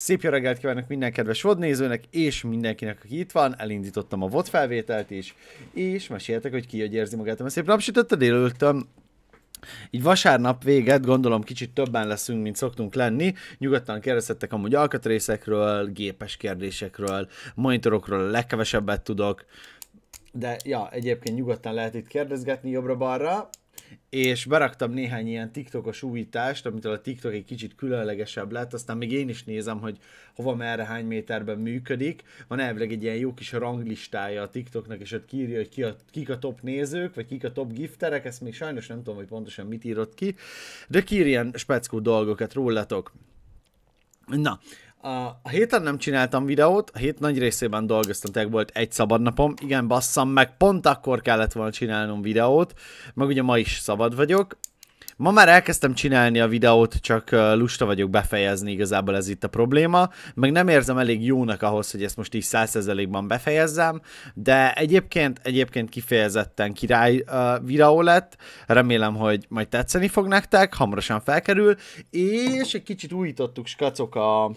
Szép jó reggelt kívánok minden kedves vodnézőnek, és mindenkinek, aki itt van. Elindítottam a VOD felvételt is, és meséltek, hogy ki hogy érzi magát. Mert szép napsütött a délőltem. Így vasárnap véget, gondolom kicsit többen leszünk, mint szoktunk lenni. Nyugodtan kérdeztettek amúgy alkatrészekről, gépes kérdésekről, monitorokról legkevesebbet tudok. De ja, egyébként nyugodtan lehet itt kérdezgetni jobbra-balra és beraktam néhány ilyen TikTokos újítást, amitől a TikTok egy kicsit különlegesebb lett, aztán még én is nézem, hogy hova merre hány méterben működik. Van elvileg egy ilyen jó kis ranglistája a TikToknak, és ott kiírja, hogy ki a, kik a top nézők, vagy kik a top gifterek, ezt még sajnos nem tudom, hogy pontosan mit írott ki, de kír ilyen speckó dolgokat rólatok. Na, a, a héten nem csináltam videót, a hét nagy részében dolgoztam, tehát volt egy szabadnapom, igen, basszam meg, pont akkor kellett volna csinálnom videót, meg ugye ma is szabad vagyok. Ma már elkezdtem csinálni a videót, csak lusta vagyok befejezni, igazából ez itt a probléma, meg nem érzem elég jónak ahhoz, hogy ezt most így 100 befejezzem, de egyébként, egyébként kifejezetten király uh, videó lett, remélem, hogy majd tetszeni fog nektek, hamarosan felkerül, és egy kicsit újítottuk skacok a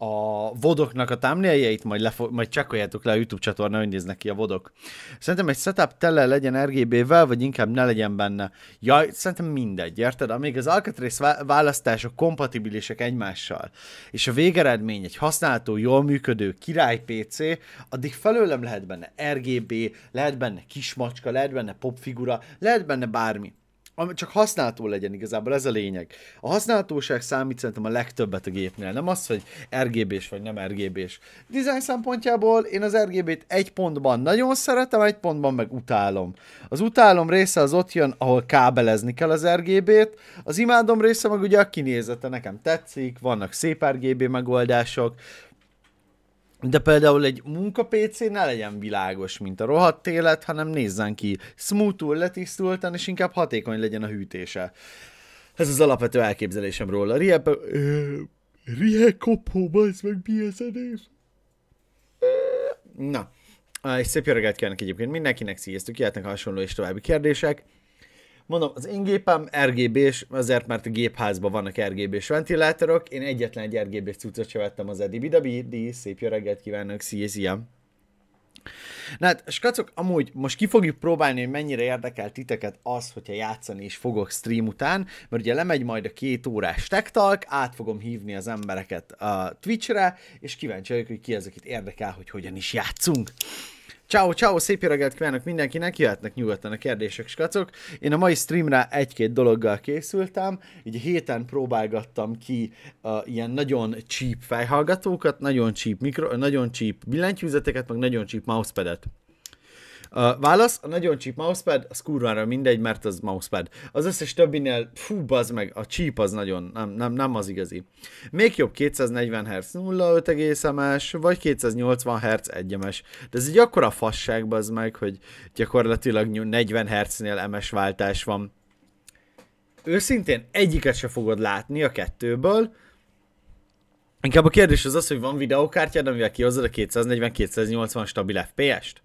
a vodoknak a thumbnailjeit, majd, lefo- majd csekkoljátok le a YouTube csatorna, hogy néznek ki a vodok. Szerintem egy setup tele legyen RGB-vel, vagy inkább ne legyen benne. Ja, szerintem mindegy, érted? Amíg az alkatrész választások kompatibilisek egymással, és a végeredmény egy használható, jól működő király PC, addig felőlem lehet benne RGB, lehet benne kismacska, lehet benne popfigura, lehet benne bármi csak használható legyen igazából, ez a lényeg. A használhatóság számít szerintem a legtöbbet a gépnél, nem az, hogy RGB-s vagy nem RGB-s. Design szempontjából én az RGB-t egy pontban nagyon szeretem, egy pontban meg utálom. Az utálom része az ott jön, ahol kábelezni kell az RGB-t, az imádom része meg ugye a kinézete nekem tetszik, vannak szép RGB megoldások, de például egy munka-PC ne legyen világos, mint a rohadt élet, hanem nézzen ki smoothul, letisztultan, és inkább hatékony legyen a hűtése. Ez az alapvető elképzelésem róla. Rie... Riekopó, bazd meg, mi ez Na, és szép jó reggelt kívánok egyébként mindenkinek, sziasztok, jöhetnek hasonló és további kérdések. Mondom, az én gépem RGB-s, azért mert a gépházban vannak RGB-s ventilátorok, én egyetlen egy RGB-s cuccot sem vettem az Eddie Bidabi, szép jó reggelt kívánok, szia, szia. Na hát, skacok, amúgy most ki fogjuk próbálni, hogy mennyire érdekel titeket az, hogyha játszani is fogok stream után, mert ugye lemegy majd a két órás talk, át fogom hívni az embereket a Twitchre, és kíváncsi vagyok, hogy ki az, akit érdekel, hogy hogyan is játszunk. Ciao, ciao, szép reggelt kívánok mindenkinek, jöhetnek nyugodtan a kérdések, skacok. Én a mai streamre egy-két dologgal készültem, így héten próbálgattam ki uh, ilyen nagyon cheap fejhallgatókat, nagyon cheap, mikro, nagyon cheap billentyűzeteket, meg nagyon cheap mousepadet válasz, a nagyon cheap mousepad, az kurvára mindegy, mert az mousepad. Az összes többinél, fú, az meg, a cheap az nagyon, nem, nem, nem az igazi. Még jobb 240 Hz 0,5 ms, vagy 280 Hz 1 ms. De ez egy akkora fasság, az meg, hogy gyakorlatilag 40 Hz-nél ms váltás van. Őszintén egyiket se fogod látni a kettőből, Inkább a kérdés az az, hogy van videókártyád, amivel kihozod a 240-280 stabil FPS-t?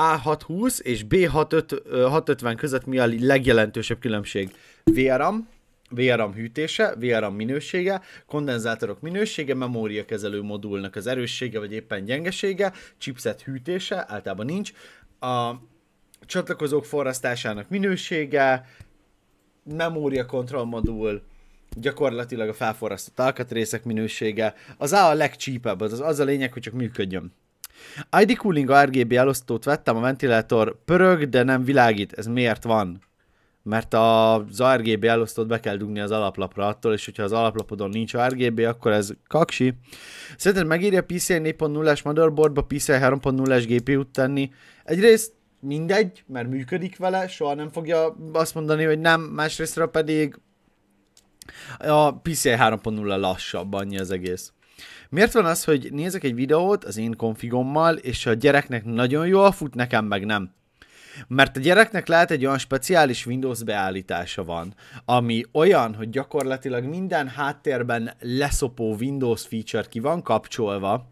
A620 és B650 között mi a legjelentősebb különbség? VRAM, VRAM hűtése, VRAM minősége, kondenzátorok minősége, memóriakezelő modulnak az erőssége vagy éppen gyengesége, chipset hűtése, általában nincs, a csatlakozók forrasztásának minősége, memória kontroll modul, gyakorlatilag a felforrasztott alkatrészek minősége, az A a legcsípebb, az, az a lényeg, hogy csak működjön. ID Cooling RGB elosztót vettem, a ventilátor pörög, de nem világít. Ez miért van? Mert az RGB elosztót be kell dugni az alaplapra attól, és hogyha az alaplapodon nincs RGB, akkor ez kaksi. Szerinted megírja PCI 40 es motherboardba PCI 30 es GPU-t tenni? Egyrészt mindegy, mert működik vele, soha nem fogja azt mondani, hogy nem, másrésztről pedig a PCI 3.0 lassabb, annyi az egész. Miért van az, hogy nézek egy videót az én konfigommal, és a gyereknek nagyon jól fut, nekem meg nem? Mert a gyereknek lehet egy olyan speciális Windows beállítása van, ami olyan, hogy gyakorlatilag minden háttérben leszopó Windows feature ki van kapcsolva,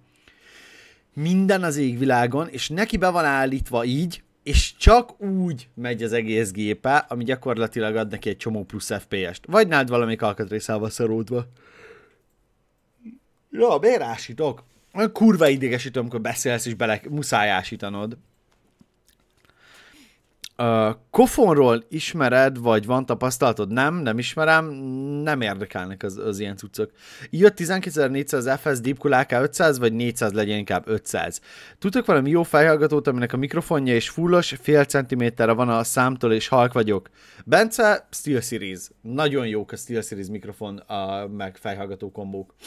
minden az égvilágon, és neki be van állítva így, és csak úgy megy az egész gépe, ami gyakorlatilag ad neki egy csomó plusz FPS-t. Vagy nád valamelyik alkatrészával szorultva. Ja, bérásítok. Olyan kurva idegesítő, amikor beszélsz és bele muszáj ásítanod. Uh, kofonról ismered, vagy van tapasztalatod? Nem, nem ismerem, nem érdekelnek az, az ilyen cuccok. Jött 12400 FS Deep Cool AK 500, vagy 400 legyen inkább 500. Tudtok valami jó fejhallgatót, aminek a mikrofonja és fullos, fél centiméterre van a számtól, és halk vagyok? Bence, Steel Series. Nagyon jók a Steel Series mikrofon, a, meg fejhallgató kombók. Uh,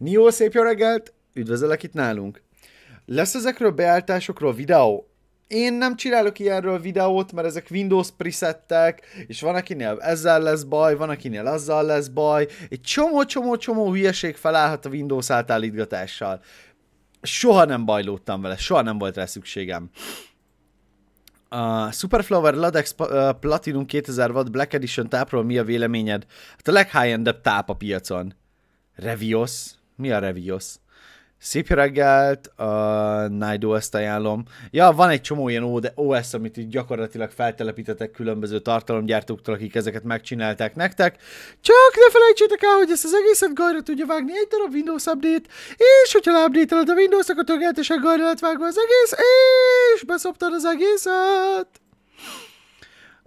Nió, szép jó reggelt! Üdvözöllek itt nálunk! Lesz ezekről beállításokról videó? Én nem csinálok ilyenről videót, mert ezek Windows presettek, és van akinél ezzel lesz baj, van akinél azzal lesz baj. Egy csomó-csomó-csomó hülyeség felállhat a Windows átállítgatással. Soha nem bajlódtam vele, soha nem volt rá szükségem. A Superflower Ladex Platinum 2000 Watt Black Edition tápról mi a véleményed? Hát a leghigh-endebb táp a piacon. Revios, mi a reviosz? Szép reggelt, a Nido ezt ajánlom. Ja, van egy csomó ilyen OS, amit így gyakorlatilag feltelepítetek különböző tartalomgyártóktól, akik ezeket megcsinálták nektek. Csak ne felejtsétek el, hogy ezt az egészet gajra tudja vágni egy darab Windows update, és hogyha update a windows nak a tökéletesen gajra lett vágva az egész, és beszoptad az egészet.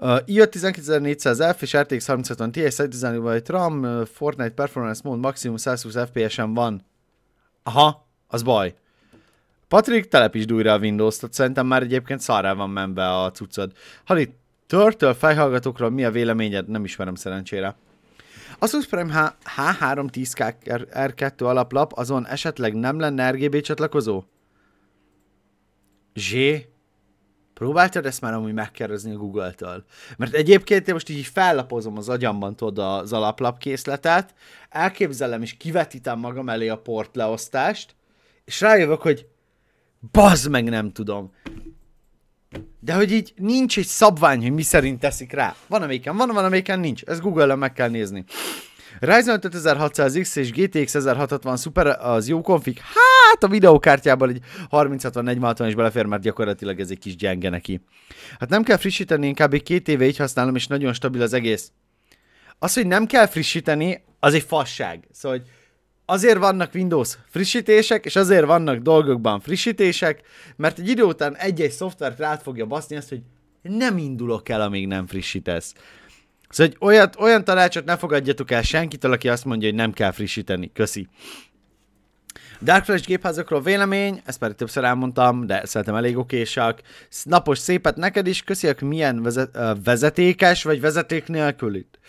Uh, i5 F és RTX 3060 Ti 110 GB RAM, uh, Fortnite Performance Mode maximum 120 FPS-en van. Aha, az baj. Patrik, telepítsd újra a Windows-t, szerintem már egyébként szarrá van menve a cuccod. Halit, Turtle fejhallgatókról mi a véleményed? Nem ismerem szerencsére. Asus Prime H310K R2 alaplap, azon esetleg nem lenne RGB csatlakozó? Zsé? Próbáltad ezt már amúgy megkérdezni a Google-től? Mert egyébként én most így fellapozom az agyamban tudod az alaplapkészletet, elképzelem és kivetítem magam elé a portleosztást, és rájövök, hogy bazd meg nem tudom. De hogy így nincs egy szabvány, hogy mi szerint teszik rá. Van amelyiken, van, van amelyiken nincs. Ez Google-en meg kell nézni. Ryzen 5600X és GTX 1060 Super az jó konfig? Hát hát a videókártyában egy 30-60-40-60 is belefér, mert gyakorlatilag ez egy kis gyenge neki. Hát nem kell frissíteni, inkább egy két éve így használom, és nagyon stabil az egész. Az, hogy nem kell frissíteni, az egy fasság. Szóval, hogy azért vannak Windows frissítések, és azért vannak dolgokban frissítések, mert egy idő után egy-egy szoftvert rád fogja baszni azt, hogy nem indulok el, amíg nem frissítesz. Szóval hogy olyat, olyan tanácsot ne fogadjatok el senkitől, aki azt mondja, hogy nem kell frissíteni. Köszi. Dark Flash gépházakról vélemény, ezt már többször elmondtam, de szerintem elég okésak. Napos szépet neked is, köszönjük, milyen vezet, vezetékes vagy vezeték itt.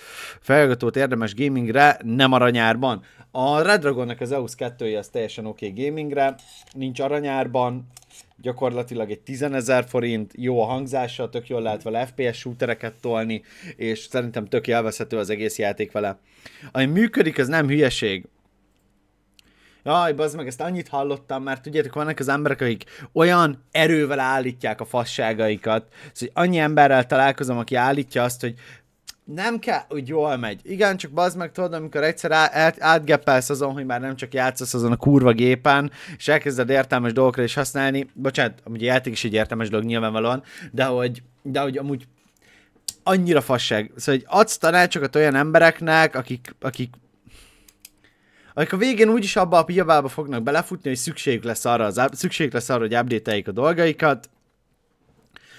Felgatót érdemes gamingre, nem aranyárban. A Red Dragonnak az EUS 2 az teljesen oké okay gamingre, nincs aranyárban, gyakorlatilag egy 10 ezer forint, jó a hangzása, tök jól lehet vele FPS shootereket tolni, és szerintem tök élvezhető az egész játék vele. Ami működik, az nem hülyeség. Jaj, bazd meg, ezt annyit hallottam, mert tudjátok, vannak az emberek, akik olyan erővel állítják a fasságaikat, szóval, hogy annyi emberrel találkozom, aki állítja azt, hogy nem kell, hogy jól megy. Igen, csak bazd meg tudod, amikor egyszer át, azon, hogy már nem csak játszasz azon a kurva gépen, és elkezded értelmes dolgokra is használni. Bocsánat, amúgy a játék is egy értelmes dolog nyilvánvalóan, de hogy, de hogy amúgy annyira fasság. Szóval, hogy adsz tanácsokat olyan embereknek, akik, akik akkor a végén úgyis abba a piavába fognak belefutni, hogy szükségük lesz arra, az, szükség lesz arra, hogy update a dolgaikat.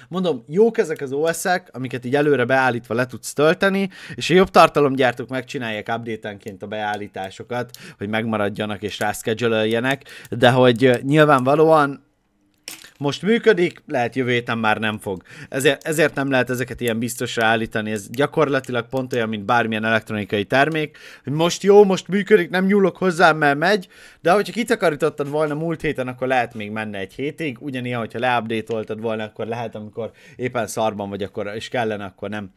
Mondom, jók ezek az OS-ek, amiket így előre beállítva le tudsz tölteni, és a jobb tartalomgyártók megcsinálják update a beállításokat, hogy megmaradjanak és rászkedzsölöljenek, de hogy nyilvánvalóan most működik, lehet jövő héten már nem fog. Ezért, ezért nem lehet ezeket ilyen biztosra állítani, ez gyakorlatilag pont olyan, mint bármilyen elektronikai termék, hogy most jó, most működik, nem nyúlok hozzá, mert megy, de hogyha kitakarítottad volna múlt héten, akkor lehet még menne egy hétig, ugyanilyen, hogyha leupdatoltad volna, akkor lehet, amikor éppen szarban vagy, akkor, is kellene, akkor nem.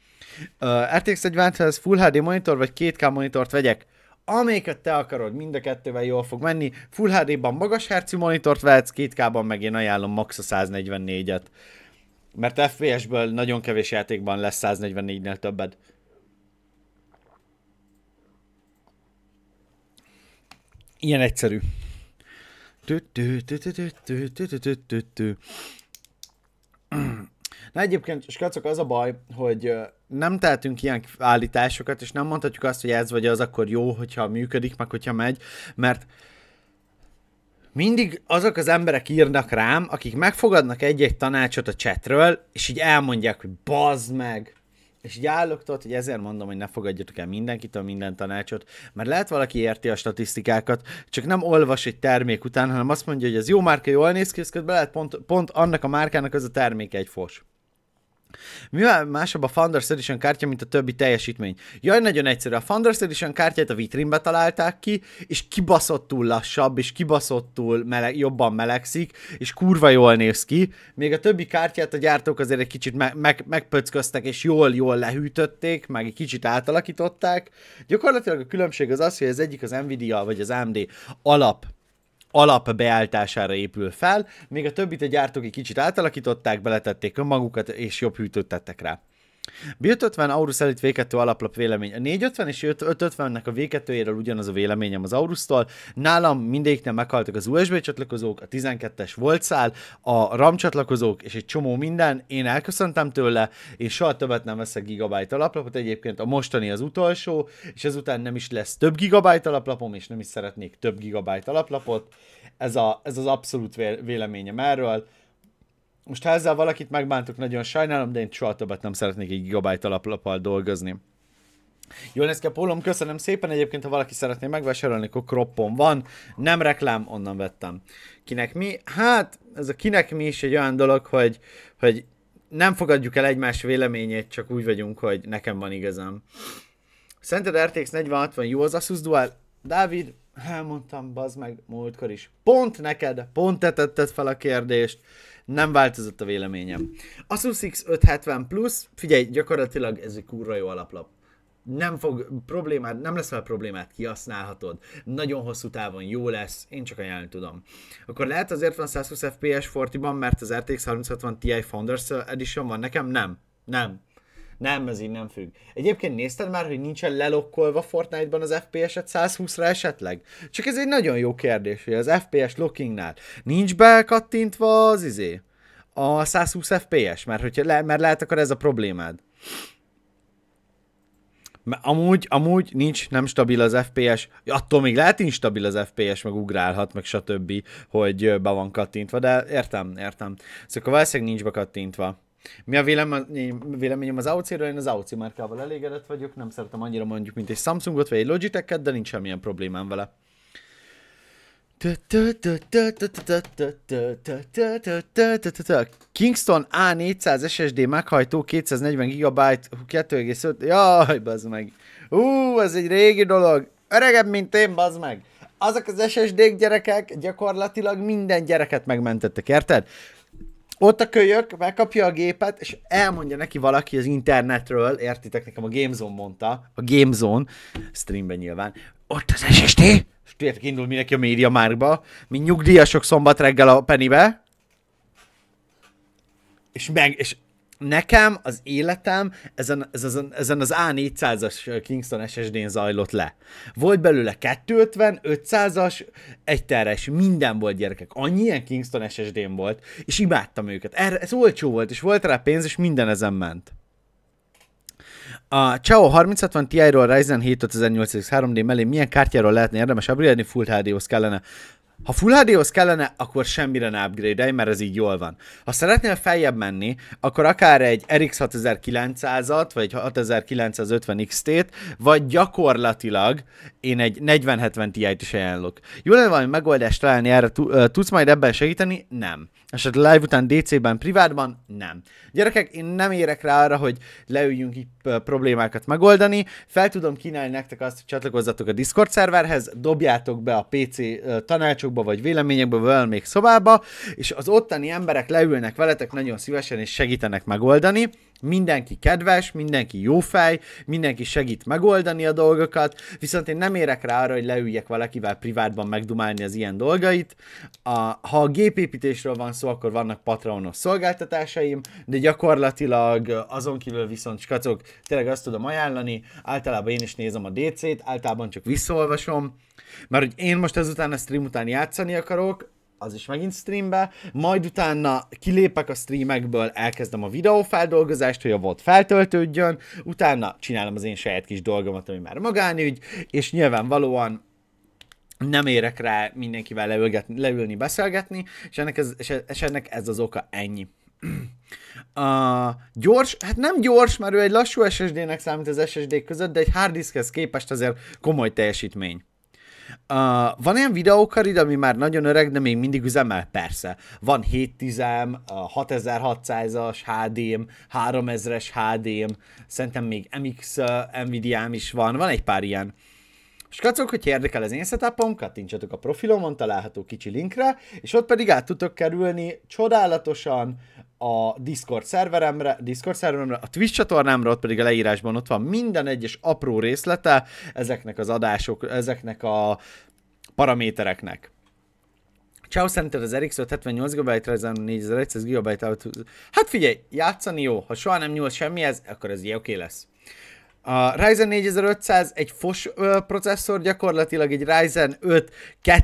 Uh, RTX 40 Full HD monitor, vagy 2K monitort vegyek? amelyiket te akarod, mind a kettővel jól fog menni. Full HD-ban magas hercű monitort vehetsz, 2K-ban meg én ajánlom max a 144-et. Mert FPS-ből nagyon kevés játékban lesz 144-nél többed. Ilyen egyszerű. Tü -tü -tü -tü -tü -tü -tü -tü -tü -tü. Na egyébként, skacok, az a baj, hogy nem tehetünk ilyen állításokat, és nem mondhatjuk azt, hogy ez vagy az akkor jó, hogyha működik, meg hogyha megy, mert mindig azok az emberek írnak rám, akik megfogadnak egy-egy tanácsot a chatről, és így elmondják, hogy bazd meg, és így állok tot, hogy ezért mondom, hogy ne fogadjatok el mindenkit a minden tanácsot, mert lehet valaki érti a statisztikákat, csak nem olvas egy termék után, hanem azt mondja, hogy ez jó márka, jól néz ki, lehet pont, pont annak a márkának az a terméke egy fos. Mivel másabb a Founders Edition kártya, mint a többi teljesítmény? Jaj, nagyon egyszerű. A Founders Edition kártyát a vitrínbe találták ki, és kibaszottul lassabb, és kibaszottul meleg, jobban melegszik, és kurva jól néz ki. Még a többi kártyát a gyártók azért egy kicsit me- meg- megpöcköztek, és jól-jól lehűtötték, meg egy kicsit átalakították. Gyakorlatilag a különbség az az, hogy az egyik az Nvidia vagy az AMD alap alapbeálltására épül fel, még a többit a gyártók egy kicsit átalakították, beletették önmagukat, és jobb hűtőt tettek rá. Build 50, Aurus Elite V2 alaplap vélemény. A 450 és 550-nek a v 2 ugyanaz a véleményem az Aurusztól. Nálam mindegyiknél meghaltak az USB csatlakozók, a 12-es volt szál, a RAM csatlakozók és egy csomó minden. Én elköszöntem tőle, és soha többet nem veszek gigabyte alaplapot. Egyébként a mostani az utolsó, és ezután nem is lesz több gigabyte alaplapom, és nem is szeretnék több gigabyte alaplapot. Ez, a, ez az abszolút véleményem erről most ha ezzel valakit megbántok, nagyon sajnálom, de én soha többet nem szeretnék egy gigabyte alaplapal dolgozni. Jól néz ki a pólom, köszönöm szépen. Egyébként, ha valaki szeretné megvásárolni, akkor kroppon van. Nem reklám, onnan vettem. Kinek mi? Hát, ez a kinek mi is egy olyan dolog, hogy, hogy nem fogadjuk el egymás véleményét, csak úgy vagyunk, hogy nekem van igazam. Szerinted RTX 4060 jó az Asus Dual? Dávid, elmondtam, bazd meg múltkor is. Pont neked, pont te tetted fel a kérdést nem változott a véleményem. Asus X570 Plus, figyelj, gyakorlatilag ez egy kurva jó alaplap nem fog problémát, nem lesz fel problémát, kihasználhatod, nagyon hosszú távon jó lesz, én csak ajánlani tudom. Akkor lehet azért van 120 FPS Fortiban, mert az RTX 3060 Ti Founders Edition van, nekem nem. Nem. Nem, ez így nem függ. Egyébként nézted már, hogy nincsen lelokkolva Fortnite-ban az FPS-et 120-ra esetleg? Csak ez egy nagyon jó kérdés, hogy az FPS lockingnál nincs bekattintva az izé, a 120 FPS, mert, hogyha le, mert lehet akkor ez a problémád. Amúgy, amúgy nincs, nem stabil az FPS, attól még lehet instabil az FPS, meg ugrálhat, meg stb., hogy be van kattintva, de értem, értem. Szóval valószínűleg nincs be kattintva. Mi a véleményem, véleményem az AOC-ről? Én az AOC márkával elégedett vagyok, nem szeretem annyira mondjuk, mint egy Samsungot vagy egy Logitech-et, de nincs semmilyen problémám vele. Kingston A400 SSD meghajtó 240 GB 2,5 Jaj, bazd meg Ú, ez egy régi dolog Öregebb, mint én, bazd meg Azok az SSD-k gyerekek gyakorlatilag minden gyereket megmentettek, érted? ott a kölyök megkapja a gépet, és elmondja neki valaki az internetről, értitek, nekem a GameZone mondta, a GameZone, streamben nyilván, ott az SST, és tudjátok, indul mindenki a média márkba, mint nyugdíjasok szombat reggel a penibe, és meg, és nekem az életem ezen, ezen, ezen az A400-as Kingston SSD-n zajlott le. Volt belőle 250, 500-as, egy teres, minden volt gyerekek. Annyi ilyen Kingston SSD-n volt, és imádtam őket. Erre, ez olcsó volt, és volt rá pénz, és minden ezen ment. A Chao 3060 Ti-ról Ryzen 7 5800 3D mellé milyen kártyáról lehetne érdemes upgrade Full HD-hoz kellene ha Full hd kellene, akkor semmire ne upgrade mert ez így jól van. Ha szeretnél feljebb menni, akkor akár egy RX 6900-at, vagy egy 6950 XT-t, vagy gyakorlatilag én egy 4070 Ti-t is ajánlok. Jól van, hogy megoldást találni erre, tudsz majd ebben segíteni? Nem esetleg live után DC-ben, privátban, nem. Gyerekek, én nem érek rá arra, hogy leüljünk itt problémákat megoldani. Fel tudom kínálni nektek azt, hogy csatlakozzatok a Discord szerverhez, dobjátok be a PC tanácsokba, vagy véleményekbe, vagy még szobába, és az ottani emberek leülnek veletek nagyon szívesen, és segítenek megoldani mindenki kedves, mindenki jó fej, mindenki segít megoldani a dolgokat, viszont én nem érek rá arra, hogy leüljek valakivel privátban megdumálni az ilyen dolgait. A, ha a gépépítésről van szó, akkor vannak patronos szolgáltatásaim, de gyakorlatilag azon kívül viszont skacok, tényleg azt tudom ajánlani, általában én is nézem a DC-t, általában csak visszaolvasom, mert hogy én most ezután a stream után játszani akarok, az is megint streambe, majd utána kilépek a streamekből, elkezdem a videófeldolgozást, hogy a volt feltöltődjön, utána csinálom az én saját kis dolgomat, ami már magánügy, és nyilvánvalóan nem érek rá mindenkivel leülgetni, leülni, beszélgetni, és ennek ez, és ennek ez az oka ennyi. Uh, gyors, hát nem gyors, mert ő egy lassú SSD-nek számít az SSD között, de egy harddiskhez képest azért komoly teljesítmény. Uh, van ilyen videókarid, ami már nagyon öreg, de még mindig üzemel? Persze. Van 710-em, 6600-as HD-m, 3000-es HD-m, szerintem még MX uh, Nvidia-m is van, van egy pár ilyen. Skacok, hogyha érdekel az én setupom, kattintsatok a profilomon, található kicsi linkre, és ott pedig át tudtok kerülni csodálatosan a Discord szerveremre, Discord szerveremre, a Twitch csatornámra, ott pedig a leírásban ott van minden egyes apró részlete ezeknek az adások, ezeknek a paramétereknek. Ciao, szerinted az RX 78 GB, 4100 GB, hát figyelj, játszani jó, ha soha nem nyúl semmihez, akkor ez oké lesz. A Ryzen 4500 egy fos ö, processzor, gyakorlatilag egy Ryzen 5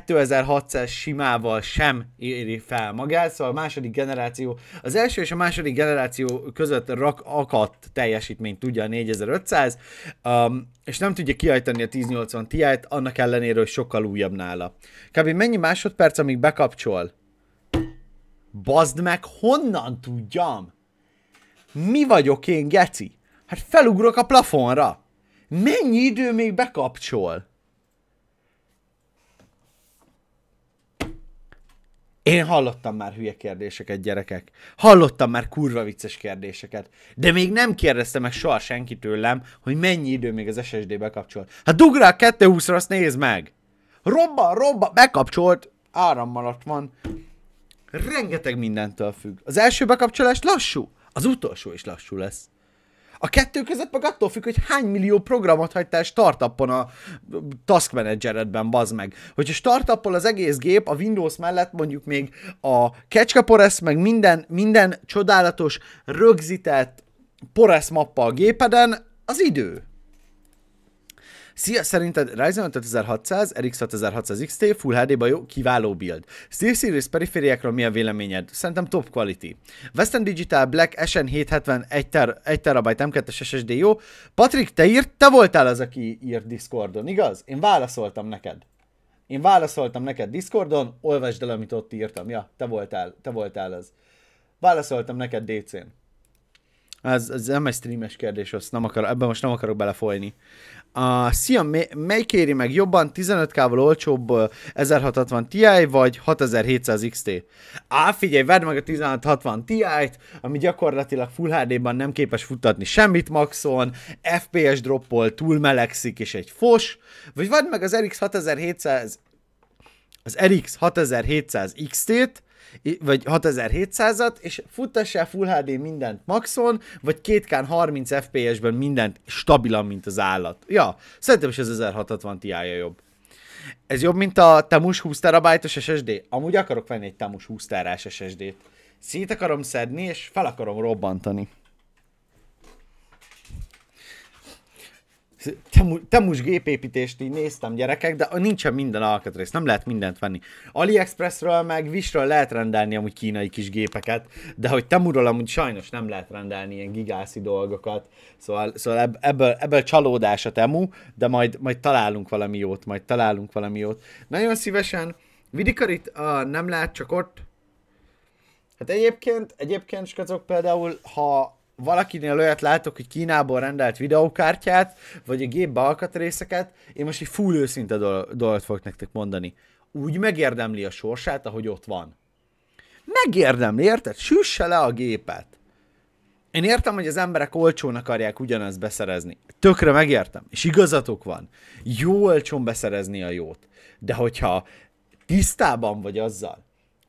2600 simával sem éri fel magát, szóval a második generáció, az első és a második generáció között rak akadt teljesítményt tudja a 4500, um, és nem tudja kiajtani a 1080 Ti-t, annak ellenére, hogy sokkal újabb nála. Kb. mennyi másodperc, amíg bekapcsol? Bazd meg, honnan tudjam? Mi vagyok én, geci? Hát felugrok a plafonra. Mennyi idő még bekapcsol? Én hallottam már hülye kérdéseket, gyerekek. Hallottam már kurva vicces kérdéseket. De még nem kérdezte meg soha senki tőlem, hogy mennyi idő még az SSD bekapcsol. Hát dugrál 220-ra, azt nézd meg! Robba, robba, bekapcsolt, áram alatt van. Rengeteg mindentől függ. Az első bekapcsolás lassú, az utolsó is lassú lesz. A kettő között meg attól függ, hogy hány millió programot hagytál startupon a task manageredben, bazd meg. Hogyha startuppal az egész gép, a Windows mellett mondjuk még a kecskepores, meg minden, minden csodálatos, rögzített poresz mappa a gépeden, az idő. Szia, szerinted Ryzen 5600, RX 6600 XT, Full HD-ba jó, kiváló build. SteelSeries perifériákról mi a véleményed? Szerintem top quality. Western Digital Black SN770 1, ter- 1 TB M2-es SSD jó. Patrik, te írt, te voltál az, aki írt Discordon, igaz? Én válaszoltam neked. Én válaszoltam neked Discordon, olvasd el, amit ott írtam. Ja, te voltál, te voltál az. Válaszoltam neked DC-n. Ez, ez nem egy streames kérdés, azt nem akar, ebben most nem akarok belefolyni a Sia melyik kéri meg jobban 15k-val olcsóbb 1660 Ti vagy 6700 XT? Á, figyelj, vedd meg a 1660 Ti-t, ami gyakorlatilag Full HD-ban nem képes futtatni semmit maxon, FPS droppol, túl melegszik és egy fos, vagy vedd meg az RX 6700 az RX 6700 XT-t, vagy 6700-at, és futtassál Full HD mindent maxon, vagy 2K 30 FPS-ben mindent stabilan, mint az állat. Ja, szerintem is az 1060 ti -ja jobb. Ez jobb, mint a Temus 20 terabájtos SSD. Amúgy akarok venni egy Temus 20 terás SSD-t. Szét akarom szedni, és fel akarom robbantani. temus gépépítést így néztem gyerekek, de nincsen minden alkatrész, nem lehet mindent venni. AliExpressről meg Visről lehet rendelni amúgy kínai kis gépeket, de hogy Temuról amúgy sajnos nem lehet rendelni ilyen gigászi dolgokat, szóval, szóval ebből, ebből csalódás a Temu, de majd, majd találunk valami jót, majd találunk valami jót. Nagyon szívesen, Vidikarit uh, nem lehet csak ott. Hát egyébként, egyébként skacok például, ha valakinél olyat látok, hogy Kínából rendelt videókártyát, vagy a gépbe alkatrészeket, én most egy full őszinte dolgot fogok nektek mondani. Úgy megérdemli a sorsát, ahogy ott van. Megérdemli, érted? Süsse le a gépet. Én értem, hogy az emberek olcsón akarják ugyanazt beszerezni. Tökre megértem, és igazatok van. Jó olcsón beszerezni a jót. De hogyha tisztában vagy azzal,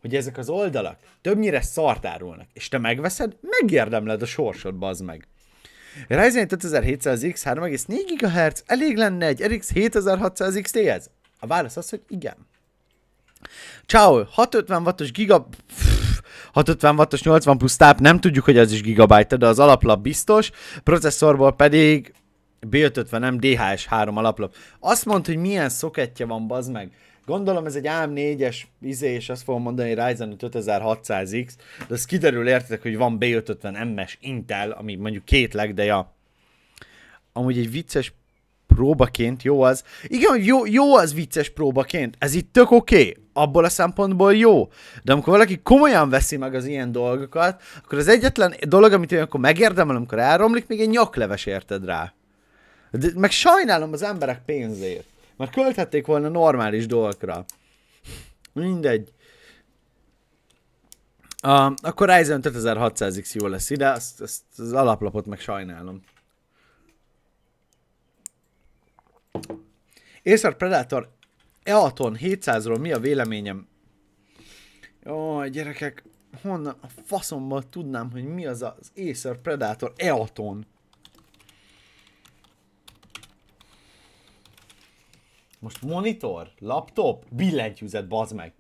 hogy ezek az oldalak többnyire szart árulnak, és te megveszed, megérdemled a sorsod, bazd meg. Ryzen 5700X 3,4 GHz elég lenne egy RX 7600XT-hez? A válasz az, hogy igen. Ciao, 650 wattos giga... 650 wattos 80 plusz táp, nem tudjuk, hogy az is gigabyte de az alaplap biztos, processzorból pedig B550, nem DHS3 alaplap. Azt mondta, hogy milyen szoketje van, bazd meg. Gondolom ez egy AM4-es izé, és azt fogom mondani, hogy Ryzen 5600X, de az kiderül értetek, hogy van B550M-es Intel, ami mondjuk két legdeja. Amúgy egy vicces próbaként jó az. Igen, hogy jó, jó az vicces próbaként. Ez itt tök oké. Okay. Abból a szempontból jó. De amikor valaki komolyan veszi meg az ilyen dolgokat, akkor az egyetlen dolog, amit én akkor megérdemel, amikor elromlik, még egy nyakleves érted rá. De, meg sajnálom az emberek pénzét. Mert költhették volna normális dolgokra. Mindegy. Uh, akkor Ryzen 5600X jó lesz ide, azt, azt az alaplapot meg sajnálom. Acer Predator Eaton 700-ról mi a véleményem? Jaj, gyerekek, honnan a faszomban tudnám, hogy mi az az Acer Predator Eaton? Most monitor, laptop, billentyűzet, bazd meg.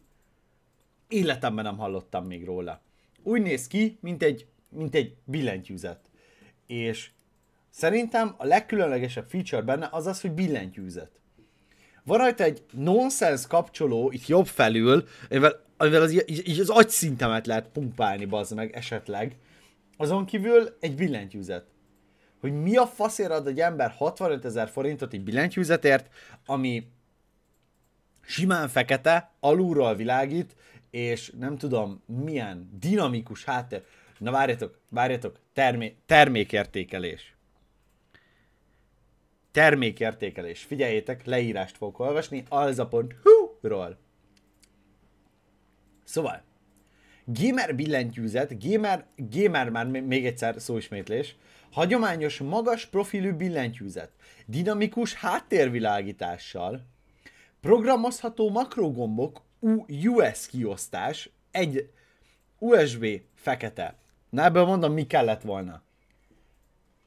Életemben nem hallottam még róla. Úgy néz ki, mint egy, mint egy billentyűzet. És szerintem a legkülönlegesebb feature benne az az, hogy billentyűzet. Van rajta egy nonsense kapcsoló itt jobb felül, amivel, amivel az, így, így az agyszintemet lehet pumpálni, bazd meg, esetleg. Azon kívül egy billentyűzet hogy mi a faszért ad egy ember 65 ezer forintot egy billentyűzetért, ami simán fekete, alulról világít, és nem tudom milyen dinamikus háttér. Na várjatok, várjatok, termé- termékértékelés. Termékértékelés. Figyeljétek, leírást fogok olvasni alza.hu-ról. Szóval, gamer billentyűzet, gamer, gamer már még egyszer szóismétlés, hagyományos magas profilű billentyűzet, dinamikus háttérvilágítással, programozható makrogombok US kiosztás, egy USB fekete. Na ebből mondom, mi kellett volna.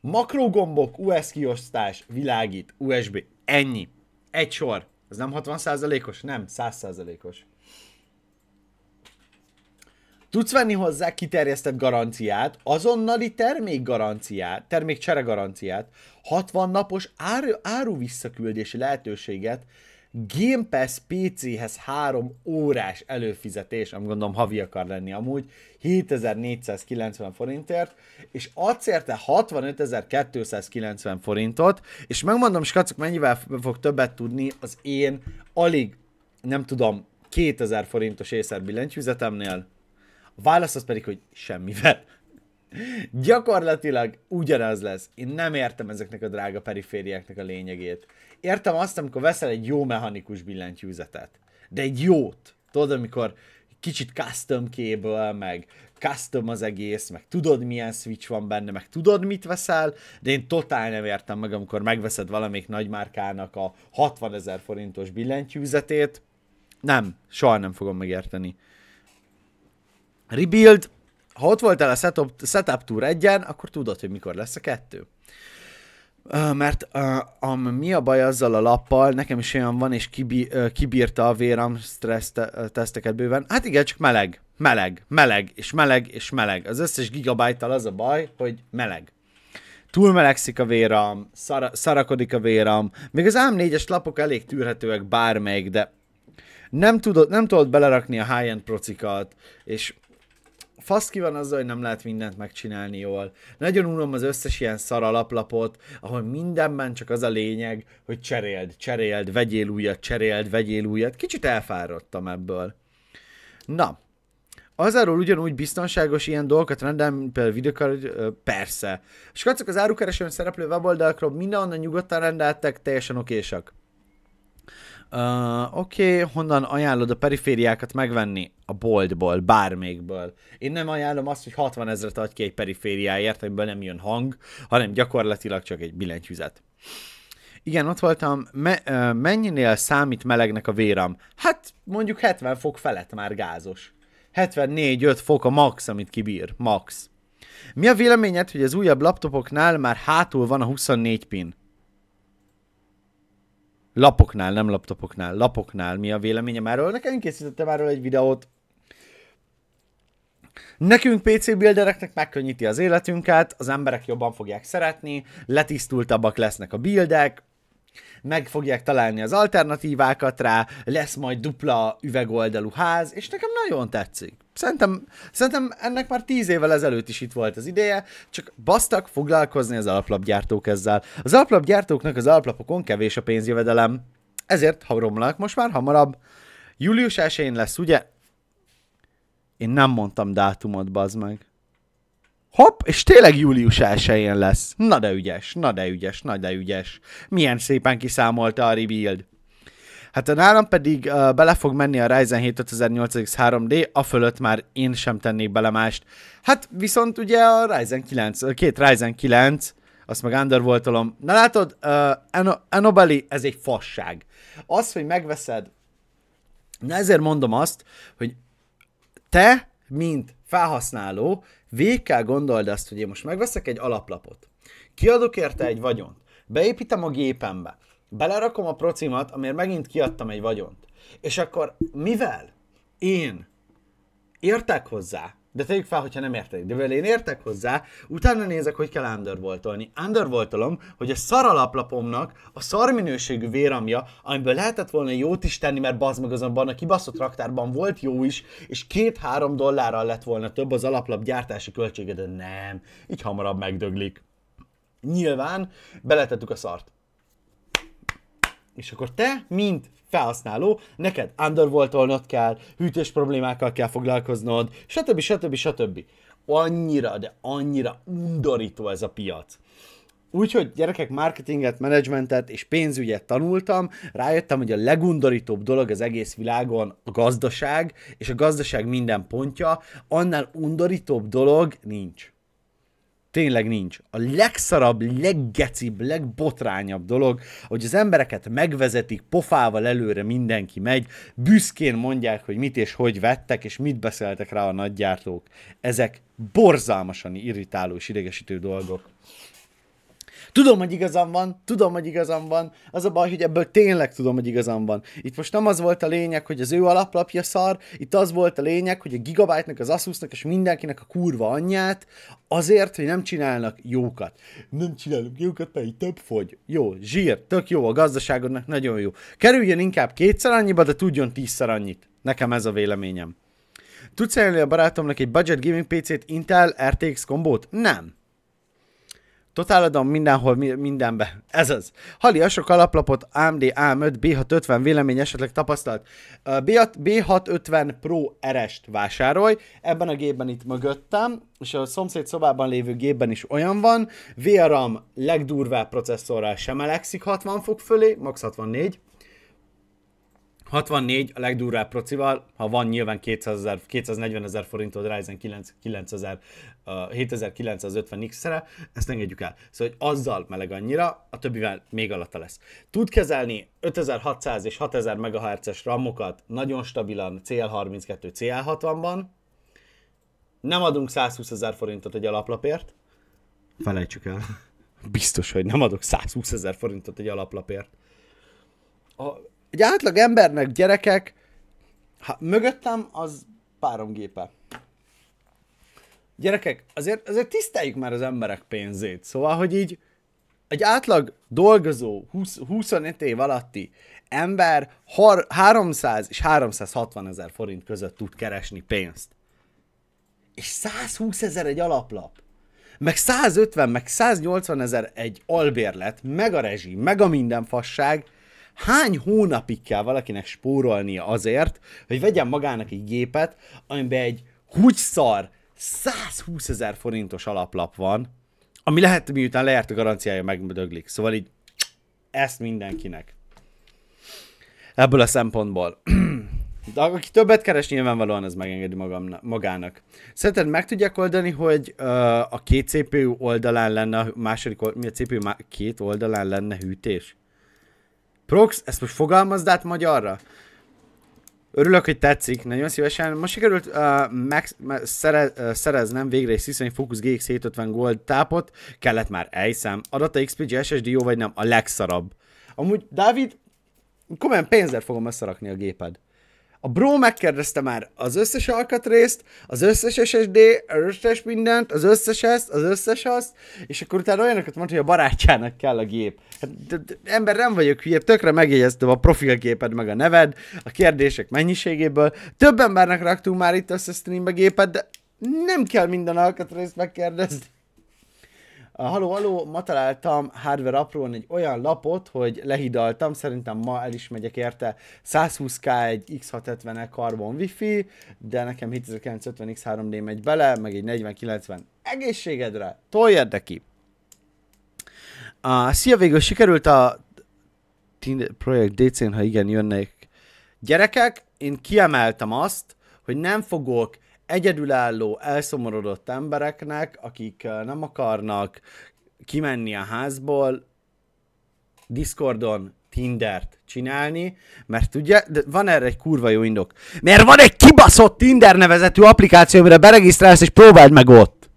Makrogombok, US kiosztás, világít, USB. Ennyi. Egy sor. Ez nem 60%-os? Nem, 100%-os. Tudsz venni hozzá kiterjesztett garanciát, azonnali termék csere garanciát, 60 napos áru, áru visszaküldési lehetőséget, Game Pass PC-hez 3 órás előfizetés, nem gondolom havi akar lenni amúgy, 7490 forintért, és adsz érte 65290 forintot, és megmondom, skacok, mennyivel fog többet tudni az én alig, nem tudom, 2000 forintos billentyűzetemnél, a válasz az pedig, hogy semmivel. Gyakorlatilag ugyanaz lesz. Én nem értem ezeknek a drága perifériáknak a lényegét. Értem azt, amikor veszel egy jó mechanikus billentyűzetet, de egy jót. Tudod, amikor kicsit custom kéből, meg custom az egész, meg tudod milyen switch van benne, meg tudod mit veszel, de én totál nem értem meg, amikor megveszed valamelyik nagymárkának a 60 ezer forintos billentyűzetét. Nem, soha nem fogom megérteni. Rebuild, ha ott voltál a setup, setup tour egyen, akkor tudod, hogy mikor lesz a kettő. Uh, mert uh, am, mi a baj azzal a lappal, nekem is olyan van, és kibi, uh, kibírta a véram stressz te, teszteket bőven. Hát igen, csak meleg, meleg, meleg, és meleg, és meleg. Az összes gigabájttal az a baj, hogy meleg. Túl melegszik a véram, szara, szarakodik a véram, még az AM4-es lapok elég tűrhetőek bármelyik, de nem tudod, nem tudod belerakni a high-end procikat, és fasz ki van azzal, hogy nem lehet mindent megcsinálni jól. Nagyon unom az összes ilyen szar alaplapot, ahol mindenben csak az a lényeg, hogy cseréld, cseréld, vegyél újat, cseréld, vegyél újat. Kicsit elfáradtam ebből. Na, Azáról ugyanúgy biztonságos ilyen dolgokat rendelni, például videokard, persze. És kacok az árukeresőn szereplő weboldalakról mindenhonnan nyugodtan rendeltek, teljesen okésak. Uh, Oké, okay, honnan ajánlod a perifériákat megvenni? A boltból, bármelyikből. Én nem ajánlom azt, hogy 60 ezeret adj ki egy perifériáért, amiből nem jön hang, hanem gyakorlatilag csak egy billentyűzet. Igen, ott voltam. Me- uh, mennyinél számít melegnek a véram? Hát mondjuk 70 fok felett már gázos. 74-5 fok a max, amit kibír. Max. Mi a véleményed, hogy az újabb laptopoknál már hátul van a 24 pin? lapoknál, nem laptopoknál, lapoknál mi a véleményem erről. Nekem készítette már egy videót. Nekünk PC buildereknek megkönnyíti az életünket, az emberek jobban fogják szeretni, letisztultabbak lesznek a buildek, meg fogják találni az alternatívákat rá, lesz majd dupla üvegoldalú ház, és nekem nagyon tetszik. Szerintem, szerintem ennek már tíz évvel ezelőtt is itt volt az ideje, csak basztak foglalkozni az alaplapgyártók ezzel. Az alaplapgyártóknak az alaplapokon kevés a pénzjövedelem, ezért ha romlanak most már hamarabb. Július 1 lesz, ugye? Én nem mondtam dátumot, bazd meg. Hopp, és tényleg július 1 lesz. Na de ügyes, na de ügyes, na de ügyes. Milyen szépen kiszámolta a rebuild. Hát a nálam pedig uh, bele fog menni a Ryzen 7 5800X 3D, a fölött már én sem tennék bele mást. Hát viszont ugye a Ryzen 9, a két Ryzen 9, azt meg undervoltolom. Na látod, uh, Anobali, ez egy fasság. Az, hogy megveszed, na ezért mondom azt, hogy te, mint felhasználó, végig kell gondold azt, hogy én most megveszek egy alaplapot, kiadok érte egy vagyont, beépítem a gépembe, belerakom a procimat, amiért megint kiadtam egy vagyont. És akkor mivel én értek hozzá, de tegyük fel, hogyha nem értek, de mivel én értek hozzá, utána nézek, hogy kell undervoltolni. Undervoltolom, hogy a szar alaplapomnak a szar minőségű véramja, amiből lehetett volna jót is tenni, mert bazd meg azonban a kibaszott raktárban volt jó is, és két-három dollárral lett volna több az alaplap gyártási költsége, de nem, így hamarabb megdöglik. Nyilván beletettük a szart. És akkor te, mint felhasználó, neked undervoltolnod kell, hűtés problémákkal kell foglalkoznod, stb. stb. stb. Annyira, de annyira undorító ez a piac. Úgyhogy gyerekek, marketinget, menedzsmentet és pénzügyet tanultam, rájöttem, hogy a legundorítóbb dolog az egész világon a gazdaság, és a gazdaság minden pontja, annál undorítóbb dolog nincs. Tényleg nincs. A legszarabb, leggecibb, legbotrányabb dolog, hogy az embereket megvezetik, pofával előre mindenki megy, büszkén mondják, hogy mit és hogy vettek, és mit beszéltek rá a nagygyártók. Ezek borzalmasan irritáló és idegesítő dolgok. Tudom, hogy igazam van, tudom, hogy igazam van. Az a baj, hogy ebből tényleg tudom, hogy igazam van. Itt most nem az volt a lényeg, hogy az ő alaplapja szar, itt az volt a lényeg, hogy a Gigabyte-nak, az asus és mindenkinek a kurva anyját azért, hogy nem csinálnak jókat. Nem csinálunk jókat, mert több fogy. Jó, zsír, tök jó, a gazdaságodnak nagyon jó. Kerüljön inkább kétszer annyiba, de tudjon tízszer annyit. Nekem ez a véleményem. Tudsz ajánlani a barátomnak egy budget gaming PC-t, Intel RTX kombót? Nem. Totáladom mindenhol, mindenbe. Ez az. sok alaplapot AMD A5 B650 vélemény esetleg tapasztalt. B650 Pro RS-t vásárolj. Ebben a gépben itt mögöttem, és a szomszéd szobában lévő gépben is olyan van. VRAM legdurvább processzorral sem elekszik 60 fok fölé, max 64. 64 a legdurább procival, ha van nyilván 200 000, 240 ezer forintod Ryzen 9, 9000, uh, 7950 X-re, ezt engedjük el. Szóval, hogy azzal meleg annyira, a többivel még alatta lesz. Tud kezelni 5600 és 6000 MHz-es ramokat nagyon stabilan CL32, CL60-ban, nem adunk 120 ezer forintot egy alaplapért, felejtsük el. Biztos, hogy nem adok 120 ezer forintot egy alaplapért. A, egy átlag embernek gyerekek, ha, mögöttem az párom gépe. Gyerekek, azért, azért tiszteljük már az emberek pénzét. Szóval, hogy így egy átlag dolgozó 20, 25 év alatti ember 300 és 360 ezer forint között tud keresni pénzt. És 120 ezer egy alaplap meg 150, meg 180 ezer egy albérlet, meg a rezsi, meg a minden fasság, hány hónapig kell valakinek spórolnia azért, hogy vegyen magának egy gépet, amiben egy húgyszar 120 ezer forintos alaplap van, ami lehet, miután lejárt a garanciája, megdöglik. Szóval így ezt mindenkinek. Ebből a szempontból. De aki többet keres, nyilvánvalóan ez megengedi magának. Szerinted meg tudják oldani, hogy ö, uh, a két CPU oldalán lenne a második, mi a CPU má- két oldalán lenne hűtés? Prox, ezt most fogalmazd át magyarra? Örülök, hogy tetszik, nagyon szívesen. Most sikerült uh, meg, meg, szere, uh, szereznem végre egy Sysony Focus GX 750 Gold tápot, kellett már ejszem. Adata XPG, SSD jó vagy nem, a legszarabb. Amúgy, Dávid, komolyan pénzért fogom összerakni a géped. A Bro megkérdezte már az összes alkatrészt, az összes SSD, az összes mindent, az összes ezt, az összes azt, és akkor utána olyanokat mondta, hogy a barátjának kell a gép. Hát, de, de, ember, nem vagyok hülye, tökre megjegyeztem a profilgéped meg a neved, a kérdések mennyiségéből. Több embernek raktunk már itt össze streambe gépet, de nem kell minden alkatrészt megkérdezni. Haló, haló, ma találtam hardware aprón egy olyan lapot, hogy lehidaltam, szerintem ma el is megyek érte. 120K egy X670-e Wi-Fi, de nekem 7950 X3D megy bele, meg egy 4090 egészségedre. Toljad neki! Uh, szia, végül sikerült a projekt DC-n, ha igen, jönnek gyerekek. Én kiemeltem azt, hogy nem fogok egyedülálló, elszomorodott embereknek, akik nem akarnak kimenni a házból, Discordon Tindert csinálni, mert ugye, de van erre egy kurva jó indok. Mert van egy kibaszott Tinder nevezetű applikáció, amire beregisztrálsz, és próbáld meg ott.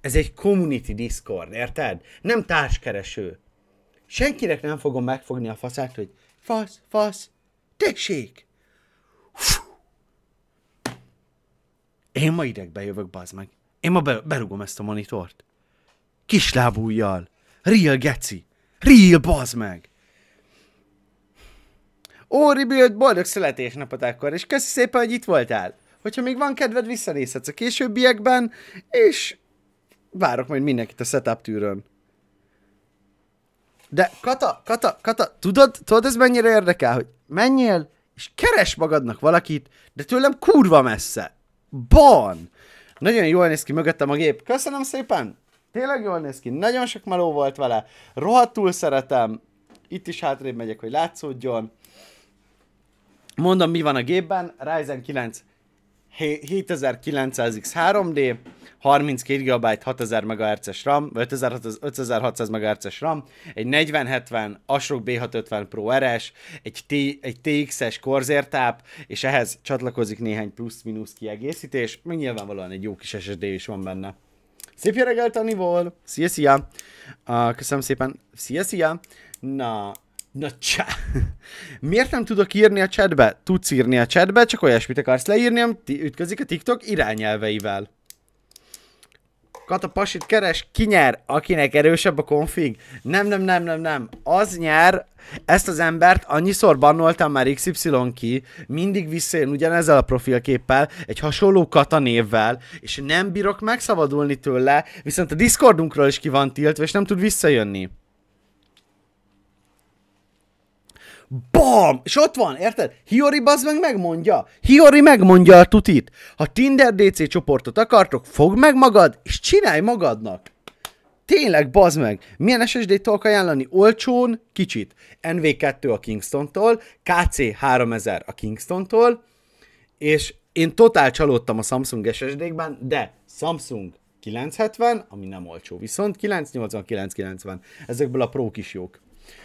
Ez egy community Discord, érted? Nem társkereső. Senkinek nem fogom megfogni a faszát, hogy fasz, fasz, tessék! Én ma idegbe jövök, bazd meg. Én ma berugom ezt a monitort. Kislábújjal. Real geci. Real bazd meg. Óri Bild, boldog születésnapot akkor, és köszi szépen, hogy itt voltál. Hogyha még van kedved, visszanézhetsz a későbbiekben, és várok majd mindenkit a setup tűrön. De Kata, Kata, Kata, tudod, tudod ez mennyire érdekel, hogy menjél, és keres magadnak valakit, de tőlem kurva messze. Bon, Nagyon jól néz ki mögöttem a gép. Köszönöm szépen! Tényleg jól néz ki, nagyon sok meló volt vele, rohadtul szeretem, itt is hátrébb megyek, hogy látszódjon. Mondom, mi van a gépben, Ryzen 9 7900X 3D, 32 GB 6000 MHz-es RAM, vagy 5600 MHz-es RAM, egy 4070 ASRock B650 Pro RS, egy, T, egy TX-es Corsair táp, és ehhez csatlakozik néhány plusz-minusz kiegészítés, meg nyilvánvalóan egy jó kis SSD is van benne. Szép jó reggelt, Anival! Szia, szia! Uh, köszönöm szépen! Szia, szia! Na, Na csá! Miért nem tudok írni a chatbe? Tudsz írni a chatbe, csak olyasmit akarsz leírni, amit ütközik a TikTok irányelveivel. Kata pasit keres, ki nyer, akinek erősebb a konfig? Nem, nem, nem, nem, nem. Az nyer, ezt az embert annyiszor bannoltam már XY ki, mindig visszajön ugyanezzel a profilképpel, egy hasonló Kata névvel, és nem bírok megszabadulni tőle, viszont a Discordunkról is ki van tiltva, és nem tud visszajönni. bam! És ott van, érted? Hiori bazd meg megmondja. Hiori megmondja a tutit. Ha Tinder DC csoportot akartok, fogd meg magad, és csinálj magadnak. Tényleg, bazd meg! Milyen SSD-t tudok ajánlani? Olcsón, kicsit. NV2 a Kingstontól, KC 3000 a Kingstontól, és én totál csalódtam a Samsung SSD-kben, de Samsung 970, ami nem olcsó, viszont 980, 990, ezekből a prók is jók.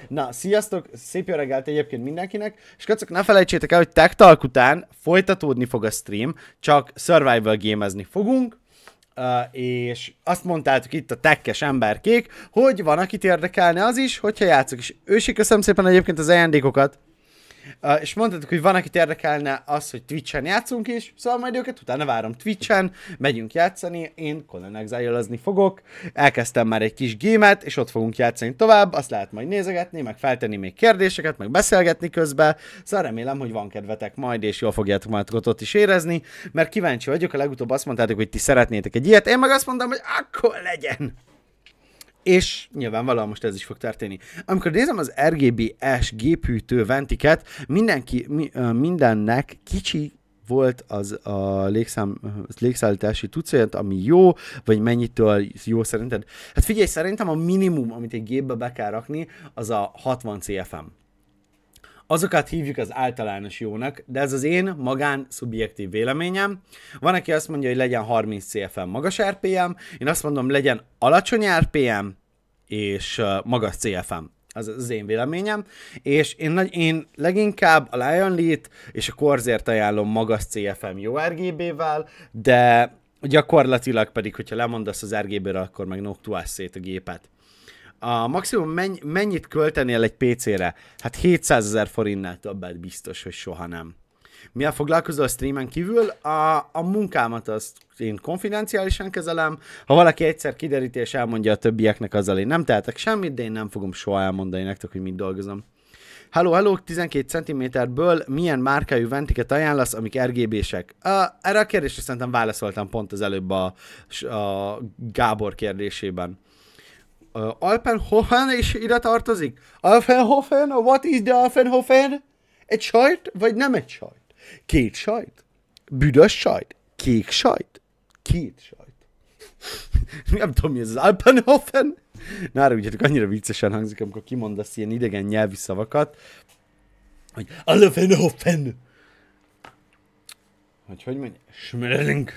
Na, sziasztok, szép jó reggelt egyébként mindenkinek, és kacok, ne felejtsétek el, hogy Tech Talk után folytatódni fog a stream, csak survival gémezni fogunk, Uh, és azt mondtátok itt a tekkes emberkék, hogy van, akit érdekelne az is, hogyha játszok. És ősi, köszönöm szépen egyébként az ajándékokat. Uh, és mondtad, hogy van, akit érdekelne az, hogy Twitch-en játszunk is, szóval majd őket utána várom Twitch-en, megyünk játszani, én Conan exile fogok, elkezdtem már egy kis gémet, és ott fogunk játszani tovább, azt lehet majd nézegetni, meg feltenni még kérdéseket, meg beszélgetni közben, szóval remélem, hogy van kedvetek majd, és jól fogjátok magatokat ott is érezni, mert kíváncsi vagyok, a legutóbb azt mondtátok, hogy ti szeretnétek egy ilyet, én meg azt mondtam, hogy akkor legyen! és nyilvánvalóan most ez is fog történni. Amikor nézem az RGBS géphűtő ventiket, mindenki, mi, mindennek kicsi volt az a légszám, az légszállítási tucajat, ami jó, vagy mennyitől jó szerinted? Hát figyelj, szerintem a minimum, amit egy gépbe be kell rakni, az a 60 CFM azokat hívjuk az általános jónak, de ez az én magán szubjektív véleményem. Van, aki azt mondja, hogy legyen 30 CFM magas RPM, én azt mondom, legyen alacsony RPM és magas CFM. Az az én véleményem, és én, nagy, én leginkább a Lion Lead és a Corsair-t ajánlom magas CFM jó RGB-vel, de gyakorlatilag pedig, hogyha lemondasz az RGB-ről, akkor meg noctuálsz szét a gépet. A maximum menny- mennyit költenél egy PC-re? Hát 700 ezer forintnál többet biztos, hogy soha nem. a foglalkozó a streamen kívül? A, a munkámat azt én konfidenciálisan kezelem. Ha valaki egyszer kideríti és elmondja a többieknek, azzal én nem tehetek semmit, de én nem fogom soha elmondani nektek, hogy mit dolgozom. Hello, hello, 12 cm-ből milyen márkájú ventiket ajánlasz, amik RGB-sek? Uh, erre a kérdésre szerintem válaszoltam pont az előbb a, a Gábor kérdésében. Uh, Alpenhofen is ide tartozik? Alpenhofen? What is the Alpenhofen? Egy sajt, vagy nem egy sajt? Két sajt? Büdös sajt? Kék sajt? Két sajt. nem tudom, mi ez az Alpenhofen. Na, ugye annyira viccesen hangzik, amikor kimondasz ilyen idegen nyelvi szavakat, hogy Alpenhofen. Hogy hogy mondja? Schmerling.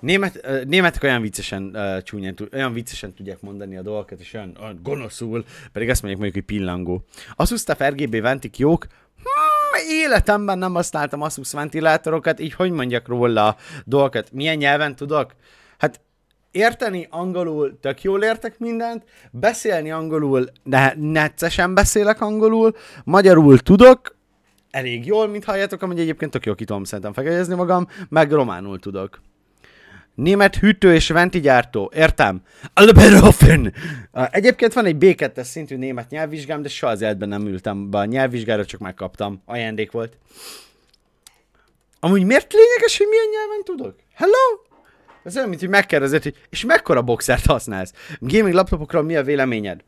Német, németek olyan viccesen, uh, csúnyán, olyan viccesen tudják mondani a dolgokat, és olyan, olyan gonoszul, pedig azt mondják mondjuk, hogy pillangó. Asus Staff RGB ventik jók, hmm, életemben nem használtam Asus ventilátorokat, így hogy mondjak róla a dolgokat? Milyen nyelven tudok? Hát érteni angolul tök jól értek mindent, beszélni angolul, de neccesen beszélek angolul, magyarul tudok, elég jól, mint halljátok, amúgy egyébként tök jól ki tudom szerintem fekegyezni magam, meg románul tudok. Német hűtő és gyártó. Értem. Alberofen! Egyébként van egy B2-es szintű német nyelvvizsgám, de soha az életben nem ültem be a nyelvvizsgára, csak megkaptam, Ajándék volt. Amúgy miért lényeges, hogy milyen nyelven tudok? Hello? Ez olyan, mint hogy megkérdezett, hogy és mekkora boxert használsz? Gaming laptopokról mi a véleményed?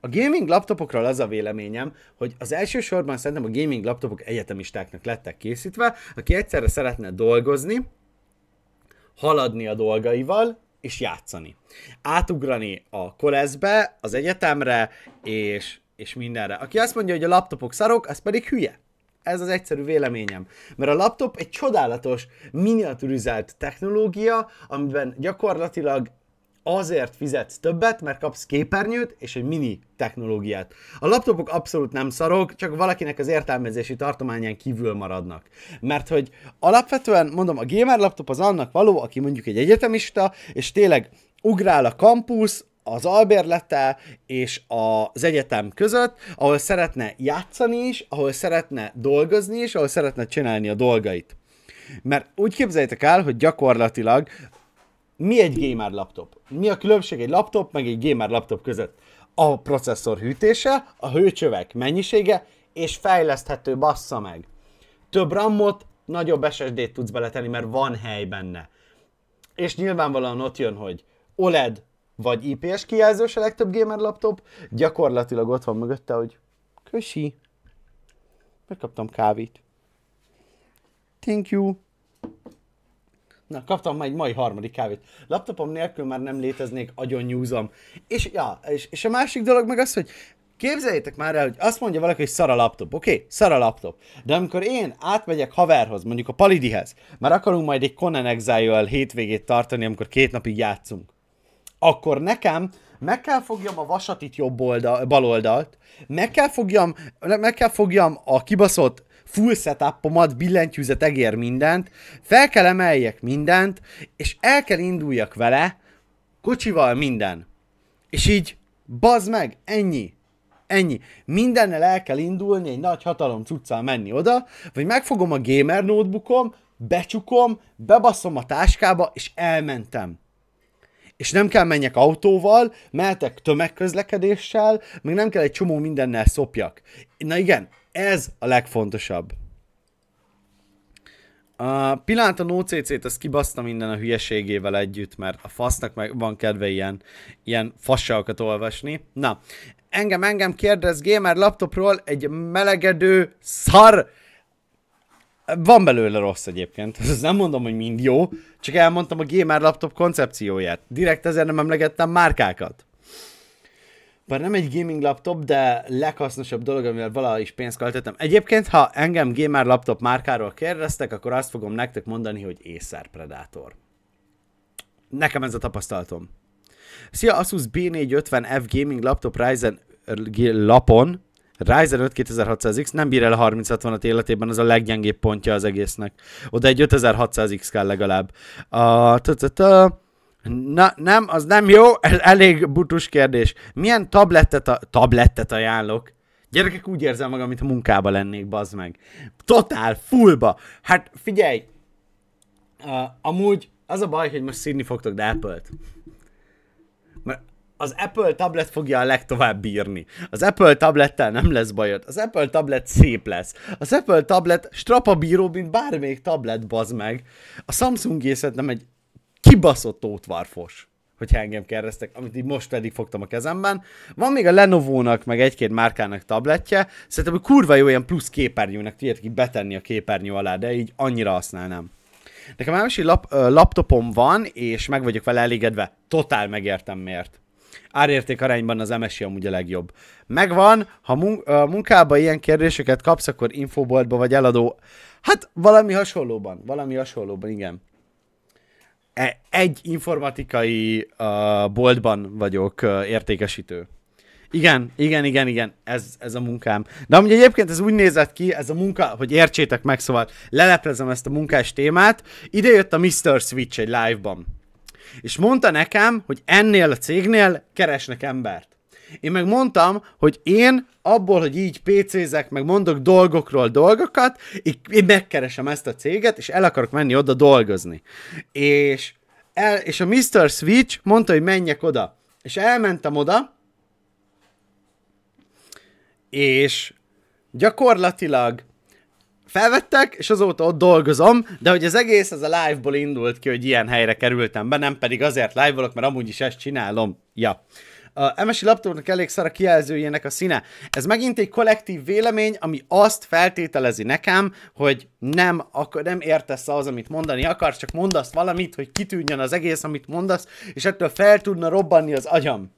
A gaming laptopokról az a véleményem, hogy az elsősorban szerintem a gaming laptopok egyetemistáknak lettek készítve, aki egyszerre szeretne dolgozni, haladni a dolgaival, és játszani. Átugrani a koleszbe, az egyetemre, és, és mindenre. Aki azt mondja, hogy a laptopok szarok, az pedig hülye. Ez az egyszerű véleményem. Mert a laptop egy csodálatos, miniaturizált technológia, amiben gyakorlatilag azért fizetsz többet, mert kapsz képernyőt és egy mini technológiát. A laptopok abszolút nem szarok, csak valakinek az értelmezési tartományán kívül maradnak. Mert hogy alapvetően, mondom, a gamer laptop az annak való, aki mondjuk egy egyetemista, és tényleg ugrál a kampusz, az albérlete és az egyetem között, ahol szeretne játszani is, ahol szeretne dolgozni is, ahol szeretne csinálni a dolgait. Mert úgy képzeljétek el, hogy gyakorlatilag mi egy gamer laptop? Mi a különbség egy laptop meg egy gamer laptop között? A processzor hűtése, a hőcsövek mennyisége, és fejleszthető bassza meg. Több rammot, nagyobb SSD-t tudsz beletenni, mert van hely benne. És nyilvánvalóan ott jön, hogy OLED vagy IPS kijelzős a legtöbb gamer laptop, gyakorlatilag ott van mögötte, hogy kösi, megkaptam kávét. Thank you. Na, kaptam már egy mai harmadik kávét. Laptopom nélkül már nem léteznék agyon nyúzom. És, ja, és, és a másik dolog meg az, hogy Képzeljétek már el, hogy azt mondja valaki, hogy szar a laptop, oké? Okay? Szar a laptop. De amikor én átmegyek haverhoz, mondjuk a Palidihez, már akarunk majd egy Conan Exile hétvégét tartani, amikor két napig játszunk, akkor nekem meg kell fogjam a vasat itt jobb oldal, bal oldalt, meg kell fogjam, meg kell fogjam a kibaszott full setupomat, billentyűzet, egér mindent, fel kell emeljek mindent, és el kell induljak vele, kocsival minden. És így, bazd meg, ennyi. Ennyi. Mindennel el kell indulni, egy nagy hatalom cuccal menni oda, vagy megfogom a gamer notebookom, becsukom, bebaszom a táskába, és elmentem. És nem kell menjek autóval, mehetek tömegközlekedéssel, még nem kell egy csomó mindennel szopjak. Na igen, ez a legfontosabb. A pillanat a NoCC-t, azt kibaszta minden a hülyeségével együtt, mert a fasznak meg van kedve ilyen, ilyen fassalkat olvasni. Na, engem, engem kérdez gamer laptopról egy melegedő szar. Van belőle rossz egyébként, Ez nem mondom, hogy mind jó, csak elmondtam a gamer laptop koncepcióját. Direkt ezért nem emlegettem márkákat bár nem egy gaming laptop, de leghasznosabb dolog, amivel valaha is pénzt költöttem. Egyébként, ha engem gamer laptop márkáról kérdeztek, akkor azt fogom nektek mondani, hogy Acer Predator. Nekem ez a tapasztalatom. Szia, Asus B450F gaming laptop Ryzen eh, lapon, Ryzen 5 2600X nem bír el a 3060-at életében, az a leggyengébb pontja az egésznek. Oda egy 5600X kell legalább. A, Na, nem, az nem jó, ez elég butus kérdés. Milyen tablettet, a, tablettet ajánlok? Gyerekek, úgy érzem magam, mint a munkába lennék, bazd meg. Totál, fullba. Hát figyelj, uh, amúgy az a baj, hogy most színi fogtok, de Apple-t. Mert az Apple tablet fogja a legtovább bírni. Az Apple tablettel nem lesz bajod. Az Apple tablet szép lesz. Az Apple tablet strapabíró, mint bármelyik tablet, bazd meg. A Samsung észet nem egy kibaszott ótvárfos hogy engem kérdeztek, amit így most pedig fogtam a kezemben. Van még a Lenovo-nak, meg egy-két márkának tabletje, szerintem hogy kurva jó ilyen plusz képernyőnek, tudjátok ki betenni a képernyő alá, de így annyira használnám. Nekem másik lap, laptopom van, és meg vagyok vele elégedve. Totál megértem miért. Árérték arányban az MSI amúgy a legjobb. Megvan, ha munkába ilyen kérdéseket kapsz, akkor infoboltba vagy eladó. Hát valami hasonlóban, valami hasonlóban, igen. E, egy informatikai uh, boltban vagyok uh, értékesítő. Igen, igen, igen, igen, ez, ez a munkám. De amúgy egyébként ez úgy nézett ki, ez a munka, hogy értsétek meg, szóval leleplezem ezt a munkás témát. Ide jött a Mr. Switch egy live-ban. És mondta nekem, hogy ennél a cégnél keresnek embert. Én meg mondtam, hogy én abból, hogy így PC-zek, meg mondok dolgokról dolgokat, én megkeresem ezt a céget, és el akarok menni oda dolgozni. És, el, és a Mr. Switch mondta, hogy menjek oda. És elmentem oda, és gyakorlatilag felvettek, és azóta ott dolgozom, de hogy az egész az a live-ból indult ki, hogy ilyen helyre kerültem be, nem pedig azért live-olok, mert amúgy is ezt csinálom. Ja. A MSI laptopnak elég szar a kijelzőjének a színe. Ez megint egy kollektív vélemény, ami azt feltételezi nekem, hogy nem, akkor nem értesz az, amit mondani akarsz, csak mondasz valamit, hogy kitűnjön az egész, amit mondasz, és ettől fel tudna robbanni az agyam.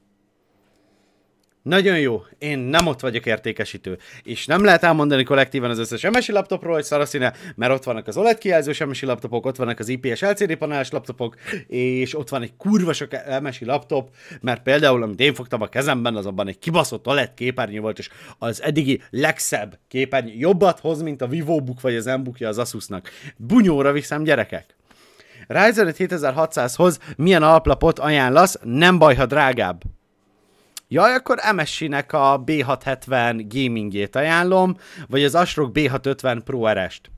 Nagyon jó, én nem ott vagyok értékesítő. És nem lehet elmondani kollektíven az összes MSI laptopról, hogy szaraszíne, mert ott vannak az OLED kijelző MSI laptopok, ott vannak az IPS LCD paneles laptopok, és ott van egy kurva sok MSI laptop, mert például, amit én fogtam a kezemben, az abban egy kibaszott OLED képernyő volt, és az eddigi legszebb képernyő jobbat hoz, mint a VivoBook vagy az MBookja az Asusnak. Bunyóra viszem gyerekek! Ryzen 5 7600-hoz milyen alaplapot ajánlasz? Nem baj, ha drágább jaj, akkor MSI-nek a B670 gamingjét ajánlom, vagy az Asrock B650 Pro RS-t.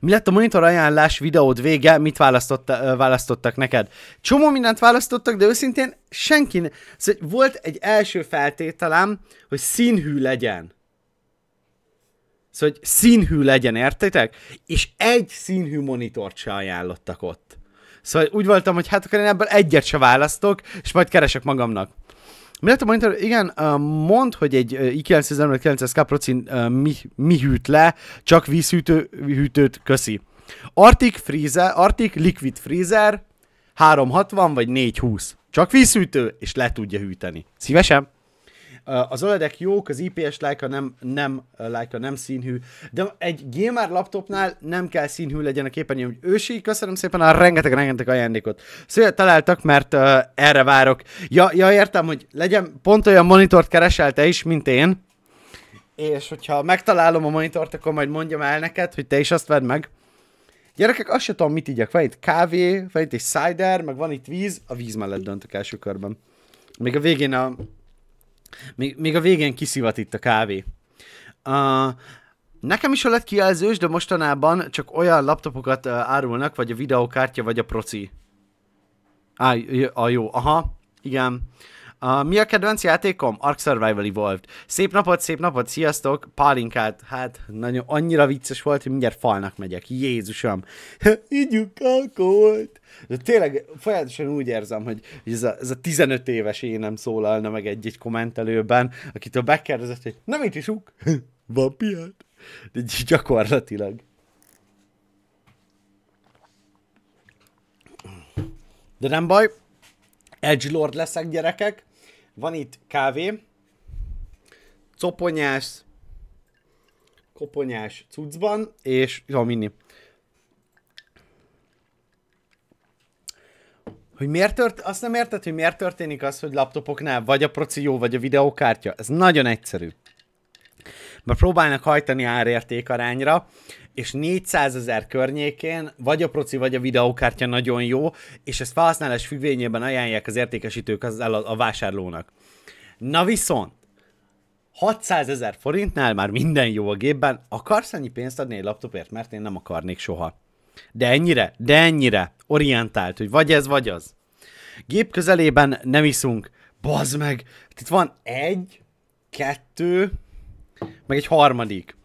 Mi lett a monitor ajánlás videód vége, mit választott, választottak neked? Csomó mindent választottak, de őszintén senki ne... Szóval volt egy első feltételem, hogy színhű legyen. Szóval, hogy színhű legyen, értitek? És egy színhű monitort se ajánlottak ott. Szóval úgy voltam, hogy hát akkor én ebből egyet se választok, és majd keresek magamnak. Mi lett a monitor? Igen, mond, hogy egy i 9900 k procin mi, mi hűt le, csak vízhűtő, hűtőt köszi. Arctic Freezer, Arctic Liquid Freezer 360 vagy 420. Csak vízhűtő, és le tudja hűteni. Szívesen! Az OLED-ek jók, az IPS lájka nem, nem, eh, lájka nem színhű, de egy gamer laptopnál nem kell színhű legyen a képernyő, hogy ősi. Köszönöm szépen a rengeteg-rengeteg ajándékot. Szóval találtak, mert uh, erre várok. Ja, ja, értem, hogy legyen pont olyan monitort keresel te is, mint én, és hogyha megtalálom a monitort, akkor majd mondjam el neked, hogy te is azt vedd meg. Gyerekek, azt sem tudom, mit igyek. Van itt kávé, van itt egy cider, meg van itt víz. A víz mellett döntök első körben. Még a végén a még, még a végén kiszivat itt a kávé. Uh, Nekem is a lett kijelzős, de mostanában csak olyan laptopokat árulnak, vagy a videokártya, vagy a proci. Á, jó, aha, igen. Uh, mi a kedvenc játékom? Ark Survival Evolved. Szép napot, szép napot, sziasztok! Pálinkát, hát nagyon annyira vicces volt, hogy mindjárt falnak megyek. Jézusom! Ígyük alkoholt! De tényleg folyamatosan úgy érzem, hogy, hogy ez, a, ez a 15 éves én nem szólalna meg egy-egy kommentelőben, akitől megkérdezett, hogy nem mit isuk? Van piát? De gyakorlatilag. De nem baj, Edge Lord leszek, gyerekek. Van itt kávé, coponyás, koponyás cuccban, és jó, minni. Hogy miért tört, azt nem érted, hogy miért történik az, hogy laptopoknál vagy a proci jó, vagy a videókártya? Ez nagyon egyszerű mert próbálnak hajtani árérték arányra, és 400 ezer környékén vagy a proci, vagy a videókártya nagyon jó, és ezt felhasználás függvényében ajánlják az értékesítők az, a, a vásárlónak. Na viszont, 600 ezer forintnál már minden jó a gépben, akarsz annyi pénzt adni egy laptopért? Mert én nem akarnék soha. De ennyire, de ennyire orientált, hogy vagy ez, vagy az. Gép közelében nem iszunk. Bazd meg! Itt van egy, kettő, meg egy harmadik.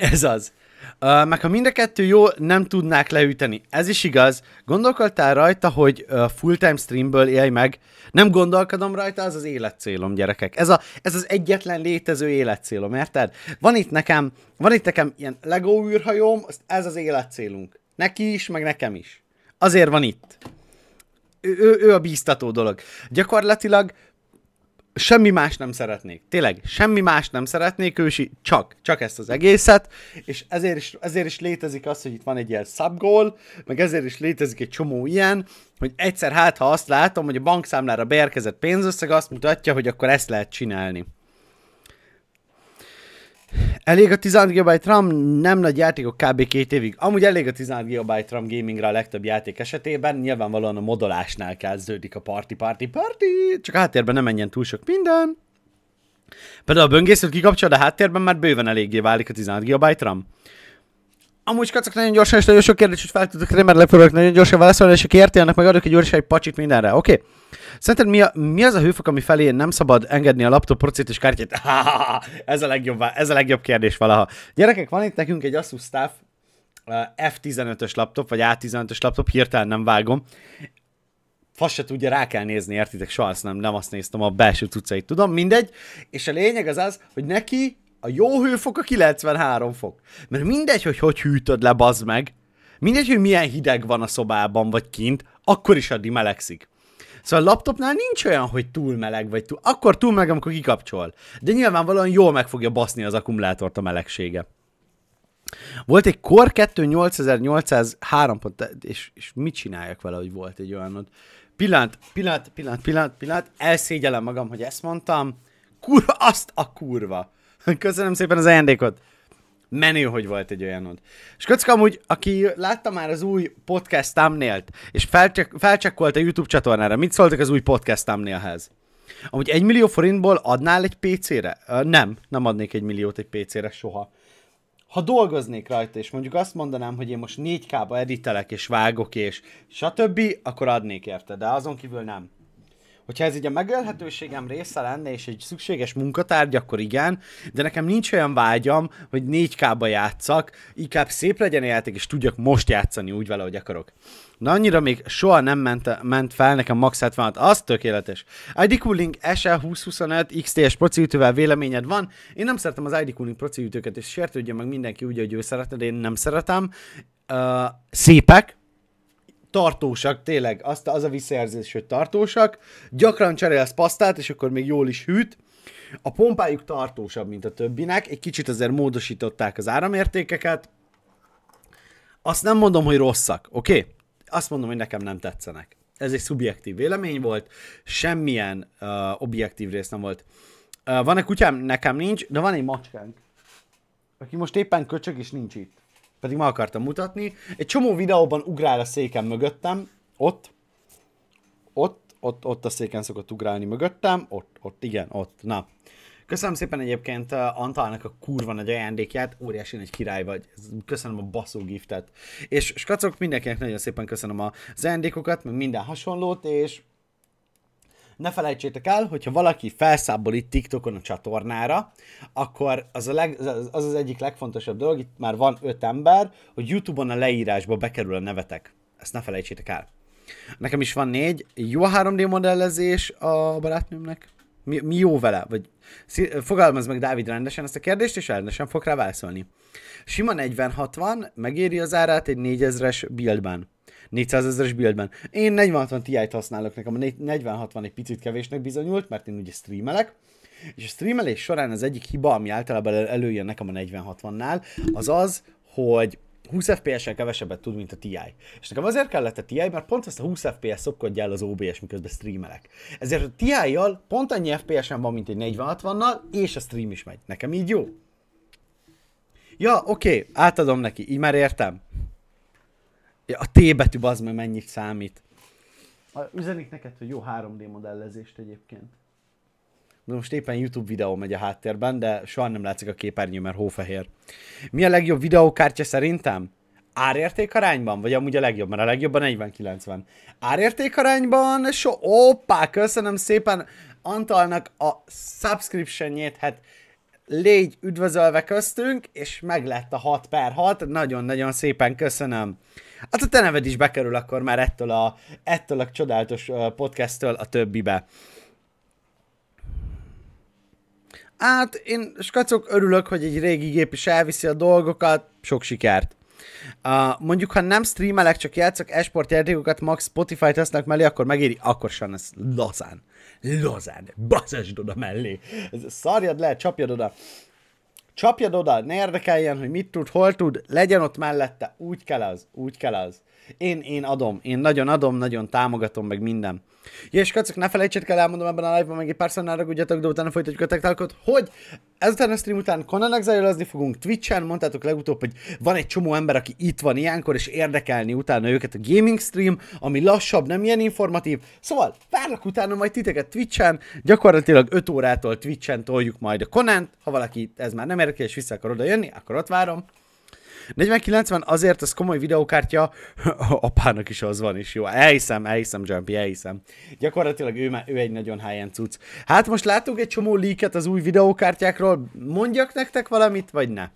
Ez az. Uh, meg ha mind a kettő jó, nem tudnák leüteni. Ez is igaz. Gondolkodtál rajta, hogy uh, full-time streamből élj meg? Nem gondolkodom rajta, az az életcélom, gyerekek. Ez, a, ez az egyetlen létező életcélom, érted? Van itt nekem, van itt nekem ilyen Lego űrhajóm, ez az életcélunk. Neki is, meg nekem is. Azért van itt. Ő, ő, ő a bíztató dolog. Gyakorlatilag semmi más nem szeretnék. Tényleg, semmi más nem szeretnék, ősi, csak, csak ezt az egészet, és ezért is, ezért is létezik az, hogy itt van egy ilyen subgoal, meg ezért is létezik egy csomó ilyen, hogy egyszer hát, ha azt látom, hogy a bankszámlára beérkezett pénzösszeg, azt mutatja, hogy akkor ezt lehet csinálni. Elég a 16 GB RAM, nem nagy játékok kb. két évig. Amúgy elég a 16 GB RAM gamingre a legtöbb játék esetében, nyilvánvalóan a modolásnál kezdődik a party, party, party, csak háttérben nem menjen túl sok minden. Például a böngészőt kikapcsolod a háttérben, már bőven eléggé válik a 16 GB RAM. Amúgy kacok nagyon gyorsan, és nagyon sok kérdés hogy fel tudok tenni, mert le nagyon gyorsan válaszolni, és aki érti, annak meg adok egy gyorsan egy pacsit mindenre, oké? Okay? Szerinted mi, a, mi az a hőfok, ami felé nem szabad engedni a laptop procét és kártyát? ez a, legjobb, ez a legjobb kérdés valaha. Gyerekek, van itt nekünk egy Asus staff eh, F15-ös laptop, vagy A15-ös laptop, hirtelen nem vágom. Fasz se tudja, rá kell nézni, értitek? Soha azt nem, nem azt néztem, a belső cuccait tudom, mindegy. És a lényeg az az, hogy neki a jó hőfok a 93 fok. Mert mindegy, hogy hogy hűtöd le, bazd meg, mindegy, hogy milyen hideg van a szobában, vagy kint, akkor is addig melegszik. Szóval a laptopnál nincs olyan, hogy túl meleg vagy túl. Akkor túl meleg, amikor kikapcsol. De nyilvánvalóan jól meg fogja baszni az akkumulátort a melegsége. Volt egy Core 2 8803 pont, és, és mit csináljak vele, hogy volt egy olyan, ott? Pillant, pillant, pillant, pillant, pillant, elszégyelem magam, hogy ezt mondtam. Kurva, azt a kurva. Köszönöm szépen az ajándékot. Menő, hogy volt egy olyanod. És kocka amúgy, aki látta már az új podcast thumbnail és felcsek, felcsekkolt a YouTube csatornára, mit szóltak az új podcast thumbnail-hez? Amúgy egy millió forintból adnál egy PC-re? nem, nem adnék egy milliót egy PC-re soha. Ha dolgoznék rajta, és mondjuk azt mondanám, hogy én most 4K-ba editelek, és vágok, és stb., akkor adnék érte, de azon kívül nem. Hogyha ez így a megölhetőségem része lenne, és egy szükséges munkatárgy, akkor igen, de nekem nincs olyan vágyam, hogy 4K-ba játszak, inkább szép legyen a játék, és tudjak most játszani úgy vele, hogy akarok. Na annyira még soha nem ment, ment fel nekem Max 76, az tökéletes. ID Cooling SE 2025 XTS prociütővel véleményed van. Én nem szeretem az ID Cooling prociütőket, és sértődjön meg mindenki úgy, hogy ő de én nem szeretem. Uh, szépek, tartósak, tényleg, az a visszajelzés, hogy tartósak. Gyakran cserélsz pasztát, és akkor még jól is hűt. A pompájuk tartósabb, mint a többinek, egy kicsit azért módosították az áramértékeket. Azt nem mondom, hogy rosszak, oké? Okay? Azt mondom, hogy nekem nem tetszenek. Ez egy szubjektív vélemény volt, semmilyen uh, objektív rész nem volt. Uh, van egy kutyám? Nekem nincs, de van egy macskánk, aki most éppen köcsög és nincs itt pedig meg akartam mutatni. Egy csomó videóban ugrál a székem mögöttem, ott, ott, ott, ott a széken szokott ugrálni mögöttem, ott, ott, igen, ott, na. Köszönöm szépen egyébként uh, Antalnak a kurva nagy ajándékját, óriási nagy király vagy, köszönöm a baszó giftet. És skacok, mindenkinek nagyon szépen köszönöm az ajándékokat, meg minden hasonlót, és ne felejtsétek el, hogyha valaki itt TikTokon a csatornára, akkor az, a leg, az az egyik legfontosabb dolog, itt már van öt ember, hogy YouTube-on a leírásba bekerül a nevetek. Ezt ne felejtsétek el. Nekem is van négy. Jó a 3D modellezés a barátnőmnek? Mi, mi jó vele? Vagy fogalmaz meg Dávid rendesen ezt a kérdést, és rendesen fog rá válaszolni. Sima 40-60, megéri az árát egy 4000-es buildben. 400 ezeres buildben. Én 4060 Ti-t használok, nekem a 4060 egy picit kevésnek bizonyult, mert én ugye streamelek, és a streamelés során az egyik hiba, ami általában előjön nekem a 4060-nál, az az, hogy 20 FPS-sel kevesebbet tud, mint a TI. És nekem azért kellett a TI, mert pont ezt a 20 FPS szokkodja el az OBS, miközben streamelek. Ezért a TI-jal pont annyi FPS-en van, mint egy 4060-nal, és a stream is megy. Nekem így jó. Ja, oké, okay, átadom neki, így már értem. Ja, a T betű az meg mennyit számít. Üzenik neked, hogy jó 3D modellezést egyébként. Na most éppen YouTube videó megy a háttérben, de soha nem látszik a képernyő, mert hófehér. Mi a legjobb videókártya szerintem? Árérték arányban? Vagy amúgy a legjobb, mert a legjobb a 40-90. Árérték arányban? So, oppá, köszönöm szépen Antalnak a subscriptionjét, hát légy üdvözölve köztünk, és meg lett a 6 per 6, nagyon-nagyon szépen köszönöm. Hát a te neved is bekerül akkor már ettől a, ettől a csodálatos podcasttől a többibe. Hát én, skacok, örülök, hogy egy régi gép is elviszi a dolgokat, sok sikert. Uh, mondjuk, ha nem streamelek, csak játszok esport játékokat, max Spotify-t használok mellé, akkor megéri, akkor sem ez lazán. Lazán. Bazesd oda mellé. Ez szarjad le, csapjad oda. Csapjad oda, ne érdekeljen, hogy mit tud, hol tud, legyen ott mellette, úgy kell az, úgy kell az. Én, én adom, én nagyon adom, nagyon támogatom, meg minden. Ja, és kacok, ne felejtsétek el, elmondom ebben a live-ban, meg egy pár szóval ragudjatok, de utána folytatjuk a tektálkot, hogy ezután a stream után Conan exile fogunk Twitch-en, mondtátok legutóbb, hogy van egy csomó ember, aki itt van ilyenkor, és érdekelni utána őket a gaming stream, ami lassabb, nem ilyen informatív. Szóval várlak utána majd titeket Twitch-en, gyakorlatilag 5 órától Twitch-en toljuk majd a conan ha valaki ez már nem érdekel, és vissza akar oda jönni, akkor ott várom. 4090 azért, az komoly videókártya, apának is az van, és jó. Elhiszem, elhiszem, Jumpy, elhiszem. Gyakorlatilag ő, ő egy nagyon high-end cucc. Hát most látunk egy csomó líket az új videókártyákról, mondjak nektek valamit, vagy ne?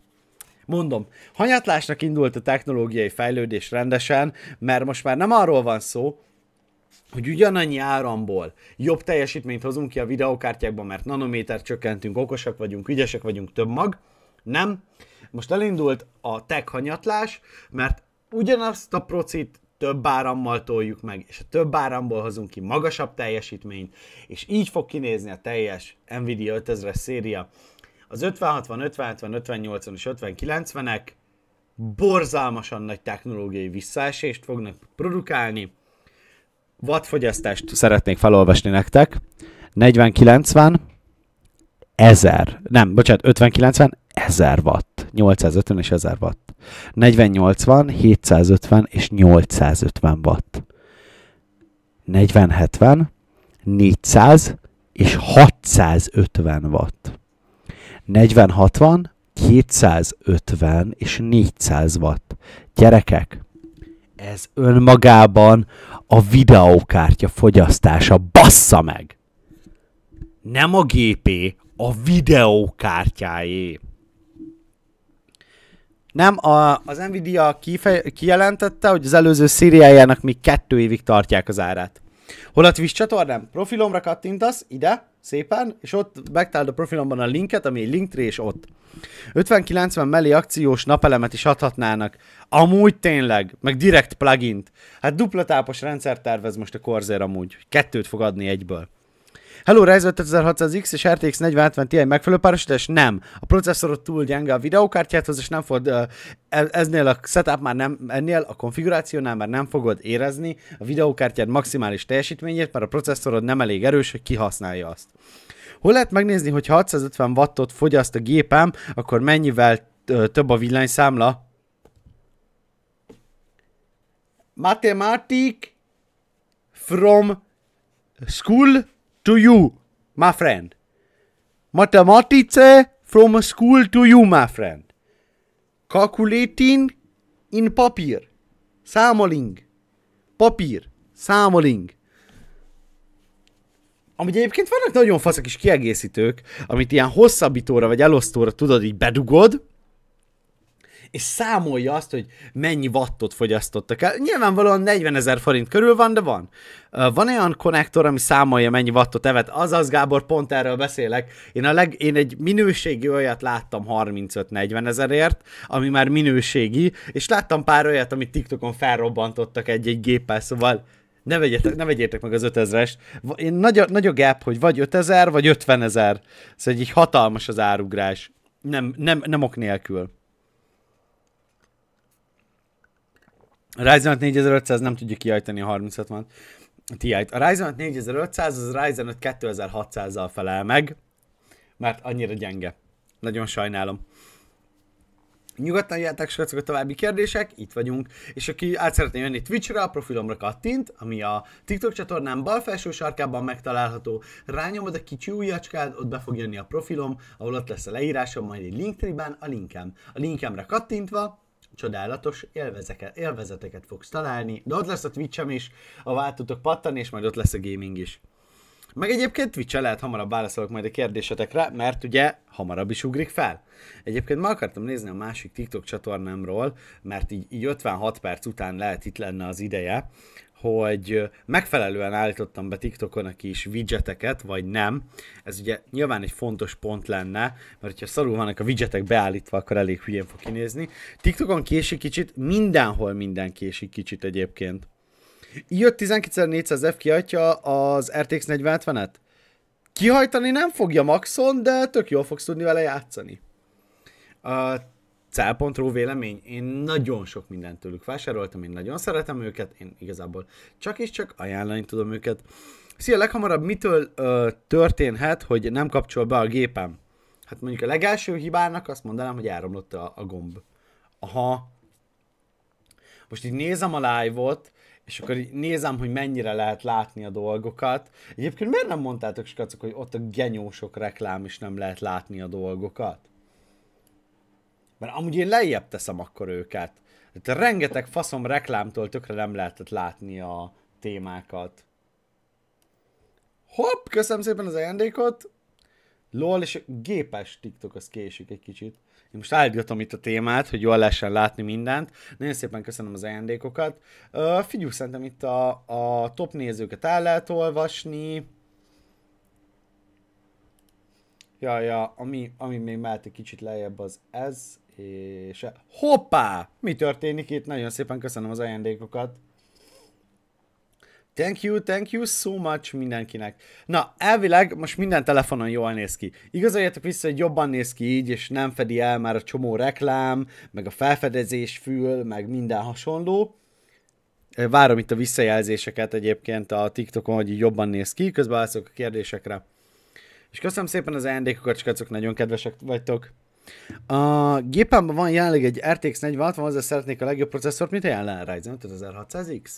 Mondom, hanyatlásnak indult a technológiai fejlődés rendesen, mert most már nem arról van szó, hogy ugyanannyi áramból jobb teljesítményt hozunk ki a videokártyákban, mert nanométer csökkentünk, okosak vagyunk, ügyesek vagyunk, több mag, nem, most elindult a tech hanyatlás, mert ugyanazt a procit több árammal toljuk meg, és a több áramból hozunk ki magasabb teljesítményt, és így fog kinézni a teljes Nvidia 5000-es széria. Az 5060, 5070, 5080 és 5090-ek borzalmasan nagy technológiai visszaesést fognak produkálni. Wattfogyasztást szeretnék felolvasni nektek. 4090 1000, nem, bocsánat, 5090 1000 watt. 850 és 1000 watt. 4080, 750 és 850 watt. 4070, 400 és 650 watt. 4060, 250 és 400 watt. Gyerekek, ez önmagában a videókártya fogyasztása bassza meg. Nem a gépé, a videókártyáé. Nem, a, az Nvidia kifej, kijelentette, hogy az előző szériájának még kettő évig tartják az árát. Hol a Twitch csatornám? Profilomra kattintasz, ide, szépen, és ott megtaláld a profilomban a linket, ami egy linktré, és ott. 50-90 mellé akciós napelemet is adhatnának. Amúgy tényleg, meg direkt plugin. Hát dupla tápos rendszer tervez most a Corsair amúgy. Kettőt fog adni egyből. Hello Ryzen 5600X és RTX 4070 Ti megfelelő párosítás? Nem. A processzorod túl gyenge a videókártyához, és nem uh, eznél a setup már nem, ennél a konfigurációnál már nem fogod érezni a videókártyád maximális teljesítményét, mert a processzorod nem elég erős, hogy kihasználja azt. Hol lehet megnézni, hogy ha 650 wattot fogyaszt a gépem, akkor mennyivel több a villanyszámla? Matematik from school to you, my friend. Matematice from a school to you, my friend. Calculating in papír. Számoling. Papír. Számoling. Amúgy egyébként vannak nagyon faszak is kiegészítők, amit ilyen hosszabbítóra vagy elosztóra tudod, így bedugod, és számolja azt, hogy mennyi wattot fogyasztottak el. Nyilvánvalóan 40 ezer forint körül van, de van. Van olyan konnektor, ami számolja, mennyi wattot evett? Azaz, Gábor, pont erről beszélek. Én, a leg, én egy minőségi olyat láttam 35-40 ezerért, ami már minőségi, és láttam pár olyat, amit TikTokon felrobbantottak egy-egy géppel, szóval ne, vegyetek, ne vegyétek meg az 5000-est. Én nagy a, nagy a gap, hogy vagy 5000, vagy 50 ezer. Szóval egy hatalmas az árugrás. Nem, nem, nem ok nélkül. A Ryzen 5 4500 nem tudja kiajtani a 3060 ti A Ryzen 5 4500 az a Ryzen 5 2600-zal felel meg, mert annyira gyenge. Nagyon sajnálom. Nyugodtan jöhetek srácok a további kérdések, itt vagyunk. És aki át szeretné jönni Twitchre, a profilomra kattint, ami a TikTok csatornám bal felső sarkában megtalálható. Rányomod a kicsi ujjacskád, ott be fog jönni a profilom, ahol ott lesz a leírásom, majd egy linktribán a linkem. A linkemre kattintva csodálatos élvezeket, élvezeteket fogsz találni, de ott lesz a twitch is, a váltotok pattan, és majd ott lesz a gaming is. Meg egyébként twitch lehet hamarabb válaszolok majd a kérdésetekre, mert ugye hamarabb is ugrik fel. Egyébként már akartam nézni a másik TikTok csatornámról, mert így, így 56 perc után lehet itt lenne az ideje, hogy megfelelően állítottam be TikTokon a kis widgeteket, vagy nem. Ez ugye nyilván egy fontos pont lenne, mert ha szarul vannak a widgetek beállítva, akkor elég hülyén fog kinézni. TikTokon késik kicsit, mindenhol minden késik kicsit egyébként. Jött 12400F kiadja az RTX 4050 et Kihajtani nem fogja maxon, de tök jól fogsz tudni vele játszani. Uh, Célpontról vélemény, én nagyon sok mindent tőlük vásároltam, én nagyon szeretem őket, én igazából csak és csak ajánlani tudom őket. Szia, leghamarabb mitől ö, történhet, hogy nem kapcsol be a gépem? Hát mondjuk a legelső hibának azt mondanám, hogy áramlott a, a gomb. Aha. Most így nézem a live-ot, és akkor így nézem, hogy mennyire lehet látni a dolgokat. Egyébként miért nem mondtátok, skacok, hogy ott a genyósok reklám is nem lehet látni a dolgokat? Mert amúgy én lejjebb teszem akkor őket. Hát rengeteg faszom reklámtól tökre nem lehetett látni a témákat. Hopp, köszönöm szépen az ajándékot. LOL és gépes TikTok, az késik egy kicsit. Én most állítgatom itt a témát, hogy jól lehessen látni mindent. Nagyon szépen köszönöm az ajándékokat. Uh, figyelj, szerintem itt a, a top nézőket el lehet olvasni. Ja, ja, ami, ami még mehet egy kicsit lejjebb az ez, és hoppá! Mi történik itt? Nagyon szépen köszönöm az ajándékokat. Thank you, thank you so much mindenkinek. Na, elvileg most minden telefonon jól néz ki. Igazoljátok vissza, hogy jobban néz ki így, és nem fedi el már a csomó reklám, meg a felfedezés fül, meg minden hasonló. Várom itt a visszajelzéseket egyébként a TikTokon, hogy így jobban néz ki, közben válaszolok a kérdésekre. És köszönöm szépen az ajándékokat, csak nagyon kedvesek vagytok. A gépemben van jelenleg egy RTX 4060, azért szeretnék a legjobb processzort, mint jelen Ryzen 5600X.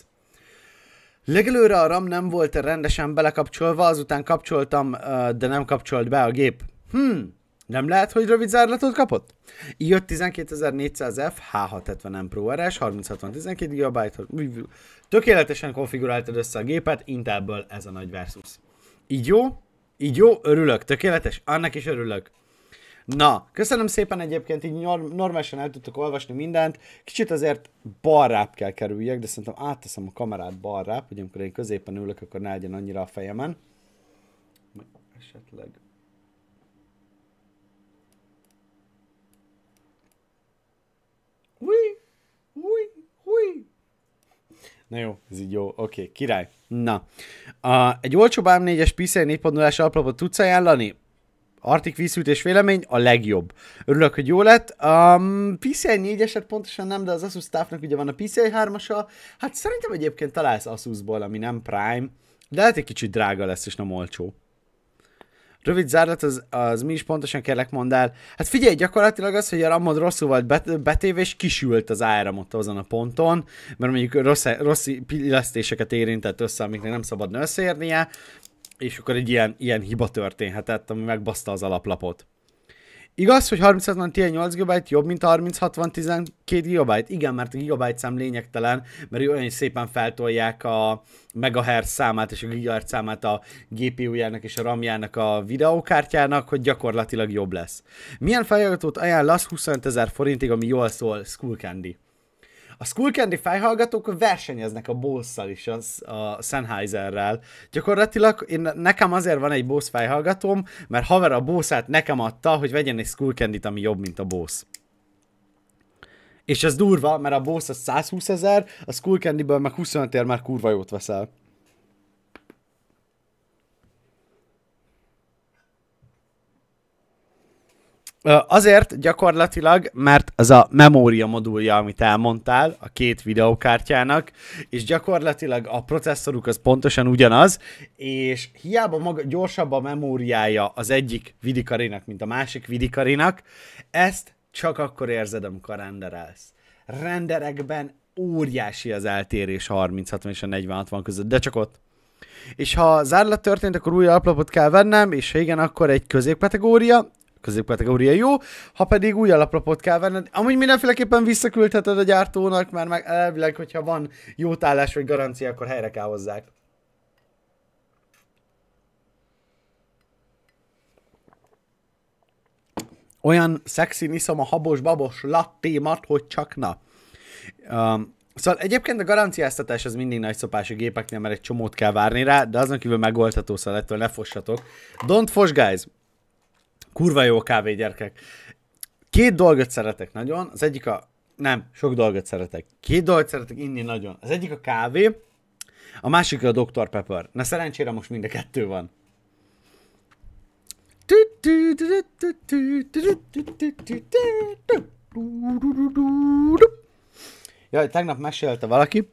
Legelőre a RAM nem volt rendesen belekapcsolva, azután kapcsoltam, de nem kapcsolt be a gép. Hmm, nem lehet, hogy rövid zárlatot kapott? i5 12400F, H670M Pro RS, 3060 12 GB, tökéletesen konfiguráltad össze a gépet, Intelből ez a nagy versus. Így jó? Így jó, örülök, tökéletes, annak is örülök. Na, köszönöm szépen egyébként, így normálisan el tudtok olvasni mindent. Kicsit azért balrább kell kerüljek, de szerintem átteszem a kamerát balrább, hogy amikor én középen ülök, akkor ne legyen annyira a fejemen. Esetleg Hui, hui, hui. Na jó, ez így jó. Oké, okay, király. Na. Uh, egy olcsóbb m 4 es PCI 40 es alapot tudsz ajánlani? Arctic vízhűtés vélemény a legjobb. Örülök, hogy jó lett. Um, PCI 4-eset pontosan nem, de az Asus staffnak ugye van a PCI 3-asa. Hát szerintem egyébként találsz Asusból, ami nem Prime, de lehet egy kicsit drága lesz és nem olcsó. Rövid zárlat, az, az mi is pontosan kérlek mondd el. Hát figyelj, gyakorlatilag az, hogy a ramod rosszul volt bet- betéve, és kisült az áramot azon a ponton, mert mondjuk rossz, rossz illesztéseket érintett össze, amiknek nem szabadna összeérnie, és akkor egy ilyen, ilyen hiba történhetett, ami megbaszta az alaplapot. Igaz, hogy 3060 Ti 8 GB jobb, mint a 3060 12 GB? Igen, mert a GB szám lényegtelen, mert olyan is szépen feltolják a megahertz számát és a gigahertz számát a GPU-jának és a RAM-jának a videókártyának, hogy gyakorlatilag jobb lesz. Milyen feljelgatót ajánlasz 25 ezer forintig, ami jól szól, Skullcandy? A Skullcandy fejhallgatók versenyeznek a bosszal is, az, a Sennheiserrel. Gyakorlatilag én, nekem azért van egy boss fejhallgatóm, mert haver a Bószát, nekem adta, hogy vegyen egy skullcandy ami jobb, mint a boss. És ez durva, mert a boss az 120 ezer, a Skullcandy-ből meg 25 ér már kurva jót veszel. Azért gyakorlatilag, mert az a memória modulja, amit elmondtál a két videokártyának, és gyakorlatilag a processzoruk az pontosan ugyanaz, és hiába maga, gyorsabb a memóriája az egyik vidikarinak, mint a másik vidikarinak, ezt csak akkor érzed, amikor renderelsz. Renderekben óriási az eltérés a 60 és a 4060 között, de csak ott. És ha zárlat történt, akkor új alaplapot kell vennem, és ha igen, akkor egy középkategória, középkategória jó, ha pedig új alaplapot kell venned, amúgy mindenféleképpen visszaküldheted a gyártónak, mert meg elvileg, hogyha van jó tálás vagy garancia, akkor helyre kell hozzák. Olyan szexi iszom a habos-babos lattémat, hogy csak na. Um, Szóval egyébként a garanciáztatás az mindig nagy a gépeknél, mert egy csomót kell várni rá, de azon kívül megoldható, szóval ettől ne fossatok. Don't fosh, guys! Kurva jó kávé, gyerekek. Két dolgot szeretek nagyon, az egyik a... Nem, sok dolgot szeretek. Két dolgot szeretek inni nagyon. Az egyik a kávé, a másik a Dr. Pepper. Na szerencsére most mind a kettő van. Jaj, tegnap mesélte valaki,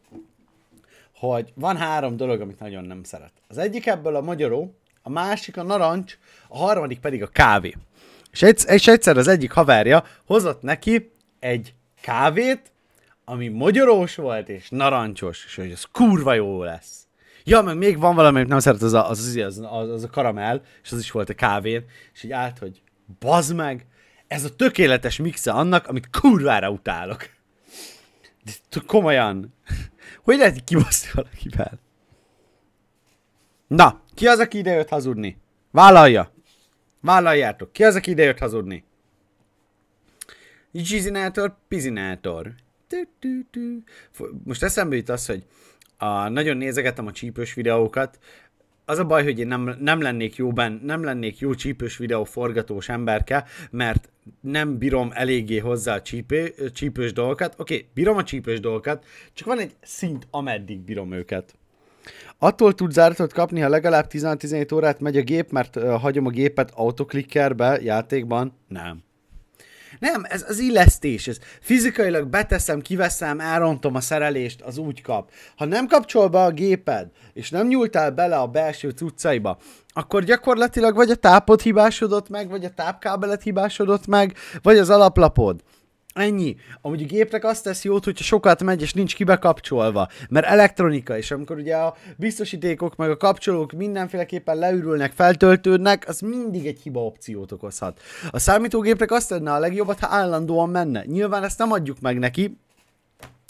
hogy van három dolog, amit nagyon nem szeret. Az egyik ebből a magyaró, a másik a narancs, a harmadik pedig a kávé. És, egy, és egyszer az egyik haverja hozott neki egy kávét, ami magyarós volt és narancsos, és hogy ez kurva jó lesz. Ja, meg még van valami, amit nem szeret, az a, az, az, az, az a karamell, és az is volt a kávén, és így állt, hogy bazd meg, ez a tökéletes mixe annak, amit kurvára utálok. De komolyan. Hogy lehet kibaszni valakivel? Na, ki az, aki idejött hazudni? Vállalja! Vállaljátok! Ki az, aki idejött hazudni? Gizinátor, pizinátor. Most eszembe jut az, hogy a, nagyon nézegetem a csípős videókat. Az a baj, hogy én nem, nem lennék jó ben, nem lennék jó csípős videó forgatós emberke, mert nem bírom eléggé hozzá a csípő, csípős dolgokat. Oké, okay, bírom a csípős dolgokat, csak van egy szint, ameddig bírom őket. Attól tud zártot kapni, ha legalább 16-17 órát megy a gép, mert uh, hagyom a gépet autoklikkerbe játékban? Nem. Nem, ez az illesztés. Ez fizikailag beteszem, kiveszem, elrontom a szerelést, az úgy kap. Ha nem kapcsol be a géped, és nem nyúltál bele a belső cuccaiba, akkor gyakorlatilag vagy a tápod hibásodott meg, vagy a tápkábelet hibásodott meg, vagy az alaplapod. Ennyi. Amúgy a gépnek azt teszi jót, hogyha sokat megy és nincs kapcsolva, mert elektronika, és amikor ugye a biztosítékok meg a kapcsolók mindenféleképpen leürülnek, feltöltődnek, az mindig egy hiba opciót okozhat. A számítógépnek azt lenne a legjobbat, ha állandóan menne. Nyilván ezt nem adjuk meg neki,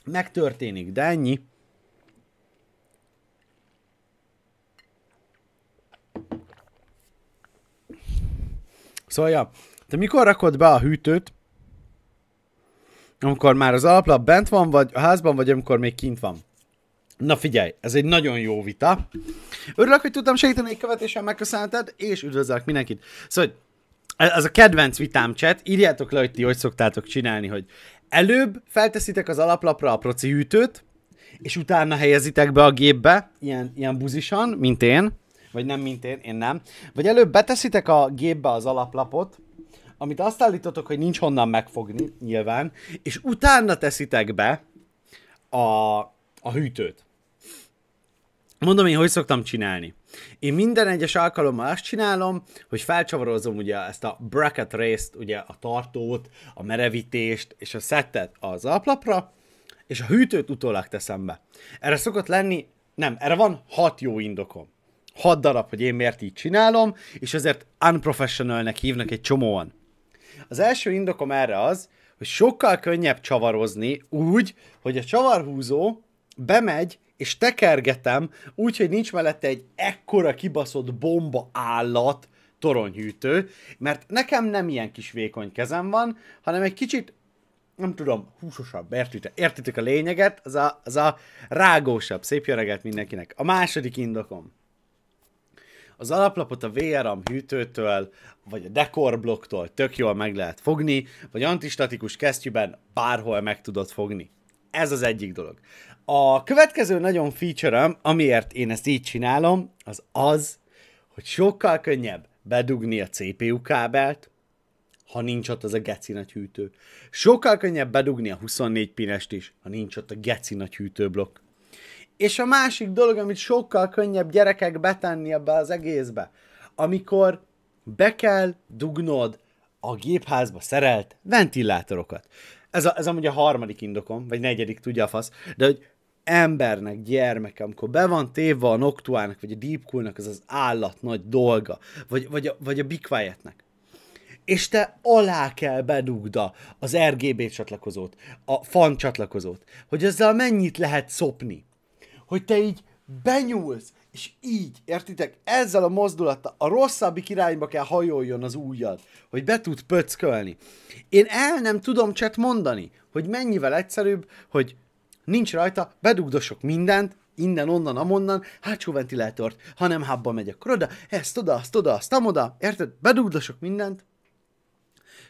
megtörténik, de ennyi. Szóval, ja, te mikor rakod be a hűtőt, amikor már az alaplap bent van, vagy a házban, vagy amikor még kint van. Na figyelj, ez egy nagyon jó vita. Örülök, hogy tudtam segíteni egy követéssel, megköszönheted, és üdvözlök mindenkit. Szóval, ez a kedvenc vitám chat, írjátok le, hogy ti hogy szoktátok csinálni, hogy előbb felteszitek az alaplapra a proci hűtőt, és utána helyezitek be a gépbe, ilyen, ilyen buzisan, mint én, vagy nem, mint én, én nem. Vagy előbb beteszitek a gépbe az alaplapot, amit azt állítotok, hogy nincs honnan megfogni, nyilván, és utána teszitek be a, a hűtőt. Mondom én, hogy szoktam csinálni. Én minden egyes alkalommal azt csinálom, hogy felcsavarozom ugye ezt a bracket részt, ugye a tartót, a merevítést és a szettet az alaplapra, és a hűtőt utólag teszem be. Erre szokott lenni, nem, erre van hat jó indokom. Hat darab, hogy én miért így csinálom, és ezért unprofessionalnek hívnak egy csomóan. Az első indokom erre az, hogy sokkal könnyebb csavarozni úgy, hogy a csavarhúzó bemegy és tekergetem úgy, hogy nincs mellette egy ekkora kibaszott bomba állat toronyhűtő, mert nekem nem ilyen kis vékony kezem van, hanem egy kicsit nem tudom, húsosabb, értitek, értitek a lényeget, az a, az a rágósabb. Szép jöreget mindenkinek. A második indokom. Az alaplapot a VRAM hűtőtől, vagy a dekorbloktól tök jól meg lehet fogni, vagy antistatikus kesztyűben bárhol meg tudod fogni. Ez az egyik dolog. A következő nagyon feature amiért én ezt így csinálom, az az, hogy sokkal könnyebb bedugni a CPU kábelt, ha nincs ott az a geci nagy hűtő. Sokkal könnyebb bedugni a 24 pinest is, ha nincs ott a geci nagy hűtőblokk. És a másik dolog, amit sokkal könnyebb gyerekek betenni ebbe az egészbe, amikor be kell dugnod a gépházba szerelt ventilátorokat. Ez, a, ez amúgy a harmadik indokom, vagy negyedik, tudja a fasz, de hogy embernek, gyermekem, amikor be van téve a Noctuának, vagy a Deep cool az az állat nagy dolga, vagy, vagy, a, vagy a Be Quiet-nek. És te alá kell bedugda az RGB csatlakozót, a fan csatlakozót, hogy ezzel mennyit lehet szopni hogy te így benyúlsz, és így, értitek? Ezzel a mozdulattal a rosszabbik irányba kell hajoljon az ujjad, hogy be tud pöckölni. Én el nem tudom cset mondani, hogy mennyivel egyszerűbb, hogy nincs rajta, bedugdosok mindent, innen, onnan, amonnan, hátsó ventilátort, ha nem hábba megyek, akkor oda, ezt, oda, azt, oda, azt, amoda, érted? Bedugdosok mindent.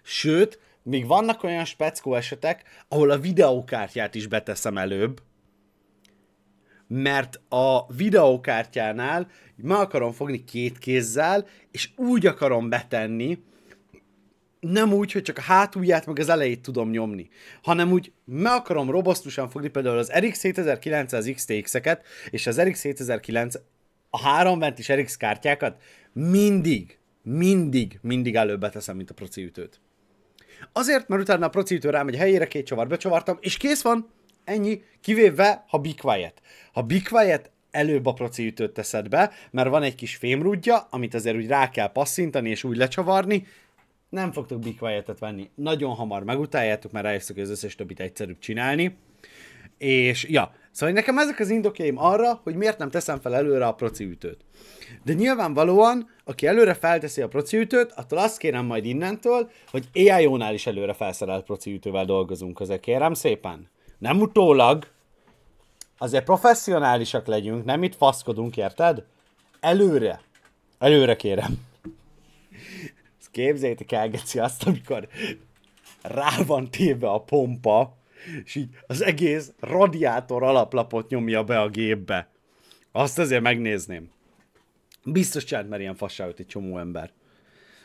Sőt, még vannak olyan speckó esetek, ahol a videókártyát is beteszem előbb, mert a videókártyánál meg akarom fogni két kézzel, és úgy akarom betenni, nem úgy, hogy csak a hátulját meg az elejét tudom nyomni, hanem úgy meg akarom robosztusan fogni például az RX 7900 XTX-eket, és az RX 7009, a három is RX kártyákat mindig, mindig, mindig előbb beteszem, mint a proci ütőt. Azért, mert utána a proci ütő egy helyére, két csavar becsavartam, és kész van, ennyi, kivéve, ha Be Quiet. Ha Be Quiet előbb a ütőt teszed be, mert van egy kis fémrudja, amit azért úgy rá kell passzintani és úgy lecsavarni, nem fogtok Be Quiet-et venni. Nagyon hamar megutáljátok, mert rájösszük, hogy az összes többit egyszerűbb csinálni. És ja, szóval nekem ezek az indokjaim arra, hogy miért nem teszem fel előre a ütőt. De nyilvánvalóan, aki előre felteszi a ütőt, attól azt kérem majd innentől, hogy AI-nál is előre felszerelt ütővel dolgozunk közel. kérem szépen nem utólag, azért professzionálisak legyünk, nem itt faszkodunk, érted? Előre. Előre kérem. Ezt képzeljétek el, Geci, azt, amikor rá van téve a pompa, és így az egész radiátor alaplapot nyomja be a gépbe. Azt azért megnézném. Biztos csinált már ilyen fasságot egy csomó ember.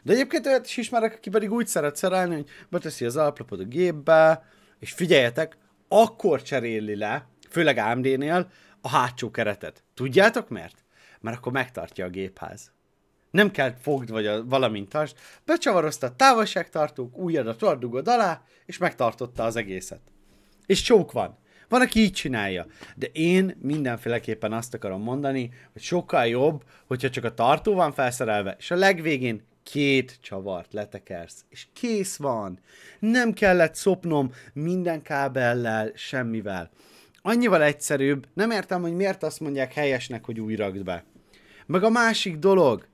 De egyébként olyat is ismerek, aki pedig úgy szeret szerelni, hogy beteszi az alaplapot a gépbe, és figyeljetek, akkor cseréli le, főleg AMD-nél, a hátsó keretet. Tudjátok miért? Mert akkor megtartja a gépház. Nem kell fogd vagy a, valamint tartsd, a távolságtartók, ujjadat rádugod alá, és megtartotta az egészet. És csók van. Van, aki így csinálja. De én mindenféleképpen azt akarom mondani, hogy sokkal jobb, hogyha csak a tartó van felszerelve, és a legvégén két csavart letekersz, és kész van. Nem kellett szopnom minden kábellel, semmivel. Annyival egyszerűbb, nem értem, hogy miért azt mondják helyesnek, hogy új rakd be. Meg a másik dolog,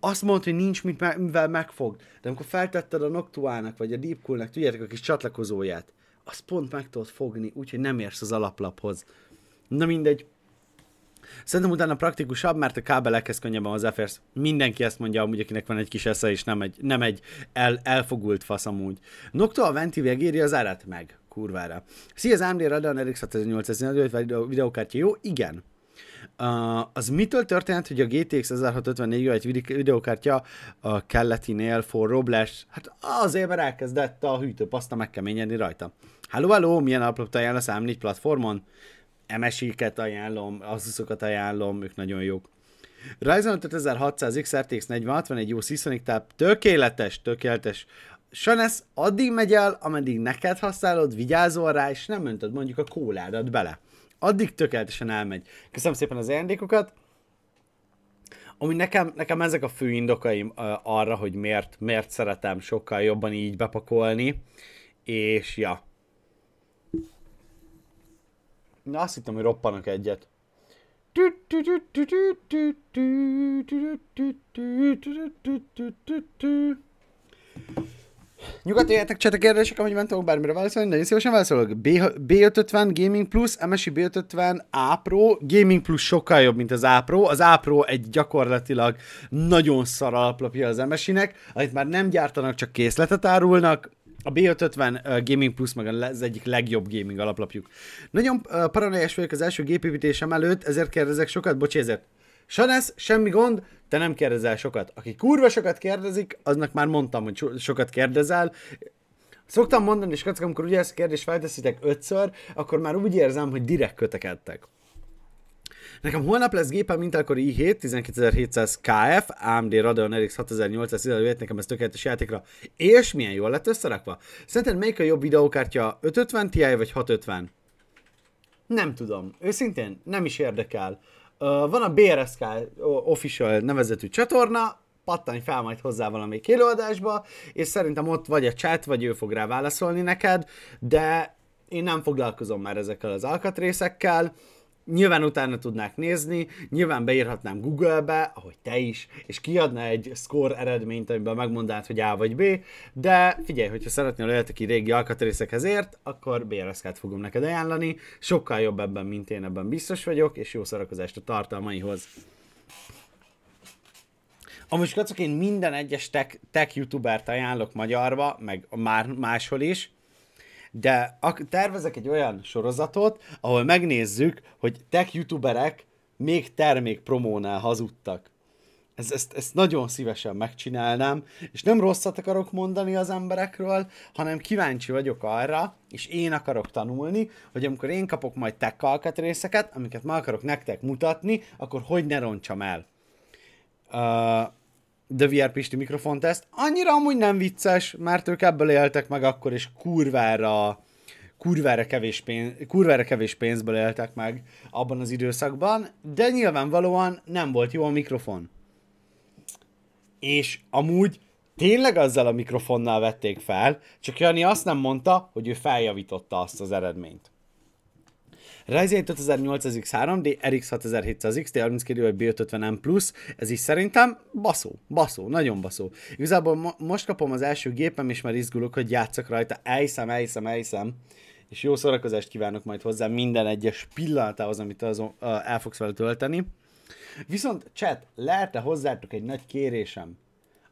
azt mondta, hogy nincs mit, mivel megfogd, de amikor feltetted a Noctuának, vagy a deepcool Cool-nak, tudjátok, a kis csatlakozóját, azt pont meg tudod fogni, úgyhogy nem érsz az alaplaphoz. Na mindegy, Szerintem utána praktikusabb, mert a kábelekhez könnyebben hozzáférsz. Mindenki ezt mondja amúgy, akinek van egy kis esze, és nem egy, nem egy el, elfogult fasz amúgy. Nokta a Venti megéri az árát? Meg. Kurvára. Szia, az AMD Radeon RX 6800 videókártya jó? Igen. Uh, az mitől történt, hogy a GTX 1654 egy videókártya a kelletinél forró lesz? Hát azért, mert elkezdett a hűtőpaszta megkeményedni rajta. Hello, hello, milyen alapot ajánlasz AMD platformon? MSI-ket ajánlom, Asusokat ajánlom, ők nagyon jók. Ryzen 5600X RTX 4060, egy jó Seasonic táp, tökéletes, tökéletes. Sanesz, addig megy el, ameddig neked használod, vigyázol rá, és nem öntöd mondjuk a kóládat bele. Addig tökéletesen elmegy. Köszönöm szépen az ajándékokat. Ami nekem, nekem ezek a fő indokaim arra, hogy miért, miért szeretem sokkal jobban így bepakolni, és ja, Na, azt hittem, hogy roppanak egyet. Nyugati értek a kérdések, amit nem tudok bármire válaszolni, nagyon szívesen válaszolok. B- B550 Gaming Plus, MSI B550 A Pro, Gaming Plus sokkal jobb, mint az A Pro. Az A Pro egy gyakorlatilag nagyon szar alaplapja az MSI-nek, amit már nem gyártanak, csak készletet árulnak, a B550 uh, Gaming Plus meg az egyik legjobb gaming alaplapjuk. Nagyon uh, paranoiás vagyok az első gépépítésem előtt, ezért kérdezek sokat, bocs ezért. Sanesz, semmi gond, te nem kérdezel sokat. Aki kurva sokat kérdezik, aznak már mondtam, hogy so- sokat kérdezel. Szoktam mondani, és kacka, amikor ugye ezt a kérdést felteszitek ötször, akkor már úgy érzem, hogy direkt kötekedtek. Nekem holnap lesz gépem mintelkor i7, 12700 KF, AMD Radeon RX 6800 illetve nekem ez tökéletes játékra. És milyen jól lett összerakva? Szerinted melyik a jobb videókártya, 550 Ti vagy 650? Nem tudom. Őszintén nem is érdekel. Uh, van a BRSK er official nevezetű csatorna, pattanj fel majd hozzá valamelyik előadásba, és szerintem ott vagy a chat, vagy ő fog rá válaszolni neked, de én nem foglalkozom már ezekkel az alkatrészekkel nyilván utána tudnák nézni, nyilván beírhatnám Google-be, ahogy te is, és kiadna egy score eredményt, amiben megmondád, hogy A vagy B, de figyelj, hogyha szeretnél olyat, aki régi alkatrészekhez ért, akkor BRSK-t fogom neked ajánlani, sokkal jobb ebben, mint én ebben biztos vagyok, és jó szarakozást a tartalmaihoz. Amúgy kacok, én minden egyes tech, tech youtubert ajánlok magyarba, meg már máshol is, de tervezek egy olyan sorozatot, ahol megnézzük, hogy tech youtuberek még termék promónál hazudtak. Ez, ezt, ezt nagyon szívesen megcsinálnám, és nem rosszat akarok mondani az emberekről, hanem kíváncsi vagyok arra, és én akarok tanulni, hogy amikor én kapok majd tech alkatrészeket, amiket már akarok nektek mutatni, akkor hogy ne roncsam el. Uh, The VR Pisti mikrofonteszt. Annyira amúgy nem vicces, mert ők ebből éltek meg akkor, és kurvára kurvára kevés, pénz, kurvára kevés pénzből éltek meg abban az időszakban, de nyilvánvalóan nem volt jó a mikrofon. És amúgy tényleg azzal a mikrofonnal vették fel, csak Jani azt nem mondta, hogy ő feljavította azt az eredményt. Ryzen 5800X 3D, RX 6700X, T32 b 550 m ez is szerintem baszó, baszó, nagyon baszó. Igazából mo- most kapom az első gépem, és már izgulok, hogy játszak rajta, elhiszem, elhiszem, elhiszem és jó szórakozást kívánok majd hozzá minden egyes pillanatához, amit azon, uh, el fogsz vele tölteni. Viszont chat, lehet-e hozzátok egy nagy kérésem?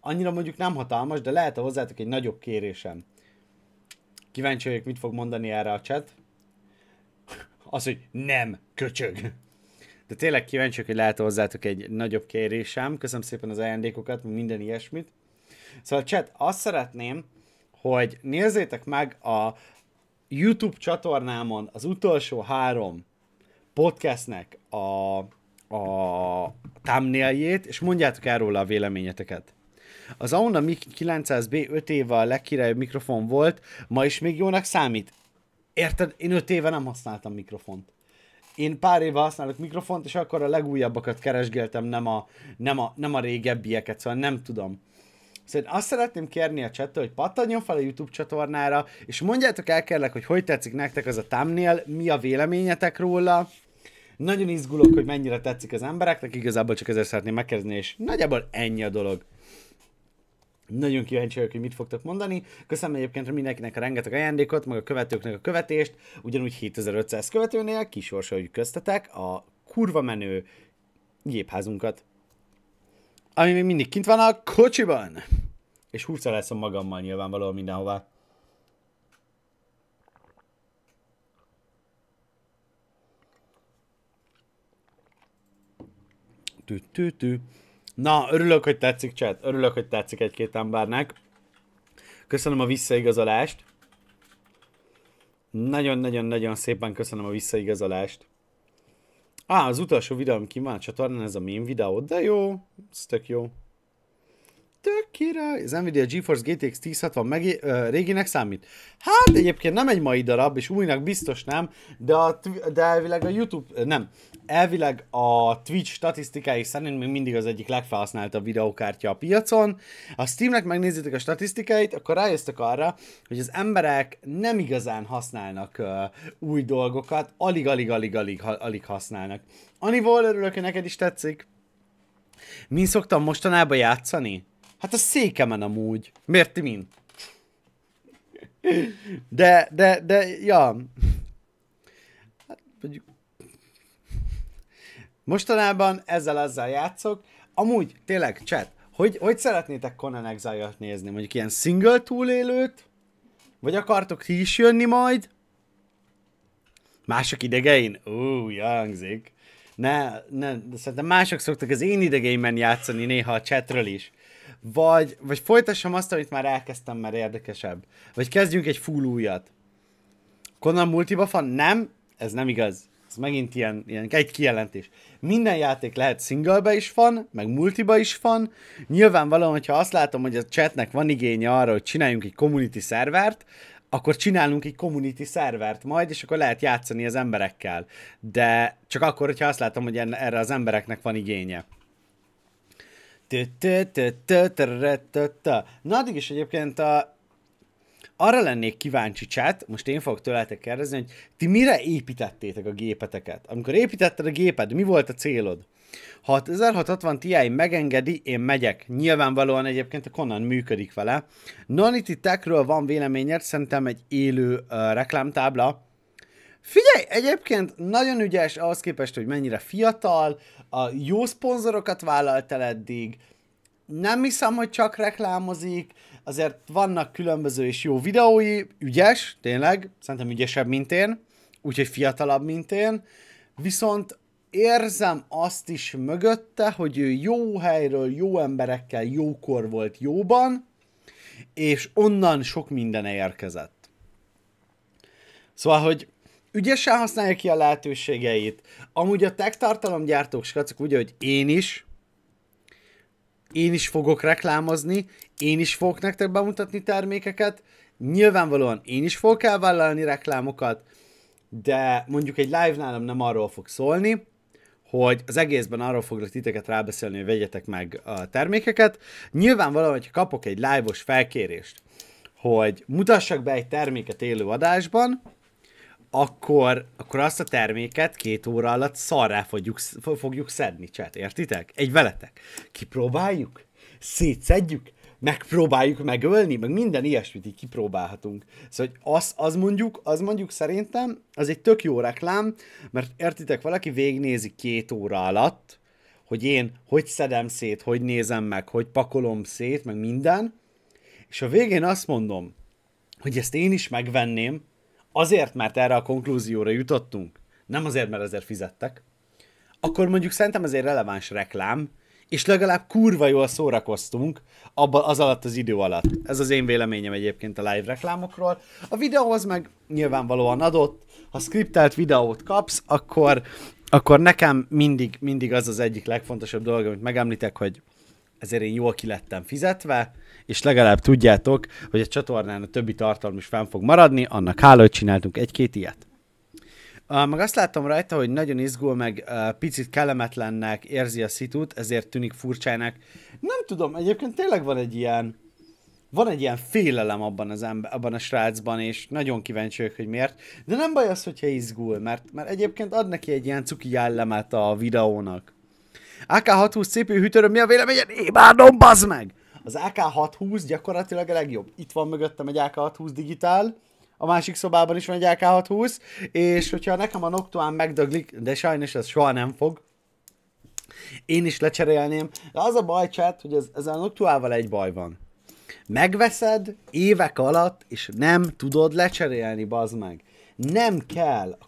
Annyira mondjuk nem hatalmas, de lehet-e hozzátok egy nagyobb kérésem? Kíváncsi vagyok, mit fog mondani erre a chat az, hogy nem köcsög. De tényleg kíváncsi, hogy lehet hozzátok egy nagyobb kérésem. Köszönöm szépen az ajándékokat, minden ilyesmit. Szóval chat, azt szeretném, hogy nézzétek meg a YouTube csatornámon az utolsó három podcastnek a, a thumbnailjét, és mondjátok el róla a véleményeteket. Az Auna mi 900B 5 éve a legkirályabb mikrofon volt, ma is még jónak számít. Érted? Én öt éve nem használtam mikrofont. Én pár éve használok mikrofont, és akkor a legújabbakat keresgéltem, nem a, nem a, nem a régebbieket, szóval nem tudom. Szóval azt szeretném kérni a csettől, hogy pattanjon fel a YouTube csatornára, és mondjátok el kérlek, hogy hogy tetszik nektek az a thumbnail, mi a véleményetek róla. Nagyon izgulok, hogy mennyire tetszik az embereknek, igazából csak ezért szeretném megkérdezni, és nagyjából ennyi a dolog. Nagyon kíváncsi vagyok, hogy mit fogtok mondani. Köszönöm egyébként mindenkinek a rengeteg ajándékot, meg a követőknek a követést. Ugyanúgy 7500 követőnél kisorsoljuk köztetek a kurva menő gépházunkat. Ami még mindig kint van a kocsiban. És a magammal nyilvánvalóan mindenhová. Tü-tü-tü. Na, örülök, hogy tetszik, chat. Örülök, hogy tetszik egy-két embernek. Köszönöm a visszaigazolást. Nagyon-nagyon-nagyon szépen köszönöm a visszaigazolást. Á, ah, az utolsó videóm ki van a csatornán, ez a mém videó, de jó, ez tök jó tök király. Az Nvidia GeForce GTX 1060 meg, ö, réginek számít. Hát egyébként nem egy mai darab, és újnak biztos nem, de, a, de elvileg a YouTube, nem, elvileg a Twitch statisztikái szerint még mindig az egyik legfelhasználtabb videókártya a piacon. A Steamnek megnézitek a statisztikáit, akkor rájöztek arra, hogy az emberek nem igazán használnak ö, új dolgokat, alig-alig-alig-alig alig használnak. Anival, örülök, hogy neked is tetszik. Min szoktam mostanában játszani? Hát a székemen amúgy. Miért ti mind? De, de, de, ja. Hát, mondjuk... Mostanában ezzel azzal játszok. Amúgy, tényleg, chat, hogy, hogy szeretnétek Conan exile nézni? Mondjuk ilyen single túlélőt? Vagy akartok ti is jönni majd? Mások idegein? Ó, jangzik. Ne, ne, de szerintem mások szoktak az én idegeimben játszani néha a chatről is vagy, vagy folytassam azt, amit már elkezdtem, mert érdekesebb. Vagy kezdjünk egy full újat. Konan multiba fan? Nem, ez nem igaz. Ez megint ilyen, ilyen egy kijelentés. Minden játék lehet singlebe is van, meg multiba is van. Nyilvánvalóan, hogyha azt látom, hogy a chatnek van igénye arra, hogy csináljunk egy community szervert, akkor csinálunk egy community szervert majd, és akkor lehet játszani az emberekkel. De csak akkor, hogyha azt látom, hogy erre az embereknek van igénye. Na addig is egyébként a, arra lennék kíváncsi csát, most én fogok tőletek kérdezni, hogy ti mire építettétek a gépeteket? Amikor építetted a géped, mi volt a célod? Ha 1660 Ti megengedi, én megyek. Nyilvánvalóan egyébként a Conan működik vele. Nonity Techről van véleményed, szerintem egy élő uh, reklámtábla, Figyelj, egyébként nagyon ügyes ahhoz képest, hogy mennyire fiatal, a jó szponzorokat vállalt el eddig, nem hiszem, hogy csak reklámozik, azért vannak különböző és jó videói, ügyes, tényleg, szerintem ügyesebb, mint én, úgyhogy fiatalabb, mint én, viszont érzem azt is mögötte, hogy ő jó helyről, jó emberekkel jókor volt jóban, és onnan sok minden érkezett. Szóval, hogy ügyesen használja ki a lehetőségeit. Amúgy a tech tartalomgyártók, srácok, ugye, hogy én is, én is fogok reklámozni, én is fogok nektek bemutatni termékeket, nyilvánvalóan én is fogok elvállalni reklámokat, de mondjuk egy live nálam nem arról fog szólni, hogy az egészben arról foglak titeket rábeszélni, hogy vegyetek meg a termékeket. Nyilvánvalóan, hogyha kapok egy live-os felkérést, hogy mutassak be egy terméket élő adásban, akkor, akkor azt a terméket két óra alatt szarrá fogjuk, fogjuk szedni, csát, értitek? Egy veletek. Kipróbáljuk, szétszedjük, megpróbáljuk megölni, meg minden ilyesmit így kipróbálhatunk. Szóval hogy az, az, mondjuk, az mondjuk szerintem, az egy tök jó reklám, mert értitek, valaki végnézi két óra alatt, hogy én hogy szedem szét, hogy nézem meg, hogy pakolom szét, meg minden, és a végén azt mondom, hogy ezt én is megvenném, azért, mert erre a konklúzióra jutottunk, nem azért, mert ezért fizettek, akkor mondjuk szerintem ez egy releváns reklám, és legalább kurva jól szórakoztunk abba, az alatt az idő alatt. Ez az én véleményem egyébként a live reklámokról. A videóhoz meg nyilvánvalóan adott, ha skriptelt videót kapsz, akkor, akkor nekem mindig, mindig az az egyik legfontosabb dolog, amit megemlítek, hogy ezért én jól kilettem fizetve, és legalább tudjátok, hogy a csatornán a többi tartalom is fenn fog maradni, annak hála, hogy csináltunk egy-két ilyet. Uh, meg azt látom rajta, hogy nagyon izgul, meg uh, picit kellemetlennek érzi a szitút, ezért tűnik furcsának. Nem tudom, egyébként tényleg van egy ilyen, van egy ilyen félelem abban, az ember, abban a srácban, és nagyon kíváncsi vagyok, hogy miért. De nem baj az, hogyha izgul, mert, mert egyébként ad neki egy ilyen cuki jellemet a videónak. AK620 CPU hűtőről mi a véleményed? Imádom, bazd meg! Az AK620 gyakorlatilag a legjobb. Itt van mögöttem egy AK620 digitál, a másik szobában is van egy AK620, és hogyha nekem a Noctuán megdöglik, de sajnos ez soha nem fog, én is lecserélném. De az a baj, chat, hogy ez, ezzel a Noctuával egy baj van. Megveszed évek alatt, és nem tudod lecserélni, bazd meg. Nem kell. A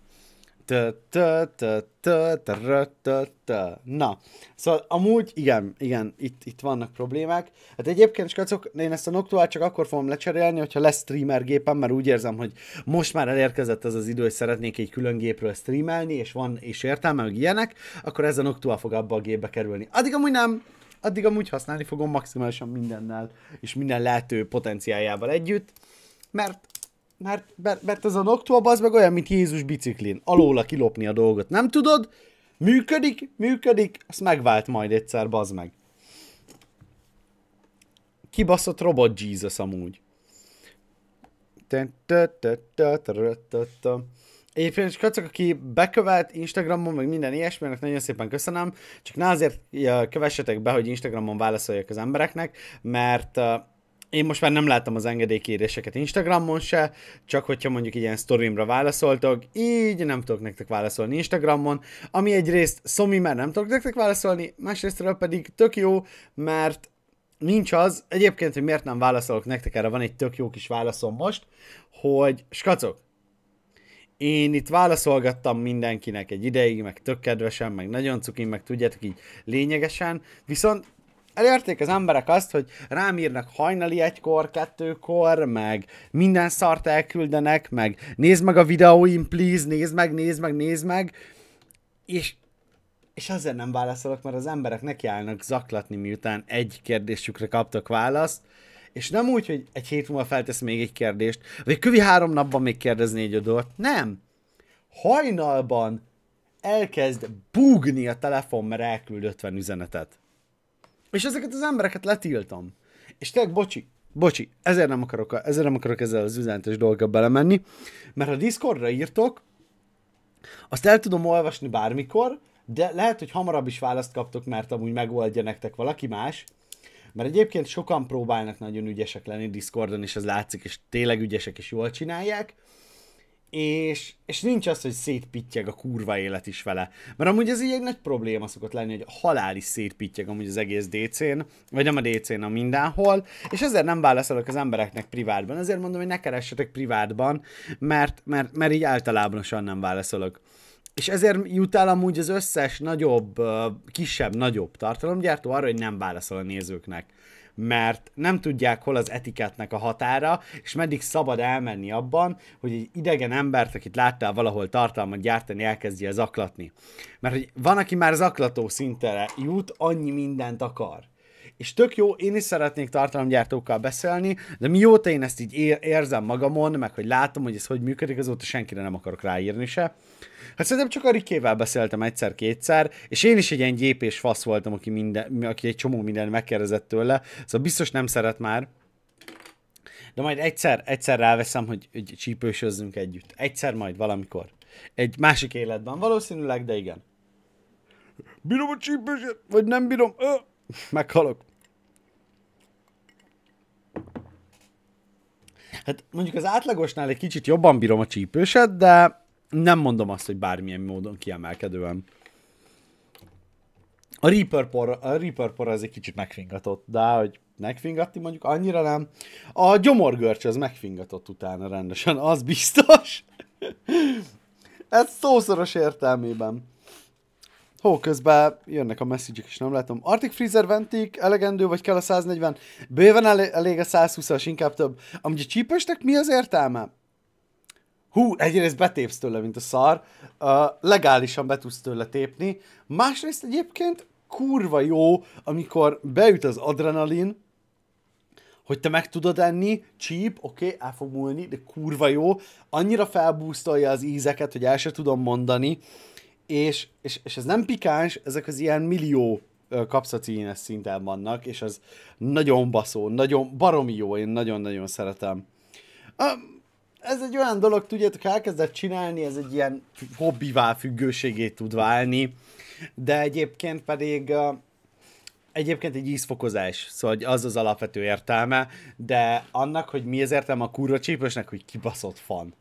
Na, szóval amúgy igen, igen, itt, itt vannak problémák. Hát egyébként, skacok, én ezt a noctua csak akkor fogom lecserélni, hogyha lesz streamer gépem, mert úgy érzem, hogy most már elérkezett az az idő, hogy szeretnék egy külön gépről streamelni, és van és értelme, hogy ilyenek, akkor ez a Noctua fog abba a gépbe kerülni. Addig amúgy nem, addig amúgy használni fogom maximálisan mindennel, és minden lehető potenciájával együtt, mert mert, mert, mert ez a Noctua az meg olyan, mint Jézus biciklin. Alóla kilopni a dolgot. Nem tudod? Működik, működik, azt megvált majd egyszer, bazd meg. Kibaszott robot Jesus amúgy. Egyébként is kacok, aki bekövet Instagramon, meg minden ilyesminek, nagyon szépen köszönöm. Csak ne azért kövessetek be, hogy Instagramon válaszoljak az embereknek, mert én most már nem látom az engedélykéréseket Instagramon se, csak hogyha mondjuk ilyen sztorimra válaszoltok, így nem tudok nektek válaszolni Instagramon, ami egyrészt szomi, mert nem tudok nektek válaszolni, másrésztről pedig tök jó, mert nincs az, egyébként, hogy miért nem válaszolok nektek, erre van egy tök jó kis válaszom most, hogy skacok, én itt válaszolgattam mindenkinek egy ideig, meg tök kedvesen, meg nagyon cukin, meg tudjátok így lényegesen, viszont elérték az emberek azt, hogy rám írnak hajnali egykor, kettőkor, meg minden szart elküldenek, meg nézd meg a videóim, please, nézd meg, nézd meg, nézd meg, és és azért nem válaszolok, mert az emberek nekiállnak zaklatni, miután egy kérdésükre kaptak választ, és nem úgy, hogy egy hét múlva feltesz még egy kérdést, vagy kövi három napban még kérdez négy adót. Nem. Hajnalban elkezd búgni a telefon, mert elküld 50 üzenetet. És ezeket az embereket letiltom. És tényleg, bocsi, bocsi, ezért nem akarok, ezért nem akarok ezzel az üzenetes dolga belemenni, mert ha Discordra írtok, azt el tudom olvasni bármikor, de lehet, hogy hamarabb is választ kaptok, mert amúgy megoldja nektek valaki más, mert egyébként sokan próbálnak nagyon ügyesek lenni Discordon, és ez látszik, és tényleg ügyesek, és jól csinálják, és, és nincs az, hogy szétpittyeg a kurva élet is vele. Mert amúgy ez így egy nagy probléma szokott lenni, hogy halális szétpittyeg amúgy az egész DC-n, vagy nem a DC-n, a mindenhol, és ezért nem válaszolok az embereknek privátban. Ezért mondom, hogy ne keressetek privátban, mert, mert, mert így általában nem válaszolok. És ezért jut el amúgy az összes nagyobb, kisebb-nagyobb tartalomgyártó arra, hogy nem válaszol a nézőknek mert nem tudják, hol az etiketnek a határa, és meddig szabad elmenni abban, hogy egy idegen embert, akit láttál valahol tartalmat gyártani, elkezdje zaklatni. Mert hogy van, aki már zaklató szintre jut, annyi mindent akar és tök jó, én is szeretnék tartalomgyártókkal beszélni, de mióta én ezt így ér- érzem magamon, meg hogy látom, hogy ez hogy működik, azóta senkire nem akarok ráírni se. Hát szerintem csak a Rikével beszéltem egyszer-kétszer, és én is egy ilyen gyépés fasz voltam, aki, minden, aki egy csomó minden megkérdezett tőle, szóval biztos nem szeret már, de majd egyszer, egyszer ráveszem, hogy, hogy csípősözzünk együtt. Egyszer majd, valamikor. Egy másik életben valószínűleg, de igen. Bírom a csípősöt, vagy nem bírom, ö, meghalok. Hát mondjuk az átlagosnál egy kicsit jobban bírom a csípőset, de nem mondom azt, hogy bármilyen módon kiemelkedően. A Reaper, por, a Reaper por az egy kicsit megfingatott, de hogy megfingatni mondjuk annyira nem. A gyomorgörcs az megfingatott utána rendesen, az biztos. Ez szószoros értelmében. Hó, közben jönnek a messzigyek is, nem látom. Arctic Freezer Ventik, elegendő, vagy kell a 140? Bőven elég a 120-as, inkább több. Amúgy a csípősnek mi az értelme? Hú, egyrészt betépsz tőle, mint a szar. Uh, legálisan be tudsz tőle tépni. Másrészt egyébként kurva jó, amikor beüt az adrenalin, hogy te meg tudod enni, csíp, oké, okay, el fog múlni, de kurva jó. Annyira felbúsztolja az ízeket, hogy el sem tudom mondani és, és, és ez nem pikáns, ezek az ilyen millió kapszacínes szinten vannak, és az nagyon baszó, nagyon baromi jó, én nagyon-nagyon szeretem. Ez egy olyan dolog, tudjátok, elkezdett csinálni, ez egy ilyen hobbivá függőségét tud válni, de egyébként pedig egyébként egy ízfokozás, szóval az az alapvető értelme, de annak, hogy mi az értelme a kurva csípősnek, hogy kibaszott fan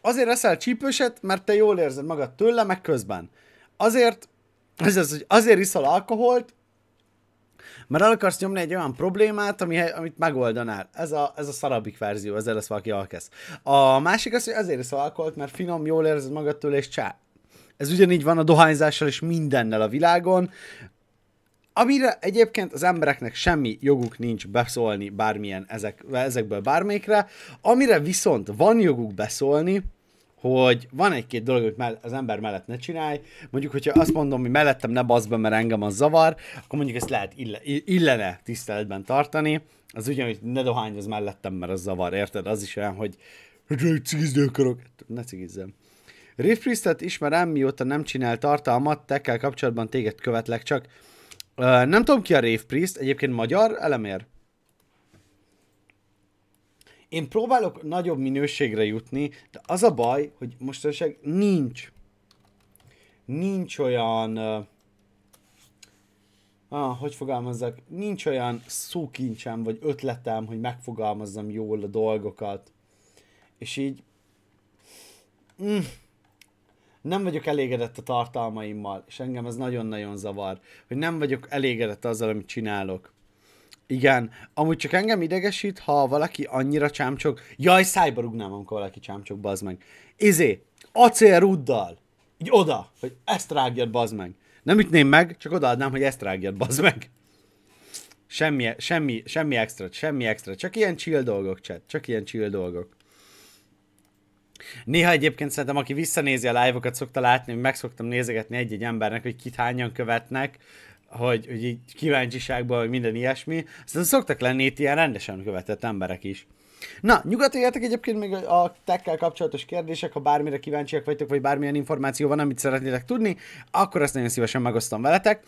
azért eszel csípőset, mert te jól érzed magad tőle, meg közben. Azért, ez az, hogy azért iszol alkoholt, mert el akarsz nyomni egy olyan problémát, ami, amit megoldanál. Ez a, ez a szarabbik verzió, ezzel lesz valaki alkesz. A másik az, hogy azért iszol alkoholt, mert finom, jól érzed magad tőle, és csá. Ez ugyanígy van a dohányzással és mindennel a világon. Amire egyébként az embereknek semmi joguk nincs beszólni bármilyen ezek, ezekből bármelyikre, amire viszont van joguk beszólni, hogy van egy-két dolog, hogy az ember mellett ne csinálj, mondjuk, hogyha azt mondom, hogy mellettem ne bazd be, mert engem az zavar, akkor mondjuk ezt lehet ille, illene tiszteletben tartani, az ugyanúgy ne dohány az mellettem, mert az zavar, érted? Az is olyan, hogy hogy cigizni akarok. Ne cigizzem. Riff Priestet ismerem, mióta nem csinál tartalmat, tekkel kapcsolatban téged követlek, csak Uh, nem tudom ki a Rave Priest, egyébként magyar elemér. Én próbálok nagyobb minőségre jutni, de az a baj, hogy mostanság nincs. Nincs olyan... Uh, ah, hogy fogalmazzak? Nincs olyan szókincsem, vagy ötletem, hogy megfogalmazzam jól a dolgokat. És így... Mm, nem vagyok elégedett a tartalmaimmal, és engem ez nagyon-nagyon zavar, hogy nem vagyok elégedett azzal, amit csinálok. Igen, amúgy csak engem idegesít, ha valaki annyira csámcsok, jaj, szájba rúgnám, amikor valaki csámcsok, bazd meg. Izé, acélrúddal, így oda, hogy ezt rágjad, bazd meg. Nem ütném meg, csak odaadnám, hogy ezt rágjad, bazd meg. Semmi, semmi, semmi extra, semmi extra, csak ilyen chill dolgok, chat, csak ilyen chill dolgok. Néha egyébként szerintem, aki visszanézi a live-okat, szokta látni, hogy meg szoktam nézegetni egy-egy embernek, hogy kit hányan követnek, hogy, hogy így kíváncsiságban, hogy minden ilyesmi. Aztán szoktak lenni itt ilyen rendesen követett emberek is. Na, nyugodtan jöttek egyébként még a tekkel kapcsolatos kérdések, ha bármire kíváncsiak vagytok, vagy bármilyen információ van, amit szeretnétek tudni, akkor azt nagyon szívesen megosztom veletek.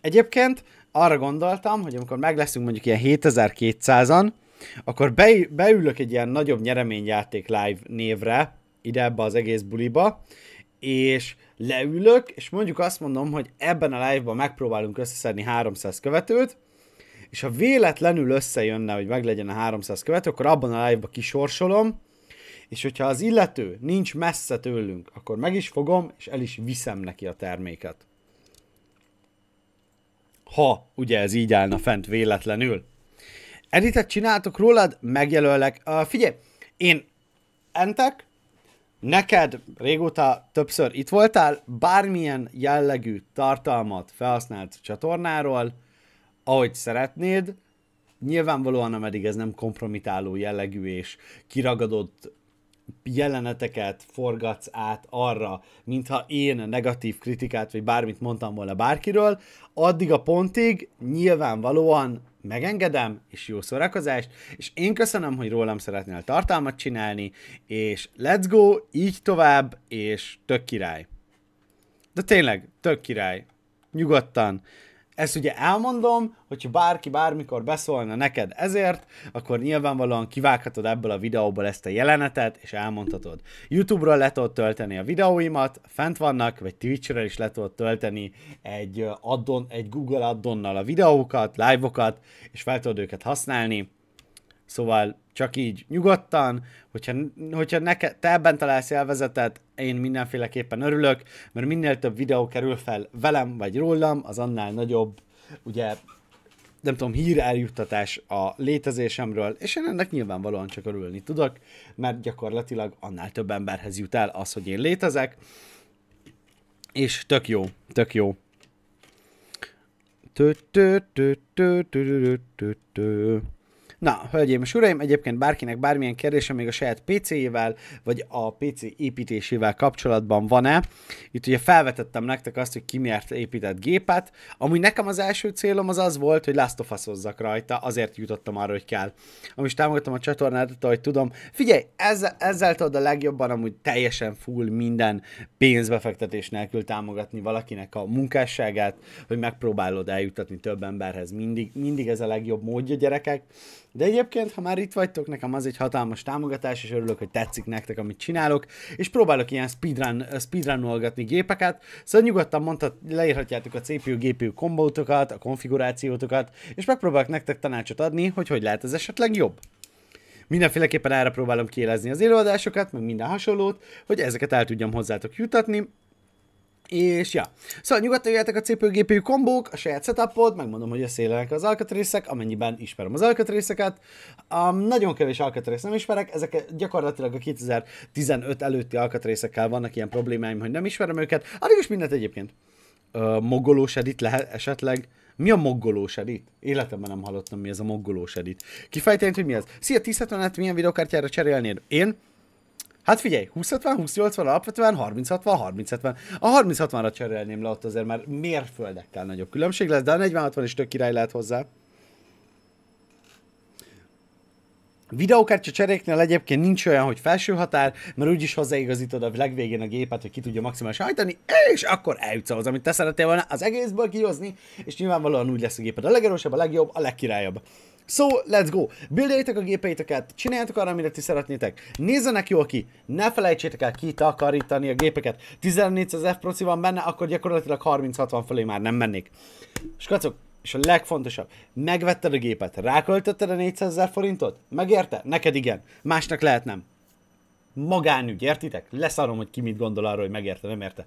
Egyébként arra gondoltam, hogy amikor meg leszünk mondjuk ilyen 7200-an, akkor be, beülök egy ilyen nagyobb nyereményjáték live névre, ide ebbe az egész buliba, és leülök, és mondjuk azt mondom, hogy ebben a live-ban megpróbálunk összeszedni 300 követőt, és ha véletlenül összejönne, hogy meglegyen a 300 követő, akkor abban a live-ban kisorsolom, és hogyha az illető nincs messze tőlünk, akkor meg is fogom, és el is viszem neki a terméket. Ha ugye ez így állna fent véletlenül editet csináltok rólad, megjelöllek. Uh, figyelj, én entek, neked régóta többször itt voltál, bármilyen jellegű tartalmat felhasznált csatornáról, ahogy szeretnéd, nyilvánvalóan ameddig ez nem kompromitáló jellegű és kiragadott jeleneteket forgatsz át arra, mintha én negatív kritikát vagy bármit mondtam volna bárkiről, addig a pontig nyilvánvalóan megengedem, és jó szórakozást, és én köszönöm, hogy rólam szeretnél tartalmat csinálni, és let's go, így tovább, és tök király. De tényleg, tök király. Nyugodtan. Ezt ugye elmondom, hogyha bárki bármikor beszólna neked ezért, akkor nyilvánvalóan kivághatod ebből a videóból ezt a jelenetet, és elmondhatod. YouTube-ról le tudod tölteni a videóimat, fent vannak, vagy Twitch-ről is le tudod tölteni egy, addon, egy Google addonnal a videókat, live-okat, és fel tudod őket használni Szóval csak így nyugodtan, hogyha, hogyha neke, te ebben találsz élvezetet, én mindenféleképpen örülök, mert minél több videó kerül fel velem vagy rólam, az annál nagyobb, ugye nem tudom, hír eljuttatás a létezésemről, és én ennek nyilvánvalóan csak örülni tudok, mert gyakorlatilag annál több emberhez jut el az, hogy én létezek, és tök jó, tök jó. Tö, tö, tö, tö, tö, tö, tö, tö. Na, hölgyeim és uraim, egyébként bárkinek bármilyen kérdése még a saját PC-jével, vagy a PC építésével kapcsolatban van-e. Itt ugye felvetettem nektek azt, hogy ki miért épített gépet. Amúgy nekem az első célom az az volt, hogy Last of rajta, azért jutottam arra, hogy kell. Amúgy is támogatom a csatornát, hogy tudom. Figyelj, ezzel, ezzel tudod a legjobban amúgy teljesen full minden pénzbefektetés nélkül támogatni valakinek a munkásságát, hogy megpróbálod eljutatni több emberhez. Mindig, mindig ez a legjobb módja, gyerekek de egyébként, ha már itt vagytok, nekem az egy hatalmas támogatás, és örülök, hogy tetszik nektek, amit csinálok, és próbálok ilyen speedrun, eh, speedrunolgatni gépeket, szóval nyugodtan mondhat, leírhatjátok a CPU-GPU kombótokat, a konfigurációtokat, és megpróbálok nektek tanácsot adni, hogy hogy lehet ez esetleg jobb. Mindenféleképpen erre próbálom kielezni az élőadásokat, meg minden hasonlót, hogy ezeket el tudjam hozzátok jutatni, és ja, szóval nyugodtan jöhetek a CPU-GPU kombók, a saját setupod, megmondom, hogy összeélnek az alkatrészek, amennyiben ismerem az alkatrészeket. Um, nagyon kevés alkatrész nem ismerek, ezek gyakorlatilag a 2015 előtti alkatrészekkel vannak ilyen problémáim, hogy nem ismerem őket. Addig is mindent egyébként. Uh, mogolós edit lehet esetleg. Mi a moggolós edit? Életemben nem hallottam, mi ez a moggolós edit. Kifejtelni, hogy mi ez. Szia, tisztatonet, milyen videokártyára cserélnéd? Én Hát figyelj, 20-70, 20-80, alapvetően 30-60, 30-70. A 30-60-ra cserélném le ott azért, mert mérföldekkel nagyobb különbség lesz, de a 40-60 is tök király lehet hozzá. Videókártya cseréknél egyébként nincs olyan, hogy felső határ, mert úgyis hozzáigazítod a legvégén a gépet, hogy ki tudja maximális hajtani, és akkor eljutsz ahhoz, amit te szeretnél volna az egészből kihozni, és nyilvánvalóan úgy lesz a géped a legerősebb, a legjobb, a legkirályabb. So, let's go! Bildeljétek a gépeiteket, csináljátok arra, amire ti szeretnétek. Nézzenek jól ki, ne felejtsétek el kitakarítani a gépeket. 1400 F proci van benne, akkor gyakorlatilag 30-60 fölé már nem mennék. Skacok, és a legfontosabb, megvetted a gépet, ráköltötted a 400 ezer forintot? Megérte? Neked igen. Másnak lehet nem. Magánügy, értitek? Leszarom, hogy ki mit gondol arról, hogy megérte, nem érte.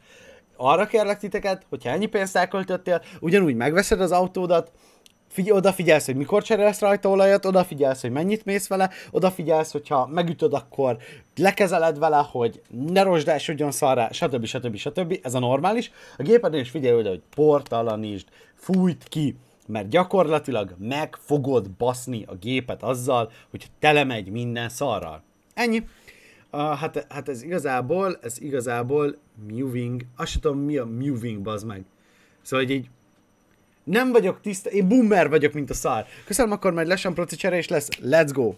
Arra kérlek titeket, hogyha ennyi pénzt elköltöttél, ugyanúgy megveszed az autódat, figy- odafigyelsz, hogy mikor cserélsz rajta olajat, odafigyelsz, hogy mennyit mész vele, odafigyelsz, hogyha megütöd, akkor lekezeled vele, hogy ne rozsdásodjon szarra, stb. stb. stb. Ez a normális. A gépednél is figyelj oda, hogy portalanítsd, fújt ki, mert gyakorlatilag meg fogod baszni a gépet azzal, hogy telemegy minden szarral. Ennyi. Uh, hát, hát ez igazából, ez igazából moving, azt sem tudom mi a moving, bazd meg. Szóval így nem vagyok tiszta, én boomer vagyok, mint a szár. Köszönöm, akkor majd lesz proci csere, és lesz let's go.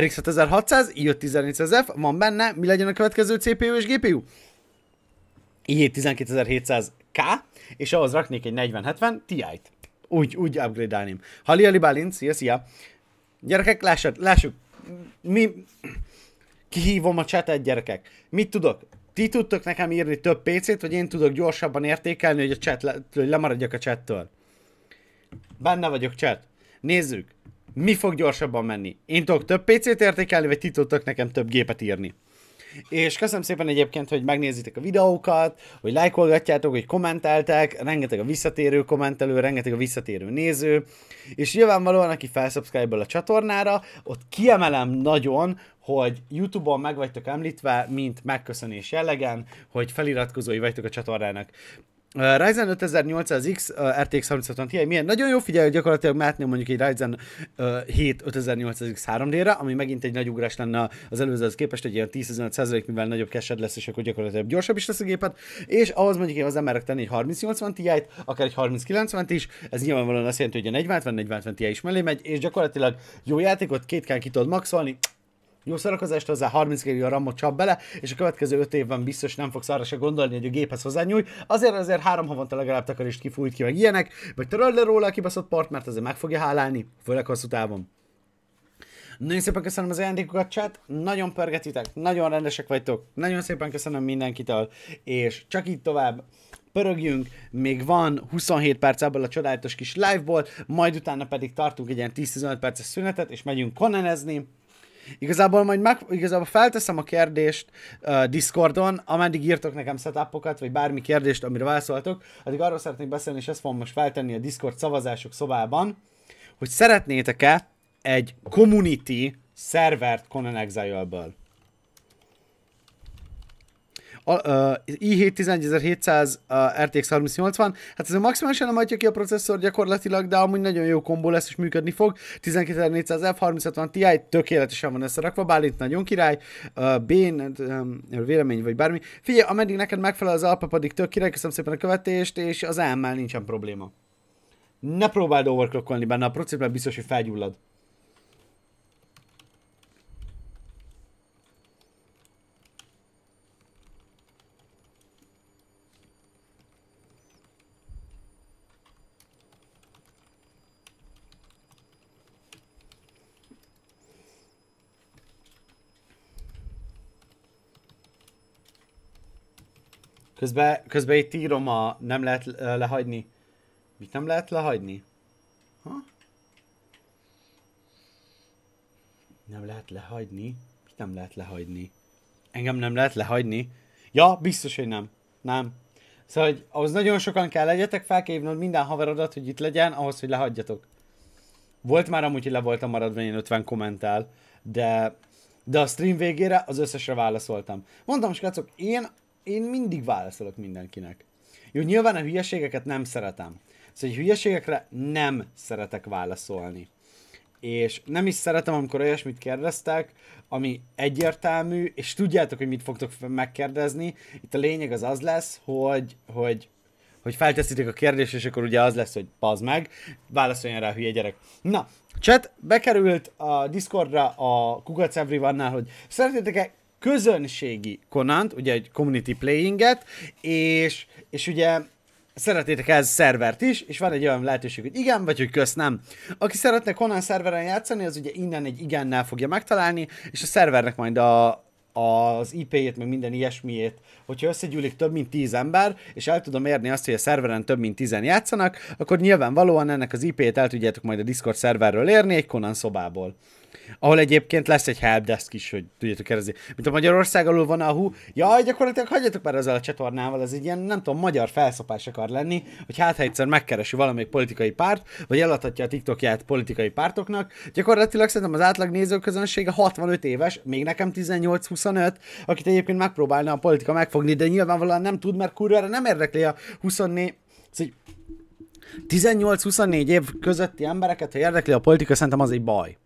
RX 6600, i jött 14000F, van benne, mi legyen a következő CPU és GPU? i 12700K, és ahhoz raknék egy 4070 Ti-t. Úgy, úgy upgrade-álném. Hali Ali Balint, szia, szia. Gyerekek, lássad, lássuk. Mi... Kihívom a chatet, gyerekek. Mit tudok? ti tudtok nekem írni több PC-t, vagy én tudok gyorsabban értékelni, hogy, a chat le, hogy lemaradjak a chattől. Benne vagyok chat. Nézzük, mi fog gyorsabban menni. Én tudok több PC-t értékelni, vagy ti tudtok nekem több gépet írni. És köszönöm szépen egyébként, hogy megnézitek a videókat, hogy lájkolgatjátok, hogy kommenteltek, rengeteg a visszatérő kommentelő, rengeteg a visszatérő néző, és nyilvánvalóan, aki felszubscribe a csatornára, ott kiemelem nagyon, hogy YouTube-on meg vagytok említve, mint megköszönés jellegen, hogy feliratkozói vagytok a csatornának. Uh, Ryzen 5800X uh, RTX 3060 Ti milyen nagyon jó, figyelj, gyakorlatilag mehetnél mondjuk egy Ryzen uh, 7 5800X 3D-re, ami megint egy nagy ugrás lenne az előzőhez képest, egy ilyen 10-15% mivel nagyobb kesed lesz, és akkor gyakorlatilag gyorsabb is lesz a gépet, és ahhoz mondjuk én az emberek tenni egy 3080 Ti-t, akár egy 3090-t is, ez nyilvánvalóan azt jelenti, hogy a 4070, 40 Ti is mellé megy, és gyakorlatilag jó játékot két k ki tudod maxolni, jó szórakozást, hozzá 30 GB a RAM-ot csap bele, és a következő 5 évben biztos nem fogsz arra se gondolni, hogy a géphez hozzányúj. Azért azért három havonta legalább takarist kifújt ki, meg ilyenek, vagy töröld le róla a kibaszott part, mert azért meg fogja hálálni, főleg hosszú távon. Nagyon szépen köszönöm az ajándékokat, chat, nagyon pörgetitek, nagyon rendesek vagytok, nagyon szépen köszönöm mindenkitől, és csak így tovább pörögjünk, még van 27 perc ebből a csodálatos kis live-ból, majd utána pedig tartunk egy ilyen 10-15 perces szünetet, és megyünk konenezni, Igazából majd meg, igazából felteszem a kérdést uh, Discordon, ameddig írtok nekem setupokat, vagy bármi kérdést, amire válaszoltok, addig arról szeretnék beszélni, és ezt fogom most feltenni a Discord szavazások szobában, hogy szeretnétek-e egy community szervert Conan Exile-ből i7 11700 a RTX 3080, hát ez a maximálisan nem adja ki a processzor gyakorlatilag, de amúgy nagyon jó kombó lesz és működni fog. 12400 F 3060 Ti tökéletesen van összerakva, Bálint nagyon király, uh, Bén, um, vélemény vagy bármi. Figyelj, ameddig neked megfelel az alpa, pedig tök király, köszönöm szépen a követést, és az elmmel nincsen probléma. Ne próbáld overclockolni benne, a procedúrán biztos, hogy felgyullad. Közben, közben itt írom a... Nem lehet eh, lehagyni. Mit nem lehet lehagyni? Ha? Nem lehet lehagyni? Mit nem lehet lehagyni? Engem nem lehet lehagyni? Ja, biztos, hogy nem. Nem. Szóval, hogy ahhoz nagyon sokan kell legyetek, fel kell hívnod minden haverodat, hogy itt legyen, ahhoz, hogy lehagyjatok. Volt már amúgy, hogy le voltam maradva, én 50 kommentál, de, de a stream végére az összesre válaszoltam. Mondtam, srácok, én én mindig válaszolok mindenkinek. Jó, nyilván a hülyeségeket nem szeretem. Szóval hogy hülyeségekre nem szeretek válaszolni. És nem is szeretem, amikor olyasmit kérdeztek, ami egyértelmű, és tudjátok, hogy mit fogtok megkérdezni. Itt a lényeg az az lesz, hogy, hogy hogy felteszitek a kérdést, és akkor ugye az lesz, hogy pazd meg, válaszoljon rá a hülye gyerek. Na, chat, bekerült a Discordra a Kukac Everyone-nál, hogy szeretnétek-e közönségi konant, ugye egy community playinget, és, és ugye szeretnétek ez szervert is, és van egy olyan lehetőség, hogy igen, vagy hogy kösz nem. Aki szeretne Conan szerveren játszani, az ugye innen egy igennel fogja megtalálni, és a szervernek majd a, az IP-jét, meg minden ilyesmiét, hogyha összegyűlik több mint 10 ember, és el tudom érni azt, hogy a szerveren több mint 10 játszanak, akkor nyilvánvalóan ennek az IP-jét el tudjátok majd a Discord szerverről érni egy Conan szobából ahol egyébként lesz egy helpdesk is, hogy tudjátok kérdezni. Mint a Magyarország alul van a hú, jaj, gyakorlatilag hagyjatok már ezzel a csatornával, ez egy ilyen, nem tudom, magyar felszopás akar lenni, hogy hát ha egyszer megkeresi valamelyik politikai párt, vagy eladhatja a TikTokját politikai pártoknak. Gyakorlatilag szerintem az átlag nézőközönsége 65 éves, még nekem 18-25, akit egyébként megpróbálna a politika megfogni, de nyilvánvalóan nem tud, mert kurvára nem érdekli a 24, 18-24 szóval, év közötti embereket, ha érdekli a politika, szerintem az egy baj.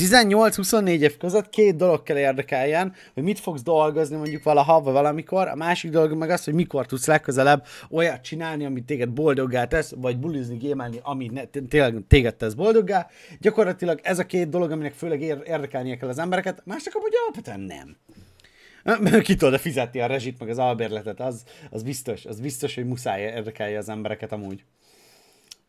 18-24 év között két dolog kell érdekeljen, hogy mit fogsz dolgozni mondjuk valaha, vagy valamikor, a másik dolog meg az, hogy mikor tudsz legközelebb olyat csinálni, amit téged boldoggá tesz, vagy bulizni, gémelni, ami tényleg téged tesz boldoggá. Gyakorlatilag ez a két dolog, aminek főleg érdekelnie kell az embereket, másnak amúgy alapvetően nem. Ki tudod fizetni a rezsit, meg az albérletet, az, az biztos, az biztos, hogy muszáj érdekelje az embereket amúgy.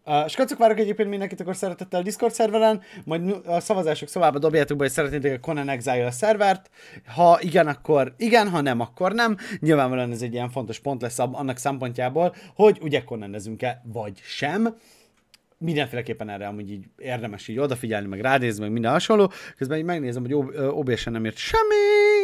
Uh, Skacok várok egyébként mindenkit akkor szeretettel a Discord szerveren, majd a szavazások szobába dobjátok be, hogy szeretnétek a Conan Exile a szervert. Ha igen, akkor igen, ha nem, akkor nem. Nyilvánvalóan ez egy ilyen fontos pont lesz annak szempontjából, hogy ugye Conanezünk-e vagy sem mindenféleképpen erre amúgy így érdemes így odafigyelni, meg ránézni, meg minden hasonló. Közben így megnézem, hogy OBS-en nem ért semmi,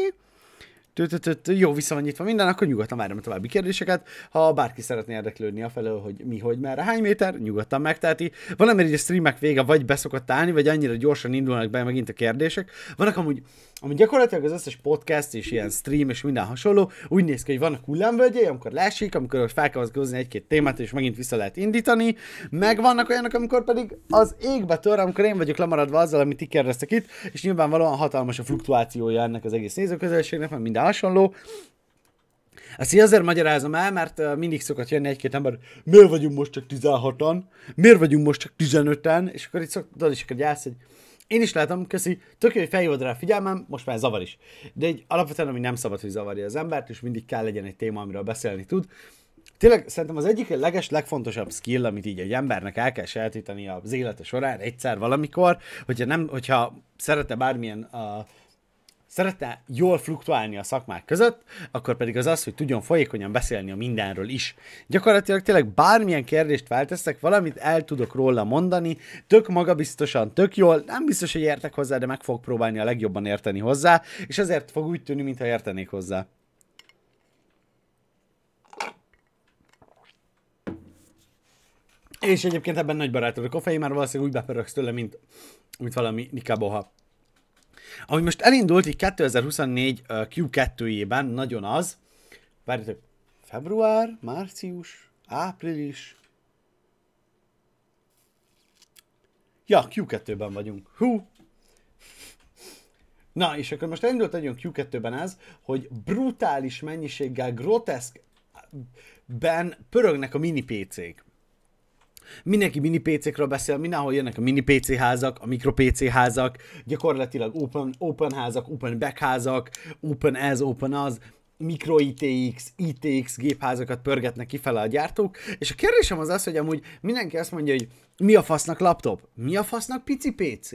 jó, vissza van nyitva minden, akkor nyugodtan várom a további kérdéseket. Ha bárki szeretné érdeklődni a felől, hogy mi, hogy, merre, hány méter, nyugodtan megteheti. Van mert a streamek vége vagy beszokott állni, vagy annyira gyorsan indulnak be megint a kérdések. Vannak amúgy ami gyakorlatilag az összes podcast és ilyen stream és minden hasonló, úgy néz ki, hogy vannak hullámvölgyei, amikor leesik, amikor fel kell hozni egy-két témát, és megint vissza lehet indítani, meg vannak olyanok, amikor pedig az égbe tör, amikor én vagyok lemaradva azzal, amit ti kérdeztek itt, és nyilvánvalóan hatalmas a fluktuációja ennek az egész nézőközönségnek, mert minden hasonló, ezt így azért magyarázom el, mert mindig szokott jönni egy-két ember, miért vagyunk most csak 16-an, miért vagyunk most csak 15-en, és akkor itt szoktad, és akkor gyász, hogy én is látom, köszi, tök jó, hogy rá a figyelmem, most már zavar is. De egy alapvetően, ami nem szabad, hogy zavarja az embert, és mindig kell legyen egy téma, amiről beszélni tud. Tényleg szerintem az egyik leges, legfontosabb skill, amit így egy embernek el kell sajátítani az élete során, egyszer valamikor, hogyha, nem, hogyha szerete bármilyen uh, szeretne jól fluktuálni a szakmák között, akkor pedig az az, hogy tudjon folyékonyan beszélni a mindenről is. Gyakorlatilag tényleg bármilyen kérdést felteszek, valamit el tudok róla mondani, tök magabiztosan, tök jól, nem biztos, hogy értek hozzá, de meg fog próbálni a legjobban érteni hozzá, és ezért fog úgy tűnni, mintha értenék hozzá. És egyébként ebben nagy barátod a koffein, már valószínűleg úgy bepörögsz tőle, mint, mint valami nikaboha. Ami most elindult így 2024 uh, Q2-jében, nagyon az, várjátok, február, március, április, Ja, Q2-ben vagyunk. Hú! Na, és akkor most elindult nagyon Q2-ben ez, hogy brutális mennyiséggel groteszkben pörögnek a mini PC-k. Mindenki mini PC-kről beszél, mindenhol jönnek a mini PC házak, a mikro PC házak, gyakorlatilag open, open házak, open back házak, open ez, open az, mikro ITX, ITX gépházakat pörgetnek kifele a gyártók, és a kérdésem az az, hogy amúgy mindenki azt mondja, hogy mi a fasznak laptop, mi a fasznak pici PC.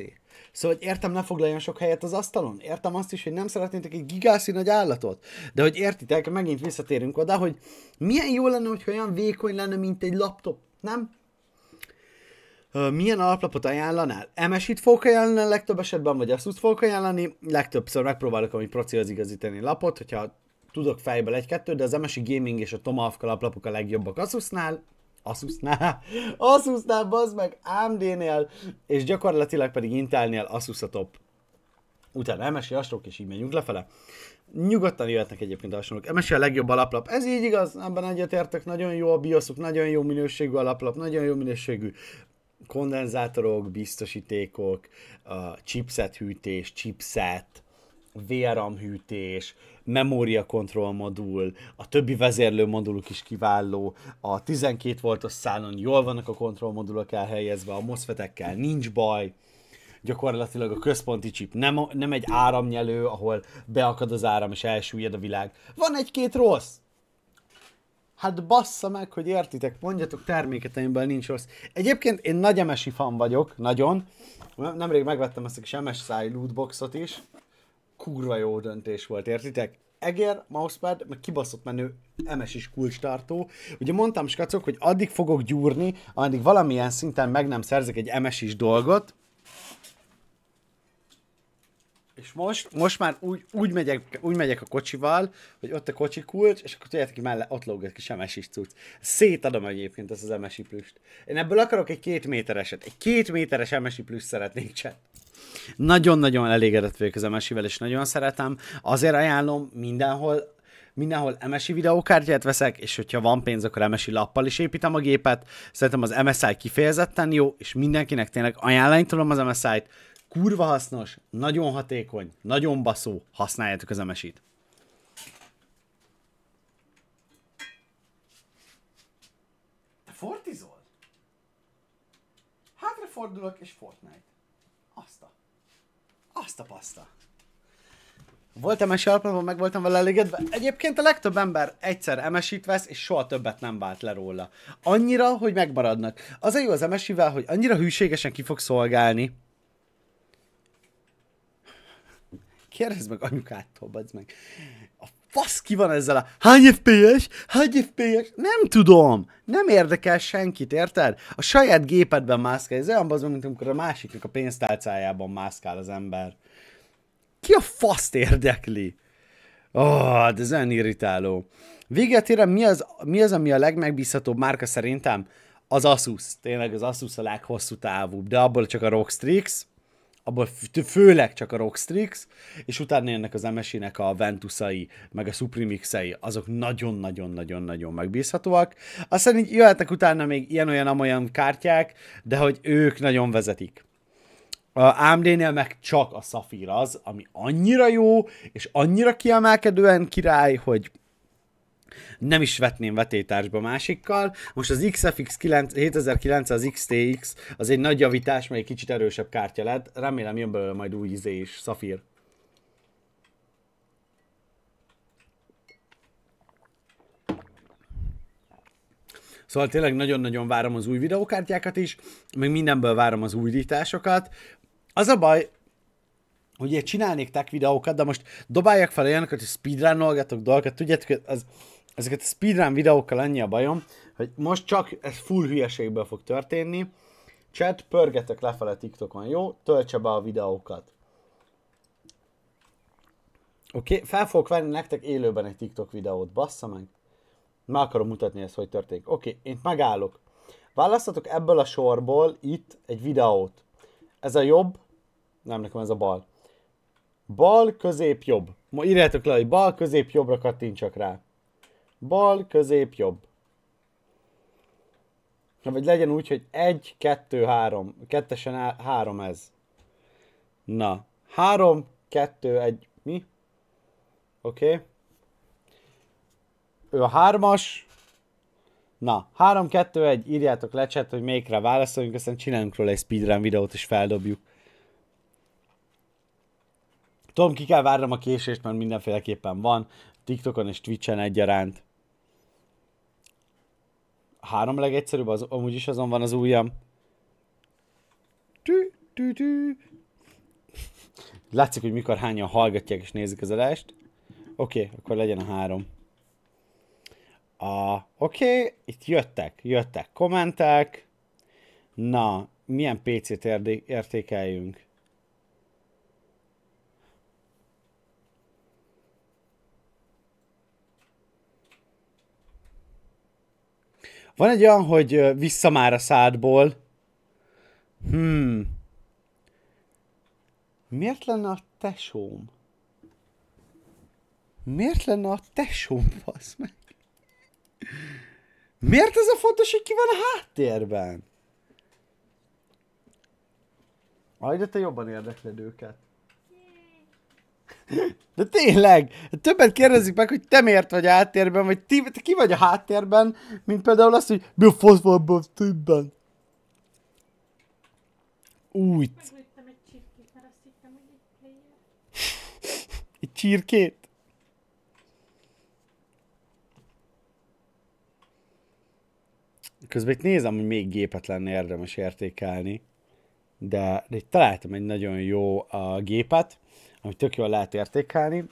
Szóval hogy értem, ne foglaljon sok helyet az asztalon. Értem azt is, hogy nem szeretnétek egy gigászi nagy állatot. De hogy értitek, megint visszatérünk oda, hogy milyen jó lenne, hogyha olyan vékony lenne, mint egy laptop. Nem? milyen alaplapot ajánlanál? MS-it fogok ajánlani legtöbb esetben, vagy asus fogok ajánlani? Legtöbbször megpróbálok ami procihoz igazítani lapot, hogyha tudok fejből egy-kettő, de az MSI Gaming és a Tomahawk alaplapok a legjobbak Asusnál, Asusnál, Asusnál, bazd meg, AMD-nél, és gyakorlatilag pedig Intelnél Asus a top. Utána MSI, Astrók, és így menjünk lefele. Nyugodtan jöhetnek egyébként hasonlók. MSI a legjobb alaplap. Ez így igaz, ebben egyetértek, nagyon jó a BIOSuk, nagyon jó minőségű alaplap, nagyon jó minőségű kondenzátorok, biztosítékok, a chipset hűtés, chipset, VRAM hűtés, memória kontroll modul, a többi vezérlő moduluk is kiváló, a 12 voltos szálon jól vannak a kontroll modulok elhelyezve, a mosfet nincs baj, gyakorlatilag a központi chip nem, nem egy áramnyelő, ahol beakad az áram és elsüllyed a világ. Van egy-két rossz, hát bassza meg, hogy értitek, mondjatok terméketeimben nincs rossz. Egyébként én nagy emesi fan vagyok, nagyon. Nemrég megvettem ezt a kis MS száj lootboxot is. Kurva jó döntés volt, értitek? Eger, mousepad, meg kibaszott menő MS is kulcstartó. Ugye mondtam skacok, hogy addig fogok gyúrni, addig valamilyen szinten meg nem szerzek egy MS is dolgot, és most, most már úgy, úgy, megyek, úgy megyek a kocsival, hogy ott a kocsi kulcs, és akkor tudjátok, hogy mellett ott lóg egy kis emesis cucc. Szétadom egyébként ezt az emesi plüst. Én ebből akarok egy két métereset. Egy két méteres emesi plüst szeretnék csinálni. Nagyon-nagyon elégedett vagyok az emesivel, és nagyon szeretem. Azért ajánlom mindenhol, mindenhol emesi videókártyát veszek, és hogyha van pénz, akkor emesi lappal is építem a gépet. Szerintem az MSI kifejezetten jó, és mindenkinek tényleg ajánlani tudom az MSI-t kurva hasznos, nagyon hatékony, nagyon baszó, használjátok az emesít. Te fortizol? Hátrafordulok és Fortnite. Azt a... Azt a paszta. Volt emesi alapban, meg voltam vele elégedve. Egyébként a legtöbb ember egyszer emesít vesz, és soha többet nem vált le róla. Annyira, hogy megmaradnak. Az a jó az emesivel, hogy annyira hűségesen ki fog szolgálni, kérdezd meg anyukától, bazd meg. A fasz ki van ezzel a hány FPS, hány FPS, nem tudom, nem érdekel senkit, érted? A saját gépedben mászkál, ez olyan bazd meg, mint amikor a másiknak a pénztárcájában mászkál az ember. Ki a faszt érdekli? Oh, hát de ez olyan irritáló. Véget érem, mi az, mi az, ami a legmegbízhatóbb márka szerintem? Az Asus. Tényleg az Asus a leghosszú távúbb, de abból csak a Rockstrix abból főleg csak a Rockstrix, és utána jönnek az msi a Ventusai, meg a Suprimixei, azok nagyon-nagyon-nagyon-nagyon megbízhatóak. Aztán így jöhetnek utána még ilyen-olyan-amolyan kártyák, de hogy ők nagyon vezetik. A AMD-nél meg csak a Safir az, ami annyira jó, és annyira kiemelkedően király, hogy nem is vetném vetétársba másikkal. Most az XFX 7900 az XTX, az egy nagy javítás, mert egy kicsit erősebb kártya lett. Remélem jön belőle majd új izé és szafír. Szóval tényleg nagyon-nagyon várom az új videókártyákat is, meg mindenből várom az újításokat. Az a baj, hogy csinálnék tech videókat, de most dobáljak fel olyanokat, hogy speedrunolgatok dolgokat, tudjátok, az, ezeket a speedrun videókkal annyi a bajom, hogy most csak ez full hülyeségből fog történni. Chat, pörgetek lefele TikTokon, jó? Töltse be a videókat. Oké, okay, fel fogok venni nektek élőben egy TikTok videót, bassza meg. Meg akarom mutatni ezt, hogy történik. Oké, okay, én megállok. Választatok ebből a sorból itt egy videót. Ez a jobb, nem nekem ez a bal. Bal, közép, jobb. Ma írjátok le, hogy bal, közép, jobbra kattintsak rá. Bal, közép, jobb. Vagy legyen úgy, hogy egy, kettő, három. Kettesen áll, három ez. Na. Három, kettő, egy. Mi? Oké. Okay. Ő a hármas. Na, három, kettő, egy. írjátok le chat, hogy melyikre válaszoljunk, aztán csinálunk róla egy speedrun videót és feldobjuk. Tudom, ki kell várnom a késést, mert mindenféleképpen van. TikTokon és Twitchen egyaránt három legegyszerűbb, az, amúgy is azon van az ujjam. Tü, tü, tü. Látszik, hogy mikor hányan hallgatják és nézik az adást. Oké, okay, akkor legyen a három. A, oké, okay, itt jöttek, jöttek kommentek. Na, milyen PC-t értékeljünk? Van egy olyan, hogy vissza már a szádból. Hmm. Miért lenne a tesóm? Miért lenne a tesóm, fasz meg? Miért ez a fontos, hogy ki van a háttérben? Ajde, te jobban érdekled őket. De tényleg, többet kérdezik meg, hogy te miért vagy háttérben, vagy ti, te ki vagy a háttérben, mint például azt, hogy mi a fasz van ebben a többen. Úgy. Egy csirkét? Közben itt nézem, hogy még gépet lenne érdemes értékelni, de, de itt találtam egy nagyon jó a gépet, amit tök jól lehet értékelni.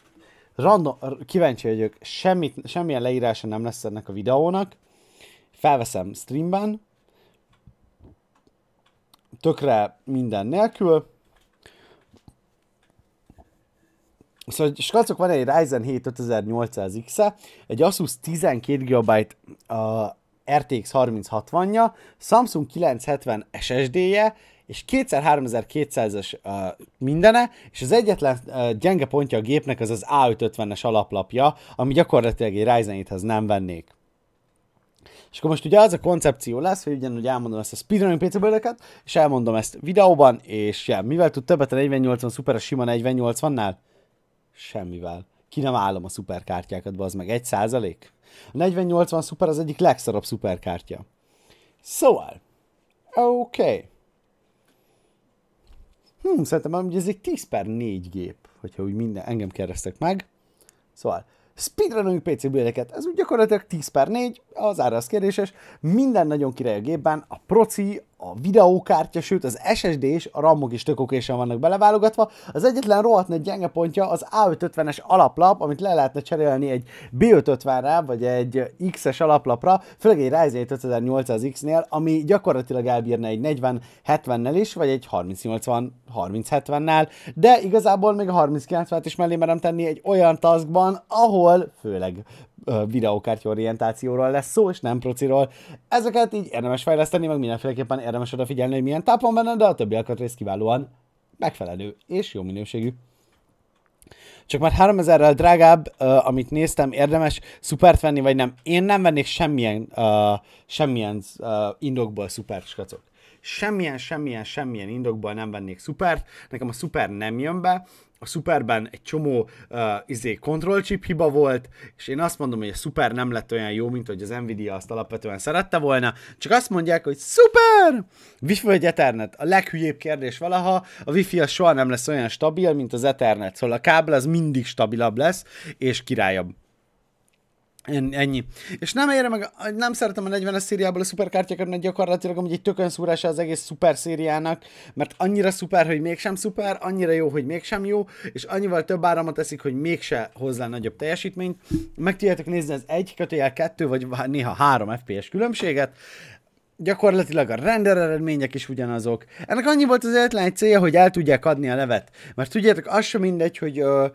Random, kíváncsi vagyok, semmit, semmilyen leírása nem lesz ennek a videónak. Felveszem streamben, tökre minden nélkül. Szóval, skacok, van egy Ryzen 7 5800X-e, egy Asus 12 GB a RTX 3060-ja, Samsung 970 SSD-je, és 2000-3200-es uh, mindene, és az egyetlen uh, gyenge pontja a gépnek az az A550-es alaplapja, ami gyakorlatilag egy Ryzen hez nem vennék. És akkor most ugye az a koncepció lesz, hogy ugyanúgy elmondom ezt a speedrunning pc és elmondom ezt videóban, és ja, mivel tud többet a 4080 szuper a sima 4080-nál? Semmivel. Ki nem állom a szuperkártyákat, az meg egy százalék. A 4080 szuper az egyik legszarabb szuperkártya. Szóval, oké. Okay. Hm, szerintem amúgy ez egy 10 per 4 gép, hogyha úgy minden, engem kérdeztek meg. Szóval, speedrunning PC bőleket, ez úgy gyakorlatilag 10 per 4, az ára az kérdéses, minden nagyon király a gépben, a proci, a videókártya, sőt az SSD és a RAM-ok is tök okésen vannak beleválogatva. Az egyetlen rohadt nagy gyenge pontja az A550-es alaplap, amit le lehetne cserélni egy B550-re, vagy egy X-es alaplapra, főleg egy Ryzen 5800X-nél, ami gyakorlatilag elbírna egy 40-70-nel is, vagy egy 30-80-30-70-nel, de igazából még a 30 t is mellé merem tenni egy olyan taskban, ahol főleg videókártya orientációról lesz szó, és nem prociról. Ezeket így érdemes fejleszteni, meg mindenféleképpen érdemes odafigyelni, hogy milyen táp van benne, de a többi alkatrész kiválóan megfelelő és jó minőségű. Csak már 3000-rel drágább, uh, amit néztem, érdemes szupert venni, vagy nem. Én nem vennék semmilyen, uh, semmilyen uh, indokból szupert skacok. Semmilyen, semmilyen, semmilyen indokból nem vennék szupert. Nekem a szuper nem jön be a Superben egy csomó uh, izé control chip hiba volt, és én azt mondom, hogy a Super nem lett olyan jó, mint hogy az Nvidia azt alapvetően szerette volna, csak azt mondják, hogy Super! Wi-Fi vagy Ethernet? A leghülyébb kérdés valaha, a Wi-Fi az soha nem lesz olyan stabil, mint az Ethernet, szóval a kábel az mindig stabilabb lesz, és királyabb. Ennyi. És nem érem meg, nem szeretem a 40-es szériából a szuperkártyákat, mert gyakorlatilag amúgy egy tökön szúrása az egész szuper szériának, mert annyira szuper, hogy mégsem szuper, annyira jó, hogy mégsem jó, és annyival több áramot teszik, hogy mégse hozzá nagyobb teljesítményt. Meg tudjátok nézni az egy kötőjel kettő, vagy néha három FPS különbséget gyakorlatilag a render eredmények is ugyanazok. Ennek annyi volt az egyetlen egy célja, hogy el tudják adni a levet. Mert tudjátok, az sem mindegy, hogy ö,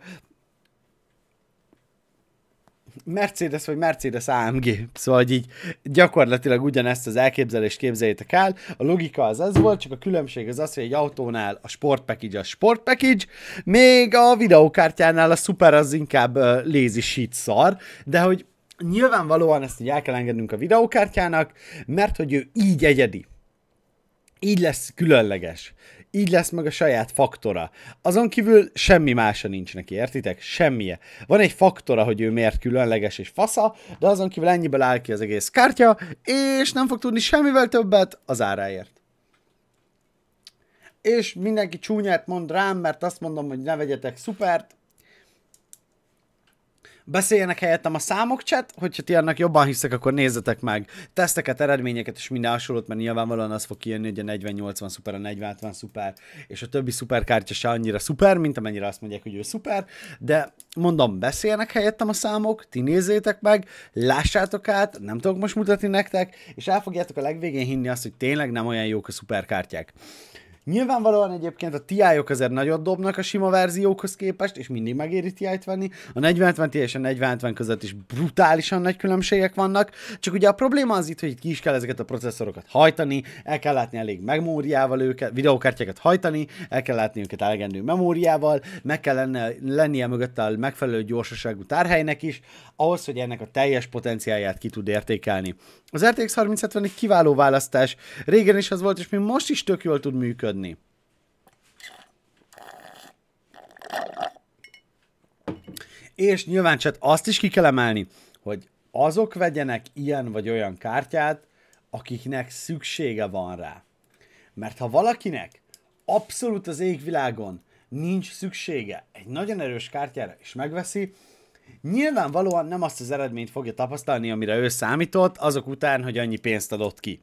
Mercedes vagy Mercedes AMG. Szóval hogy így gyakorlatilag ugyanezt az elképzelést képzeljétek el. A logika az ez volt, csak a különbség az az, hogy egy autónál a sport package a sport package, még a videókártyánál a super az inkább uh, lazy sheet szar, de hogy nyilvánvalóan ezt így el kell engednünk a videókártyának, mert hogy ő így egyedi. Így lesz különleges. Így lesz meg a saját faktora. Azon kívül semmi mása nincs neki, értitek? Semmije. Van egy faktora, hogy ő miért különleges és fasza, de azon kívül ennyiből áll ki az egész kártya, és nem fog tudni semmivel többet az áráért. És mindenki csúnyát mond rám, mert azt mondom, hogy ne vegyetek szupert, beszéljenek helyettem a számok chat, hogyha ti annak jobban hiszek, akkor nézzetek meg teszteket, eredményeket és minden hasonlót, mert nyilvánvalóan az fog kijönni, hogy a 40-80 szuper, a 40-60 szuper, és a többi szuperkártya se annyira szuper, mint amennyire azt mondják, hogy ő szuper, de mondom, beszéljenek helyettem a számok, ti nézzétek meg, lássátok át, nem tudok most mutatni nektek, és el fogjátok a legvégén hinni azt, hogy tényleg nem olyan jók a szuperkártyák. Nyilvánvalóan egyébként a ti -ok azért nagyot dobnak a sima verziókhoz képest, és mindig megéri ti venni. A 4070 és a 4070 között is brutálisan nagy különbségek vannak, csak ugye a probléma az itt, hogy ki is kell ezeket a processzorokat hajtani, el kell látni elég memóriával őket, videokártyákat hajtani, el kell látni őket elegendő memóriával, meg kell lenne, lennie mögött a megfelelő gyorsaságú tárhelynek is, ahhoz, hogy ennek a teljes potenciáját ki tud értékelni. Az RTX 3070 egy kiváló választás, régen is az volt, és még most is tök jól tud működni működni. És nyilván csak azt is ki kell emelni, hogy azok vegyenek ilyen vagy olyan kártyát, akiknek szüksége van rá. Mert ha valakinek abszolút az égvilágon nincs szüksége egy nagyon erős kártyára, és megveszi, nyilvánvalóan nem azt az eredményt fogja tapasztalni, amire ő számított, azok után, hogy annyi pénzt adott ki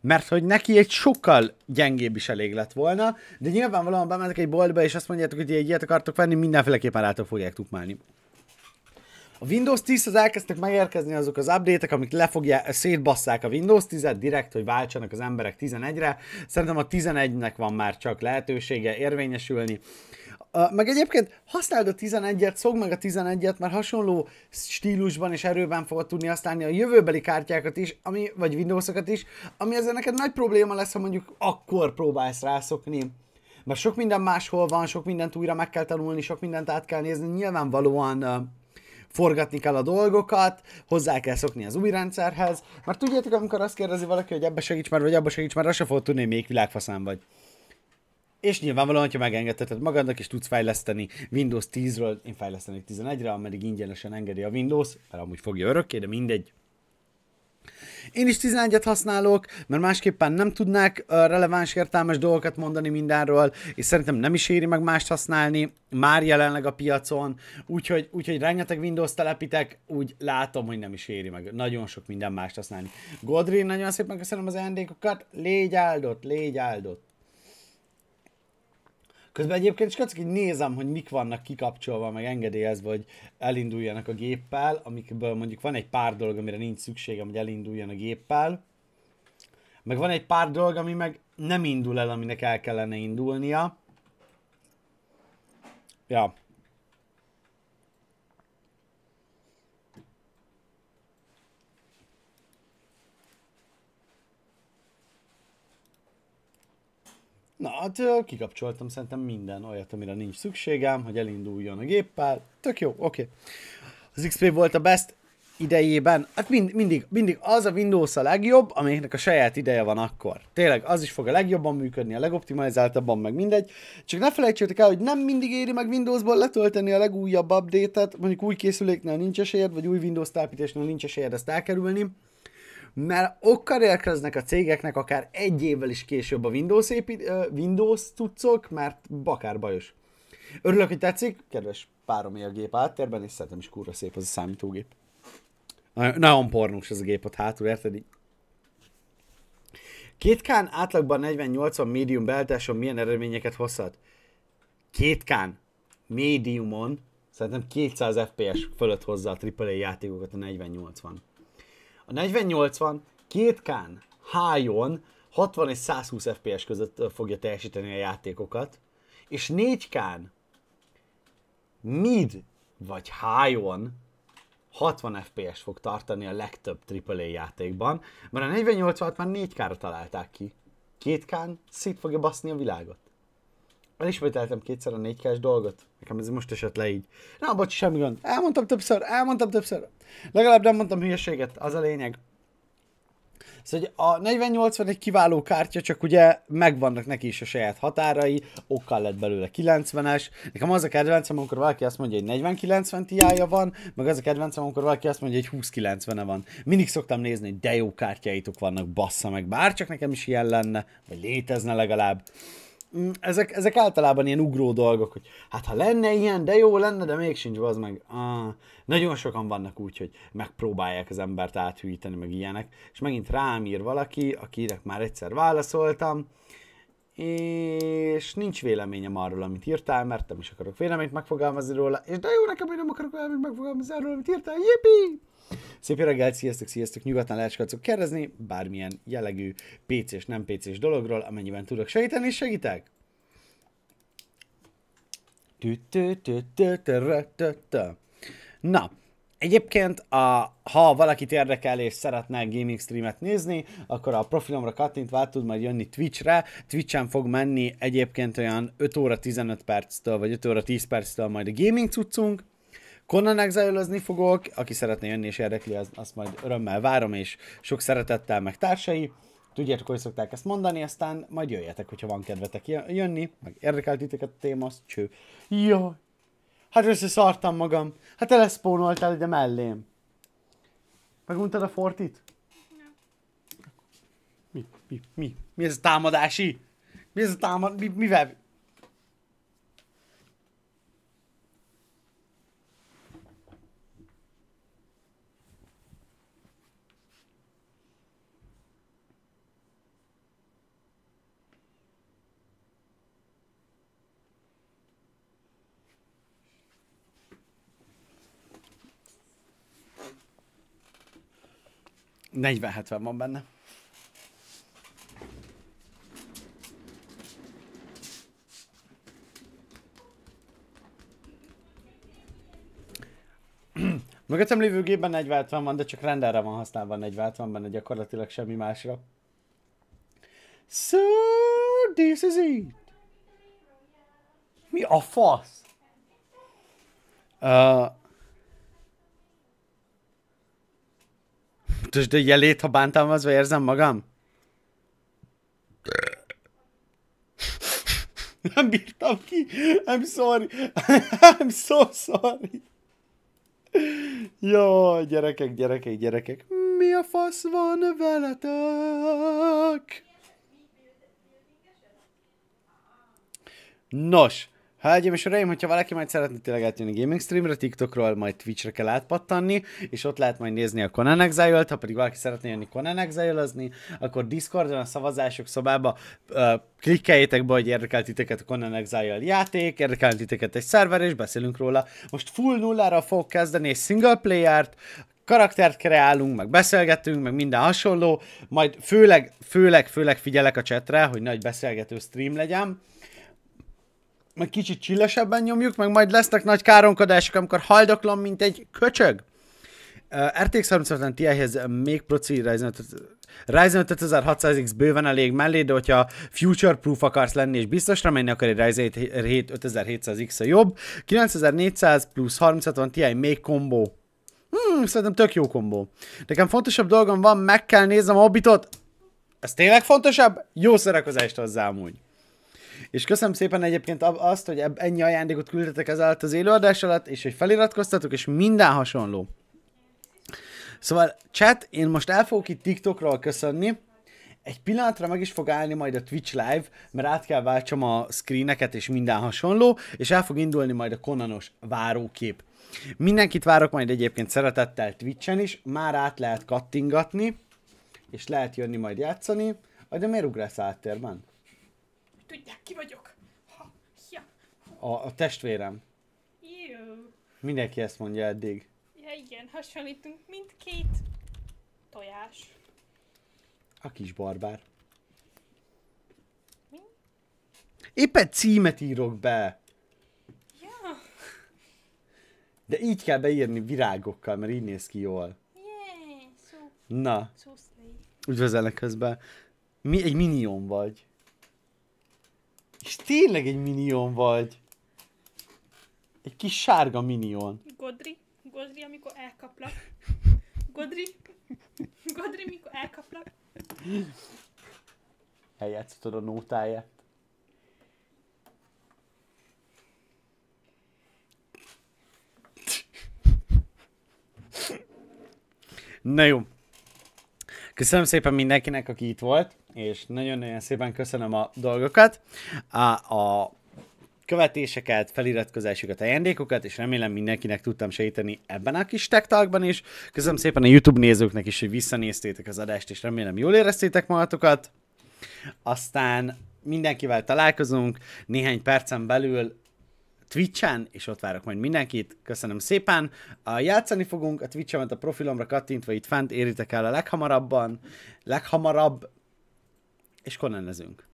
mert hogy neki egy sokkal gyengébb is elég lett volna, de nyilvánvalóan bemennek egy boltba, és azt mondjátok, hogy egy ilyet akartok venni, mindenféleképpen rátok fogják tukmálni. A Windows 10 az elkezdtek megérkezni azok az update-ek, amik lefogják, szétbasszák a Windows 10-et direkt, hogy váltsanak az emberek 11-re. Szerintem a 11-nek van már csak lehetősége érvényesülni. Meg egyébként használd a 11-et, szog meg a 11-et, mert hasonló stílusban és erőben fogod tudni használni a jövőbeli kártyákat is, ami, vagy Windowsokat is, ami ezzel neked nagy probléma lesz, ha mondjuk akkor próbálsz rászokni. Mert sok minden máshol van, sok mindent újra meg kell tanulni, sok mindent át kell nézni, nyilvánvalóan forgatni kell a dolgokat, hozzá kell szokni az új rendszerhez, mert tudjátok, amikor azt kérdezi valaki, hogy ebbe segíts már, vagy abba segíts már, azt sem fogod tudni, hogy még világfaszán vagy és nyilvánvalóan, ha megengedheted magadnak, is tudsz fejleszteni Windows 10-ről, én fejlesztenék 11-re, ameddig ingyenesen engedi a Windows, mert amúgy fogja örökké, de mindegy. Én is 11-et használok, mert másképpen nem tudnák releváns értelmes dolgokat mondani mindenről, és szerintem nem is éri meg mást használni, már jelenleg a piacon, úgyhogy, úgyhogy rengeteg Windows telepítek, úgy látom, hogy nem is éri meg nagyon sok minden mást használni. Godrin, nagyon szépen köszönöm az ajándékokat, légy áldott, légy áldott! Közben egyébként csak hogy nézem, hogy mik vannak kikapcsolva, meg engedélyezve, hogy elinduljanak a géppel, amikből mondjuk van egy pár dolog, amire nincs szükségem, hogy elinduljon a géppel, meg van egy pár dolog, ami meg nem indul el, aminek el kellene indulnia. Ja. Na, hát kikapcsoltam szerintem minden olyat, amire nincs szükségem, hogy elinduljon a géppel. Tök jó, oké. Okay. Az XP volt a best idejében, hát mind, mindig, mindig az a Windows a legjobb, amelyiknek a saját ideje van akkor. Tényleg, az is fog a legjobban működni, a legoptimalizáltabban, meg mindegy. Csak ne felejtsétek el, hogy nem mindig éri meg Windowsból letölteni a legújabb update-et, mondjuk új készüléknél nincs esélyed, vagy új Windows telepítésnél nincs esélyed ezt elkerülni mert okkal érkeznek a cégeknek akár egy évvel is később a Windows, épít, Windows tudszok, mert bakár bajos. Örülök, hogy tetszik, kedves párom él gép áttérben, és szerintem is kurva szép az a számítógép. Nagyon pornós ez a gép ott hátul, érted? Így Kétkán átlagban 40-80 médium beltáson milyen eredményeket hozhat? Kétkán médiumon szerintem 200 FPS fölött hozza a AAA játékokat a 40-80. A 4080 két kán hájon 60 és 120 FPS között fogja teljesíteni a játékokat, és 4 kán mid vagy hájon 60 FPS fog tartani a legtöbb AAA játékban, mert a 4080 már 4K-ra találták ki. 2K-n szét fogja baszni a világot. Elismételtem kétszer a 4 dolgot. Nekem ez most esett le így. Na, bocs, semmi gond. Elmondtam többször, elmondtam többször. Legalább nem mondtam hülyeséget, az a lényeg. Szóval a 4080 egy kiváló kártya, csak ugye megvannak neki is a saját határai, okkal lett belőle 90-es. Nekem az a kedvencem, amikor valaki azt mondja, hogy 4090 ti van, meg az a kedvencem, amikor valaki azt mondja, hogy 2090-e van. Mindig szoktam nézni, hogy de jó kártyáitok vannak, bassza meg, bár csak nekem is ilyen lenne, vagy létezne legalább. Mm, ezek, ezek általában ilyen ugró dolgok, hogy hát ha lenne ilyen, de jó lenne, de még sincs, az meg. Ah, nagyon sokan vannak úgy, hogy megpróbálják az embert áthűíteni, meg ilyenek, és megint rám ír valaki, akinek már egyszer válaszoltam, és nincs véleményem arról, amit írtál, mert nem is akarok véleményt megfogalmazni róla, és de jó nekem, hogy nem akarok véleményt megfogalmazni arról, amit írtál, jippi! Szép jó reggelt, sziasztok, sziasztok, nyugodtan lehetszkodszok kérdezni bármilyen jellegű pc és nem pc és dologról, amennyiben tudok segíteni, és segítek. Na, Egyébként, a, ha valakit érdekel és szeretne gaming streamet nézni, akkor a profilomra kattintva át tud majd jönni Twitchre. Twitchen fog menni egyébként olyan 5 óra 15 perctől, vagy 5 óra 10 perctől majd a gaming cuccunk, Conan exile fogok, aki szeretné jönni és érdekli, az, azt majd örömmel várom, és sok szeretettel meg társai. Tudjátok, hogy szokták ezt mondani, aztán majd jöjjetek, hogyha van kedvetek jönni, meg érdekel titeket a téma, az cső. Jaj, hát összeszartam magam. Hát leszpónoltál ide mellém. Meguntad a fortit? Mi, mi, mi? Mi ez a támadási? Mi ez a támad... Mi, mivel? 40-70 van benne. Mögöttem lévő gépben 40 van, de csak rendelre van használva 40 benne, gyakorlatilag semmi másra. So, this is it. Mi a fasz? Uh, Pontos, de jelét, ha bántalmazva érzem magam? Nem bírtam ki. I'm sorry. I'm so sorry. Jó, gyerekek, gyerekek, gyerekek. Mi a fasz van veletek? Nos, Hölgyeim és uraim, hogyha valaki majd szeretne tényleg átjönni gaming streamre, TikTokról majd Twitchre kell átpattanni, és ott lehet majd nézni a Conan exile ha pedig valaki szeretne jönni Conan exile akkor Discordon a szavazások szobába uh, klikkeljétek be, hogy érdekel titeket a Conan Exile játék, érdekel titeket egy szerver, és beszélünk róla. Most full nullára fog kezdeni egy single player-t, karaktert kreálunk, meg beszélgetünk, meg minden hasonló, majd főleg, főleg, főleg figyelek a csetre, hogy nagy beszélgető stream legyen, meg kicsit csillesebben nyomjuk, meg majd lesznek nagy káronkodások, amikor haldoklom, mint egy köcsög. Uh, RTX 3070 ti még proci Ryzen 5, Ryzen 5600X bőven elég mellé, de hogyha future proof akarsz lenni és biztosra menni, akkor egy Ryzen 7 5700X a jobb. 9400 plusz 3060 Ti még kombó. Hmm, szerintem tök jó kombó. Nekem fontosabb dolgom van, meg kell néznem a hobbitot. Ez tényleg fontosabb? Jó szórakozást hozzá amúgy. És köszönöm szépen egyébként azt, hogy ennyi ajándékot küldtetek ez alatt az élőadás alatt, és hogy feliratkoztatok, és minden hasonló. Szóval, chat, én most el fogok itt TikTokról köszönni, egy pillanatra meg is fog állni majd a Twitch Live, mert át kell váltsam a screeneket és minden hasonló, és el fog indulni majd a konanos várókép. Mindenkit várok majd egyébként szeretettel Twitchen is, már át lehet kattingatni, és lehet jönni majd játszani. Vagy de miért ugrálsz áttérben? tudják, ki vagyok. Ha, ja. A, a testvérem. Jó. Mindenki ezt mondja eddig. Ja igen, hasonlítunk mindkét tojás. A kis barbár. Mi? Éppen címet írok be. Ja. De így kell beírni virágokkal, mert így néz ki jól. Yeah, so, Na. So Üdvözellek közben. Mi, egy minion vagy tényleg egy minion vagy. Egy kis sárga minion. Godri, Godri, amikor elkaplak. Godri, Godri, amikor elkaplak. Eljátszottad a nótáját. Na jó. Köszönöm szépen mindenkinek, aki itt volt és nagyon-nagyon szépen köszönöm a dolgokat, a, a követéseket, feliratkozásokat, ajándékokat, és remélem mindenkinek tudtam segíteni ebben a kis tektalkban is. Köszönöm szépen a YouTube nézőknek is, hogy visszanéztétek az adást, és remélem jól éreztétek magatokat. Aztán mindenkivel találkozunk néhány percen belül Twitch-en, és ott várok majd mindenkit. Köszönöm szépen. A játszani fogunk, a Twitch-emet a profilomra kattintva itt fent éritek el a leghamarabban, leghamarabb és konenezünk.